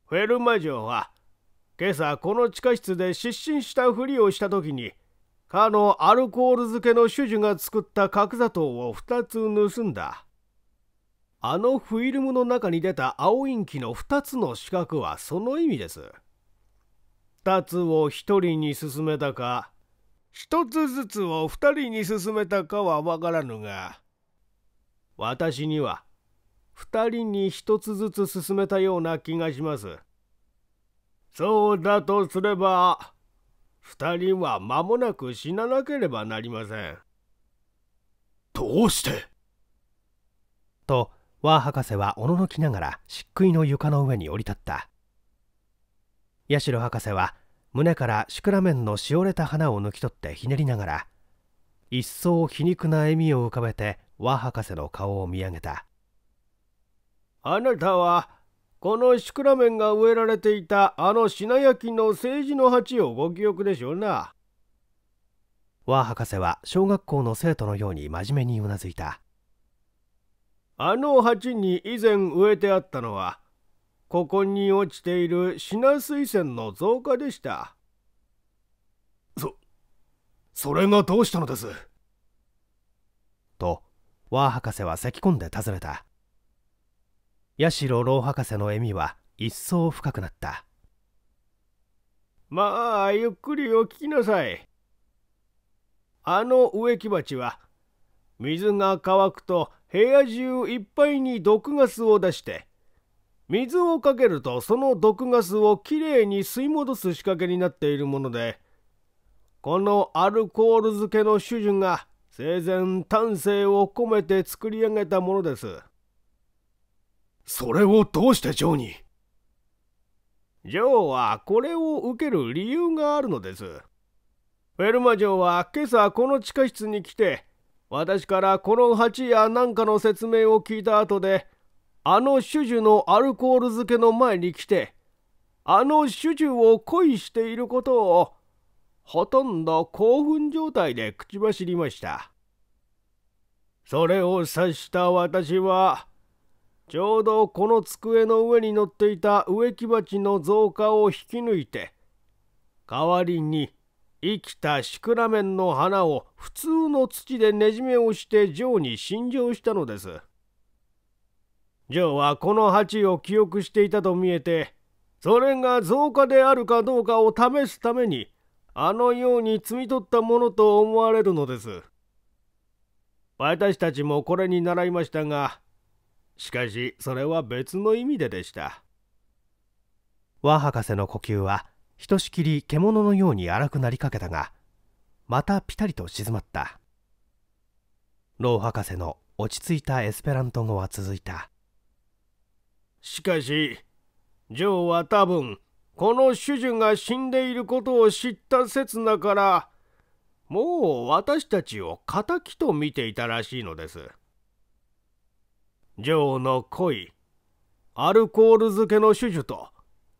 フェルマ城は今朝この地下室で失神したふりをした時にかのアルコール漬けの主樹が作った角砂糖を2つ盗んだ。あのフィルムの中に出た青インキの2つの四角はその意味です2つを1人に進めたか1つずつを2人に進めたかはわからぬが私には2人に1つずつ進めたような気がしますそうだとすれば2人は間もなく死ななければなりませんどうしてとワー博士はおののきながら漆喰の床の上に降り立った八代博士は胸からシクラメンのしおれた花を抜き取ってひねりながら一層皮肉な笑みを浮かべて和博士の顔を見上げたあなたはこのシクラメンが植えられていたあのしなやきの政治の鉢をご記憶でしょうな和博士は小学校の生徒のように真面目にうなずいたあの鉢に以前植えてあったのはここに落ちているシナ水仙の増加でしたそそれがどうしたのですと和博士は咳き込んで尋ねた八代老博士の笑みは一層深くなったまあゆっくりお聞きなさいあの植木鉢は水が乾くと部屋中いっぱいに毒ガスを出して水をかけるとその毒ガスをきれいに吸い戻す仕掛けになっているものでこのアルコール漬けの主人が生前丹精を込めて作り上げたものですそれをどうしてジョーにジョーはこれを受ける理由があるのですフェルマ城は今朝この地下室に来て私からこの鉢やなんかの説明を聞いた後で、あの種々のアルコール漬けの前に来て、あの種々を恋していることを、ほとんど興奮状態で口走りました。それを察した私は、ちょうどこの机の上に乗っていた植木鉢の造花を引き抜いて、代わりに生きたシクラメンの花を普通の土でねじめをしてジョーに信条したのです。ジョーはこの鉢を記憶していたと見えて、それが増加であるかどうかを試すために、あのように摘み取ったものと思われるのです。私たちもこれに習いましたが、しかしそれは別の意味ででした。和博士の呼吸は、ひとしきり獣のように荒くなりかけたがまたピタリと静まった老博士の落ち着いたエスペラント語は続いたしかしジョーは多分この主樹が死んでいることを知った刹那からもう私たちを敵と見ていたらしいのですジョーの恋アルコール漬けの主樹と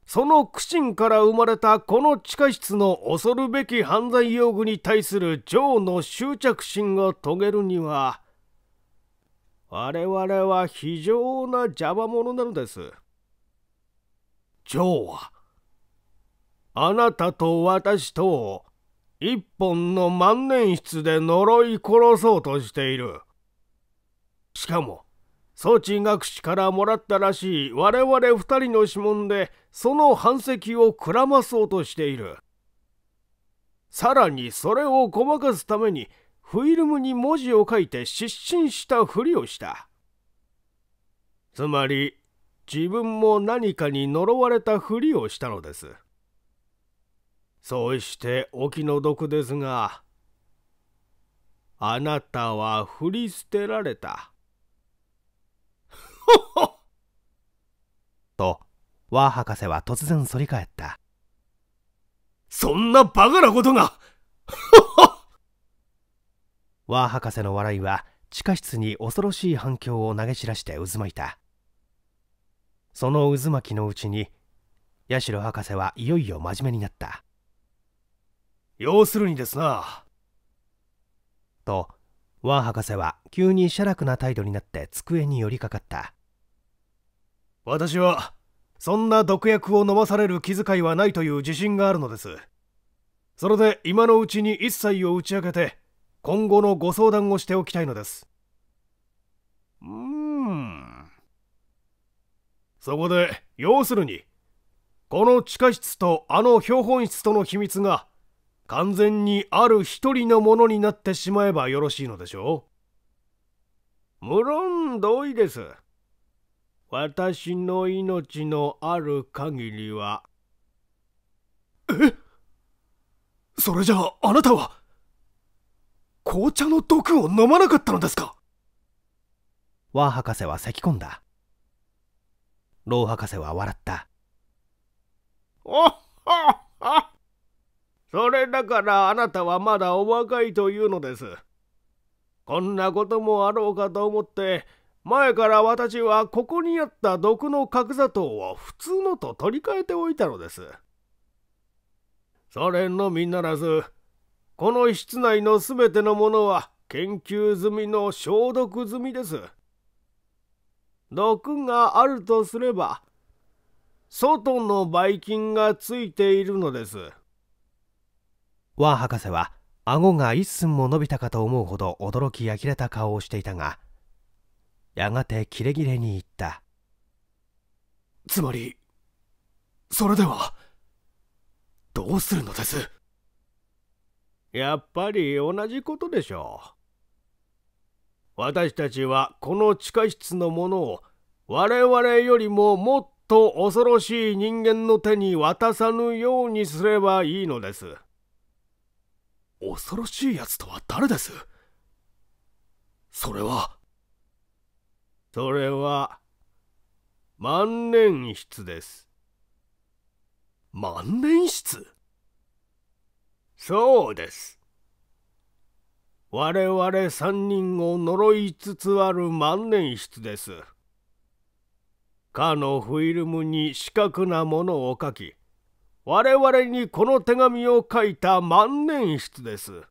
その苦心から生まれたこの地下室の恐るべき犯罪用具に対するジョーの執着心を遂げるには我々は非常な邪魔者なのです。ジョーはあなたと私とを一本の万年筆で呪い殺そうとしている。しかも装置学士からもらったらしい我々二人の指紋でその反跡をくらまそうとしているさらにそれをごまかすためにフィルムに文字を書いて失神したふりをしたつまり自分も何かに呪われたふりをしたのですそうしてお気の毒ですがあなたは振り捨てられた。と、ワー博士は突然反り返った。そんなバカなことがワ ー博士の笑いは地下室に恐ろしい反響を投げ散らして渦巻いた。その渦巻きのうちに、八代博士はいよいよ真面目になった。要するにですな。と、ワ博士は急に写楽な態度になって机に寄りかかった。私はそんな毒薬を飲まされる気遣いはないという自信があるのですそれで今のうちに一切を打ち明けて今後のご相談をしておきたいのですうーんそこで要するにこの地下室とあの標本室との秘密が完全にある一人のものになってしまえばよろしいのでしょう無論同意です私の命のある限りは。えそれじゃああなたは紅茶の毒を飲まなかったのですか和博士は咳き込んだ。老博士は笑った。おっはっはそれだからあなたはまだお若いというのです。こんなこともあろうかと思って前から私はここにあった毒の角砂糖を普通のと取り替えておいたのです。ソ連のみならず、この室内のすべてのものは研究済みの消毒済みです。毒があるとすれば、外のばい菌がついているのです。ワン博士は、顎が一寸も伸びたかと思うほど驚き呆れた顔をしていたが、やがてキレキレに言ったつまりそれではどうするのですやっぱり同じことでしょう私たちはこの地下室のものを我々よりももっと恐ろしい人間の手に渡さぬようにすればいいのです恐ろしいやつとは誰ですそれはそれは万年筆です万年筆そうです我々三人を呪いつつある万年筆ですかのフィルムに四角なものを書き我々にこの手紙を書いた万年筆です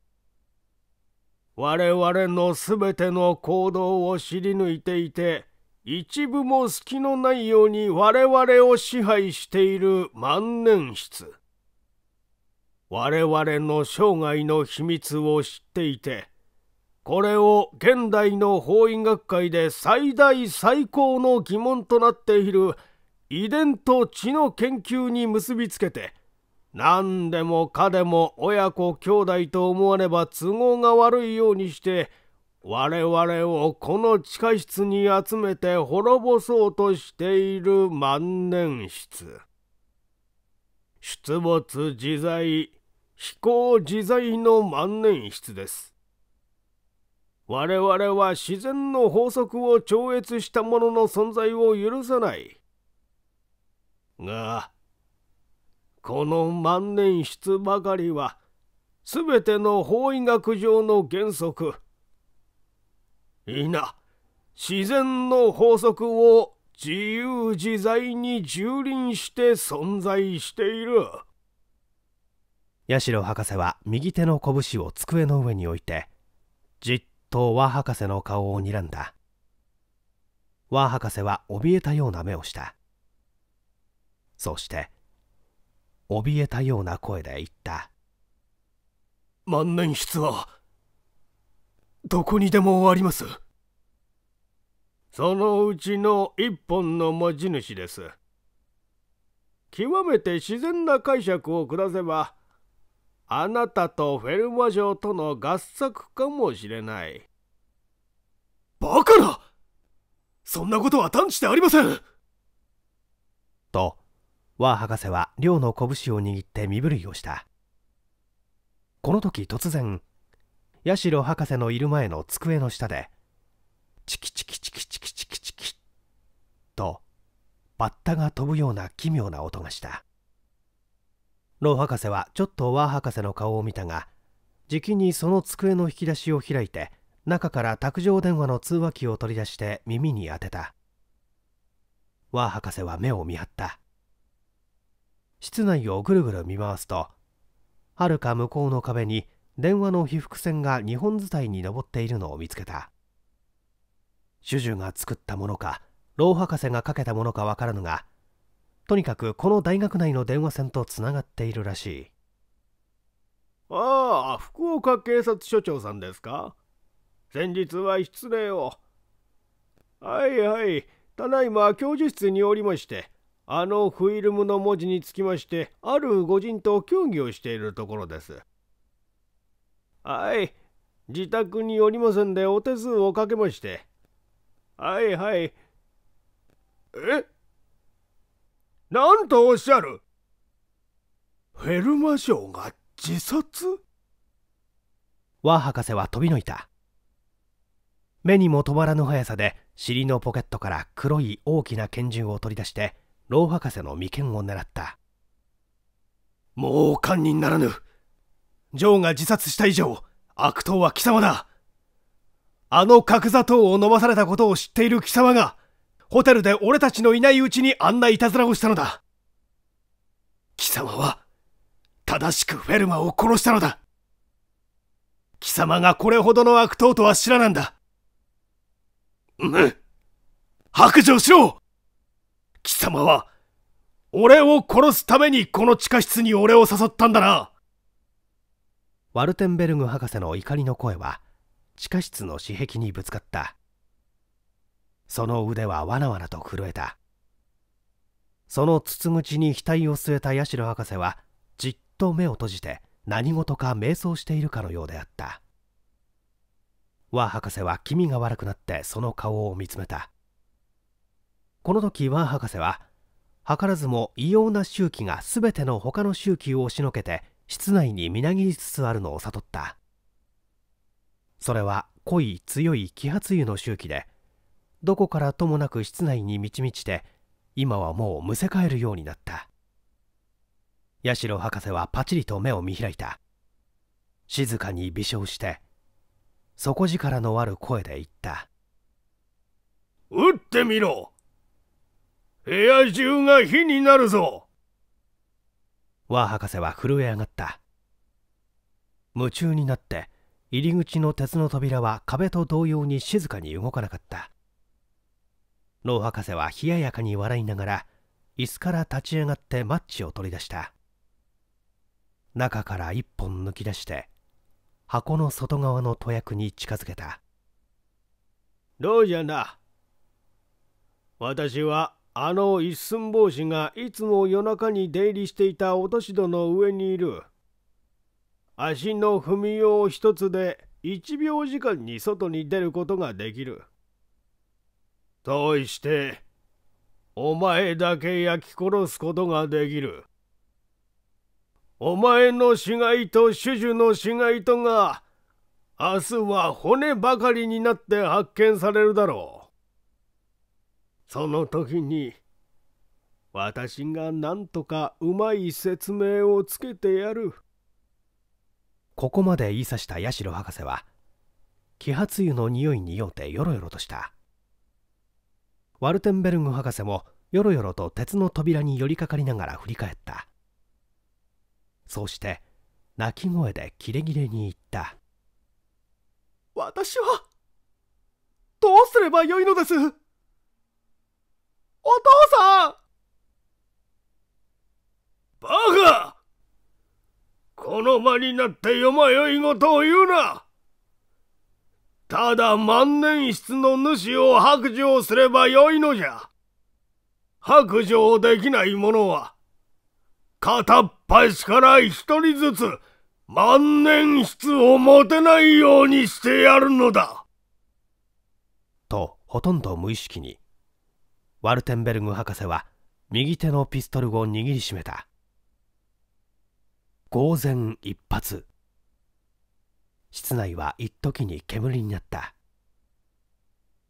我々のすべての行動を知り抜いていて一部も隙のないように我々を支配している万年筆我々の生涯の秘密を知っていてこれを現代の法医学界で最大最高の疑問となっている遺伝と知の研究に結びつけて何でもかでも親子兄弟と思わねば都合が悪いようにして我々をこの地下室に集めて滅ぼそうとしている万年筆出没自在飛行自在の万年筆です我々は自然の法則を超越したものの存在を許さないがこの万年筆ばかりは全ての法医学上の原則いな自然の法則を自由自在に蹂躙して存在している八代博士は右手の拳を机の上に置いてじっと和博士の顔を睨んだ和博士は怯えたような目をしたそして怯えたような声で言った万年筆はどこにでもありますそのうちの一本の持ち主です極めて自然な解釈を下せばあなたとフェルマ城との合作かもしれないバカなそんなことは断じてありませんと和博士は寮の拳を握って身震いをしたこの時突然八代博士のいる前の机の下でチキチキチキチキチキチキとバッタが飛ぶような奇妙な音がした老博士はちょっと和博士の顔を見たがじきにその机の引き出しを開いて中から卓上電話の通話機を取り出して耳に当てた和博士は目を見張った室内をぐるぐる見回すとはるか向こうの壁に電話の被覆線が2本伝いに登っているのを見つけた主従が作ったものか老博士がかけたものかわからぬがとにかくこの大学内の電話線とつながっているらしいああ福岡警察署長さんですか先日は失礼をはいはいただいま教授室におりましてあのフィルムの文字につきまして、ある御人と協議をしているところです。はい、自宅におりませんでお手数をかけまして。はいはい。えなんとおっしゃるフェルマ賞が自殺ワ博士は飛びのいた。目にも止まらぬ速さで尻のポケットから黒い大きな拳銃を取り出して老博士の眉間を狙ったもう堪忍ならぬジョーが自殺した以上悪党は貴様だあの角砂糖を飲まされたことを知っている貴様がホテルで俺たちのいないうちにあんないたずらをしたのだ貴様は正しくフェルマを殺したのだ貴様がこれほどの悪党とは知らなんだむ白状しろ貴様は、俺を殺すためにこの地下室に俺を誘ったんだなワルテンベルグ博士の怒りの声は地下室の私壁にぶつかったその腕はわなわなと震えたその筒口に額を据えた八代博士はじっと目を閉じて何事か迷走しているかのようであった和博士は気味が悪くなってその顔を見つめたこの時ワン博士は図らずも異様な周期が全ての他の周期を押しのけて室内にみなぎりつつあるのを悟ったそれは濃い強い揮発油の周期でどこからともなく室内に満ち満ちて今はもうむせ返るようになった八代博士はパチリと目を見開いた静かに微笑して底力のある声で言った「撃ってみろ部屋中が火になるぞ和博士は震え上がった夢中になって入り口の鉄の扉は壁と同様に静かに動かなかった脳博士は冷ややかに笑いながら椅子から立ち上がってマッチを取り出した中から一本抜き出して箱の外側の戸役に近づけたどうじゃな私はあの一寸法師がいつも夜中に出入りしていた落とし戸の上にいる。足の踏みよう一つで1秒時間に外に出ることができる。対して、お前だけ焼き殺すことができる。お前の死骸と主樹の死骸とが、明日は骨ばかりになって発見されるだろう。その時に私が何とかうまい説明をつけてやるここまで言いさした八代博士は揮発油の匂いに酔うてよろよろとしたワルテンベルグ博士もよろよろと鉄の扉に寄りかかりながら振り返ったそうして泣き声でキレキレに言った私はどうすればよいのですお父さんバカこの間になってよまよい事とを言うなただ万年筆の主を白状すればよいのじゃ。白状できない者は、片っ端から一人ずつ万年筆を持てないようにしてやるのだ。と、ほとんど無意識にワルテンベルグ博士は右手のピストルを握りしめた偶然一発室内は一時に煙になった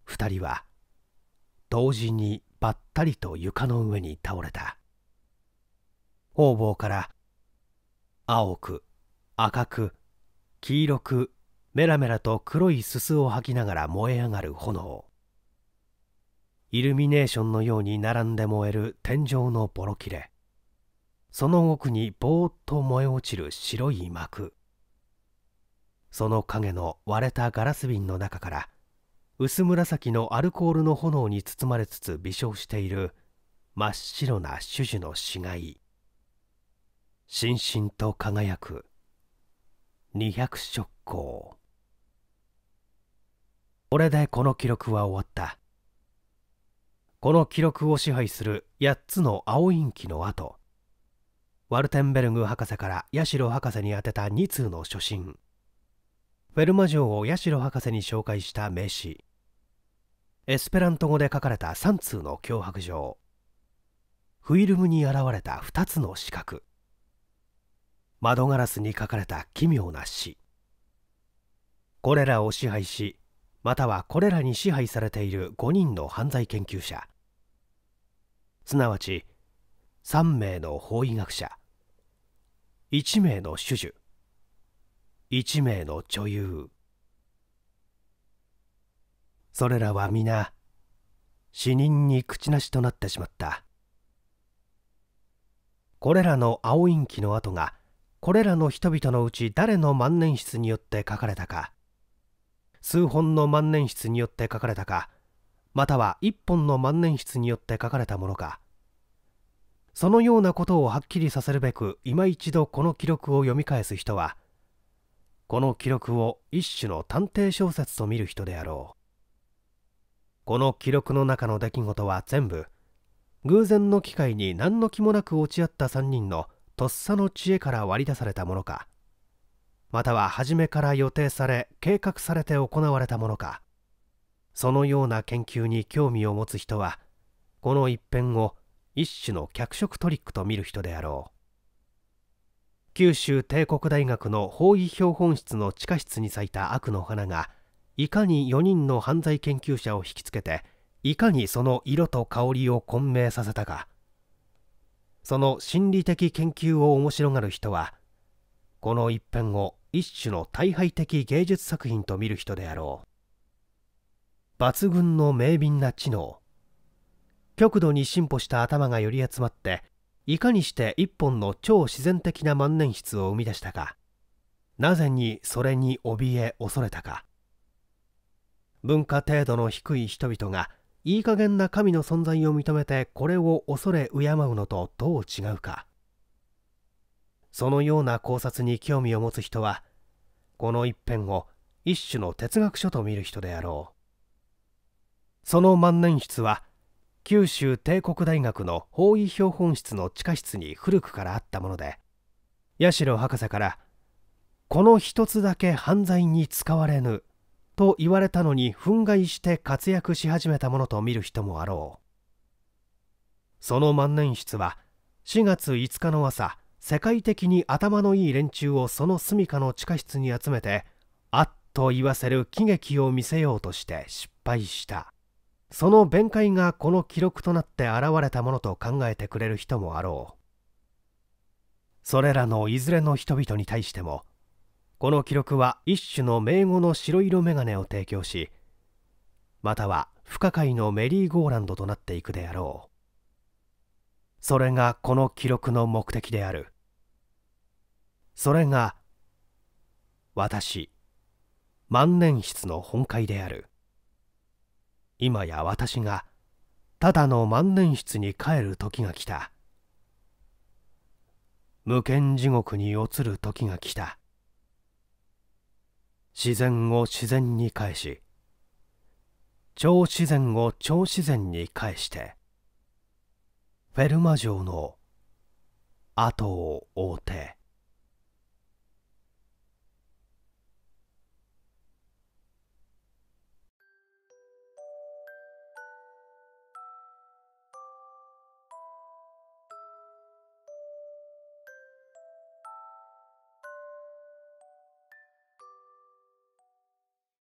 二人は同時にばったりと床の上に倒れた方々から青く赤く黄色くメラメラと黒いすすを吐きながら燃え上がる炎イルミネーションのように並んで燃える天井のボロ切れその奥にぼーっと燃え落ちる白い幕その影の割れたガラス瓶の中から薄紫のアルコールの炎に包まれつつ微笑している真っ白な種々の死骸しんしんと輝く二百色光これでこの記録は終わったこの記録を支配する8つの青インキの後ワルテンベルグ博士から八代博士に宛てた2通の書信フェルマ城を八代博士に紹介した名詞エスペラント語で書かれた3通の脅迫状フィルムに現れた2つの資格窓ガラスに書かれた奇妙な詩これらを支配しまたはこれらに支配されている5人の犯罪研究者すなわち3名の法医学者1名の主樹1名の女優それらは皆死人に口なしとなってしまったこれらの青インの跡がこれらの人々のうち誰の万年筆によって書かれたか数本の万年筆によって書かれたかまたは一本の万年筆によって書かれたものかそのようなことをはっきりさせるべく今一度この記録を読み返す人はこの記録を一種の探偵小説と見る人であろうこの記録の中の出来事は全部偶然の機会に何の気もなく落ち合った3人のとっさの知恵から割り出されたものかまたは初めから予定され計画されて行われたものかそのような研究に興味を持つ人はこの一辺を一種の脚色トリックと見る人であろう九州帝国大学の法医標本室の地下室に咲いた悪の花がいかに4人の犯罪研究者を引きつけていかにその色と香りを混迷させたかその心理的研究を面白がる人はこの一編を一種の退廃的芸術作品と見る人であろう抜群の明敏な知能極度に進歩した頭が寄り集まっていかにして一本の超自然的な万年筆を生み出したかなぜにそれに怯え恐れたか文化程度の低い人々がいい加減な神の存在を認めてこれを恐れ敬うのとどう違うかそのような考察に興味を持つ人はこの一辺を一種の哲学書と見る人であろうその万年筆は九州帝国大学の法医標本室の地下室に古くからあったもので八代博士からこの一つだけ犯罪に使われぬと言われたのに憤慨して活躍し始めたものと見る人もあろうその万年筆は4月5日の朝世界的に頭のいい連中をその住処の地下室に集めてあっと言わせる喜劇を見せようとして失敗したその弁解がこの記録となって現れたものと考えてくれる人もあろうそれらのいずれの人々に対してもこの記録は一種の名語の白色眼鏡を提供しまたは不可解のメリーゴーランドとなっていくであろうそれがこの記録の目的であるそれが私万年筆の本懐である今や私がただの万年筆に帰る時が来た無間地獄に落ちる時が来た自然を自然に返し超自然を超自然に返してフェルマ城の後を追うて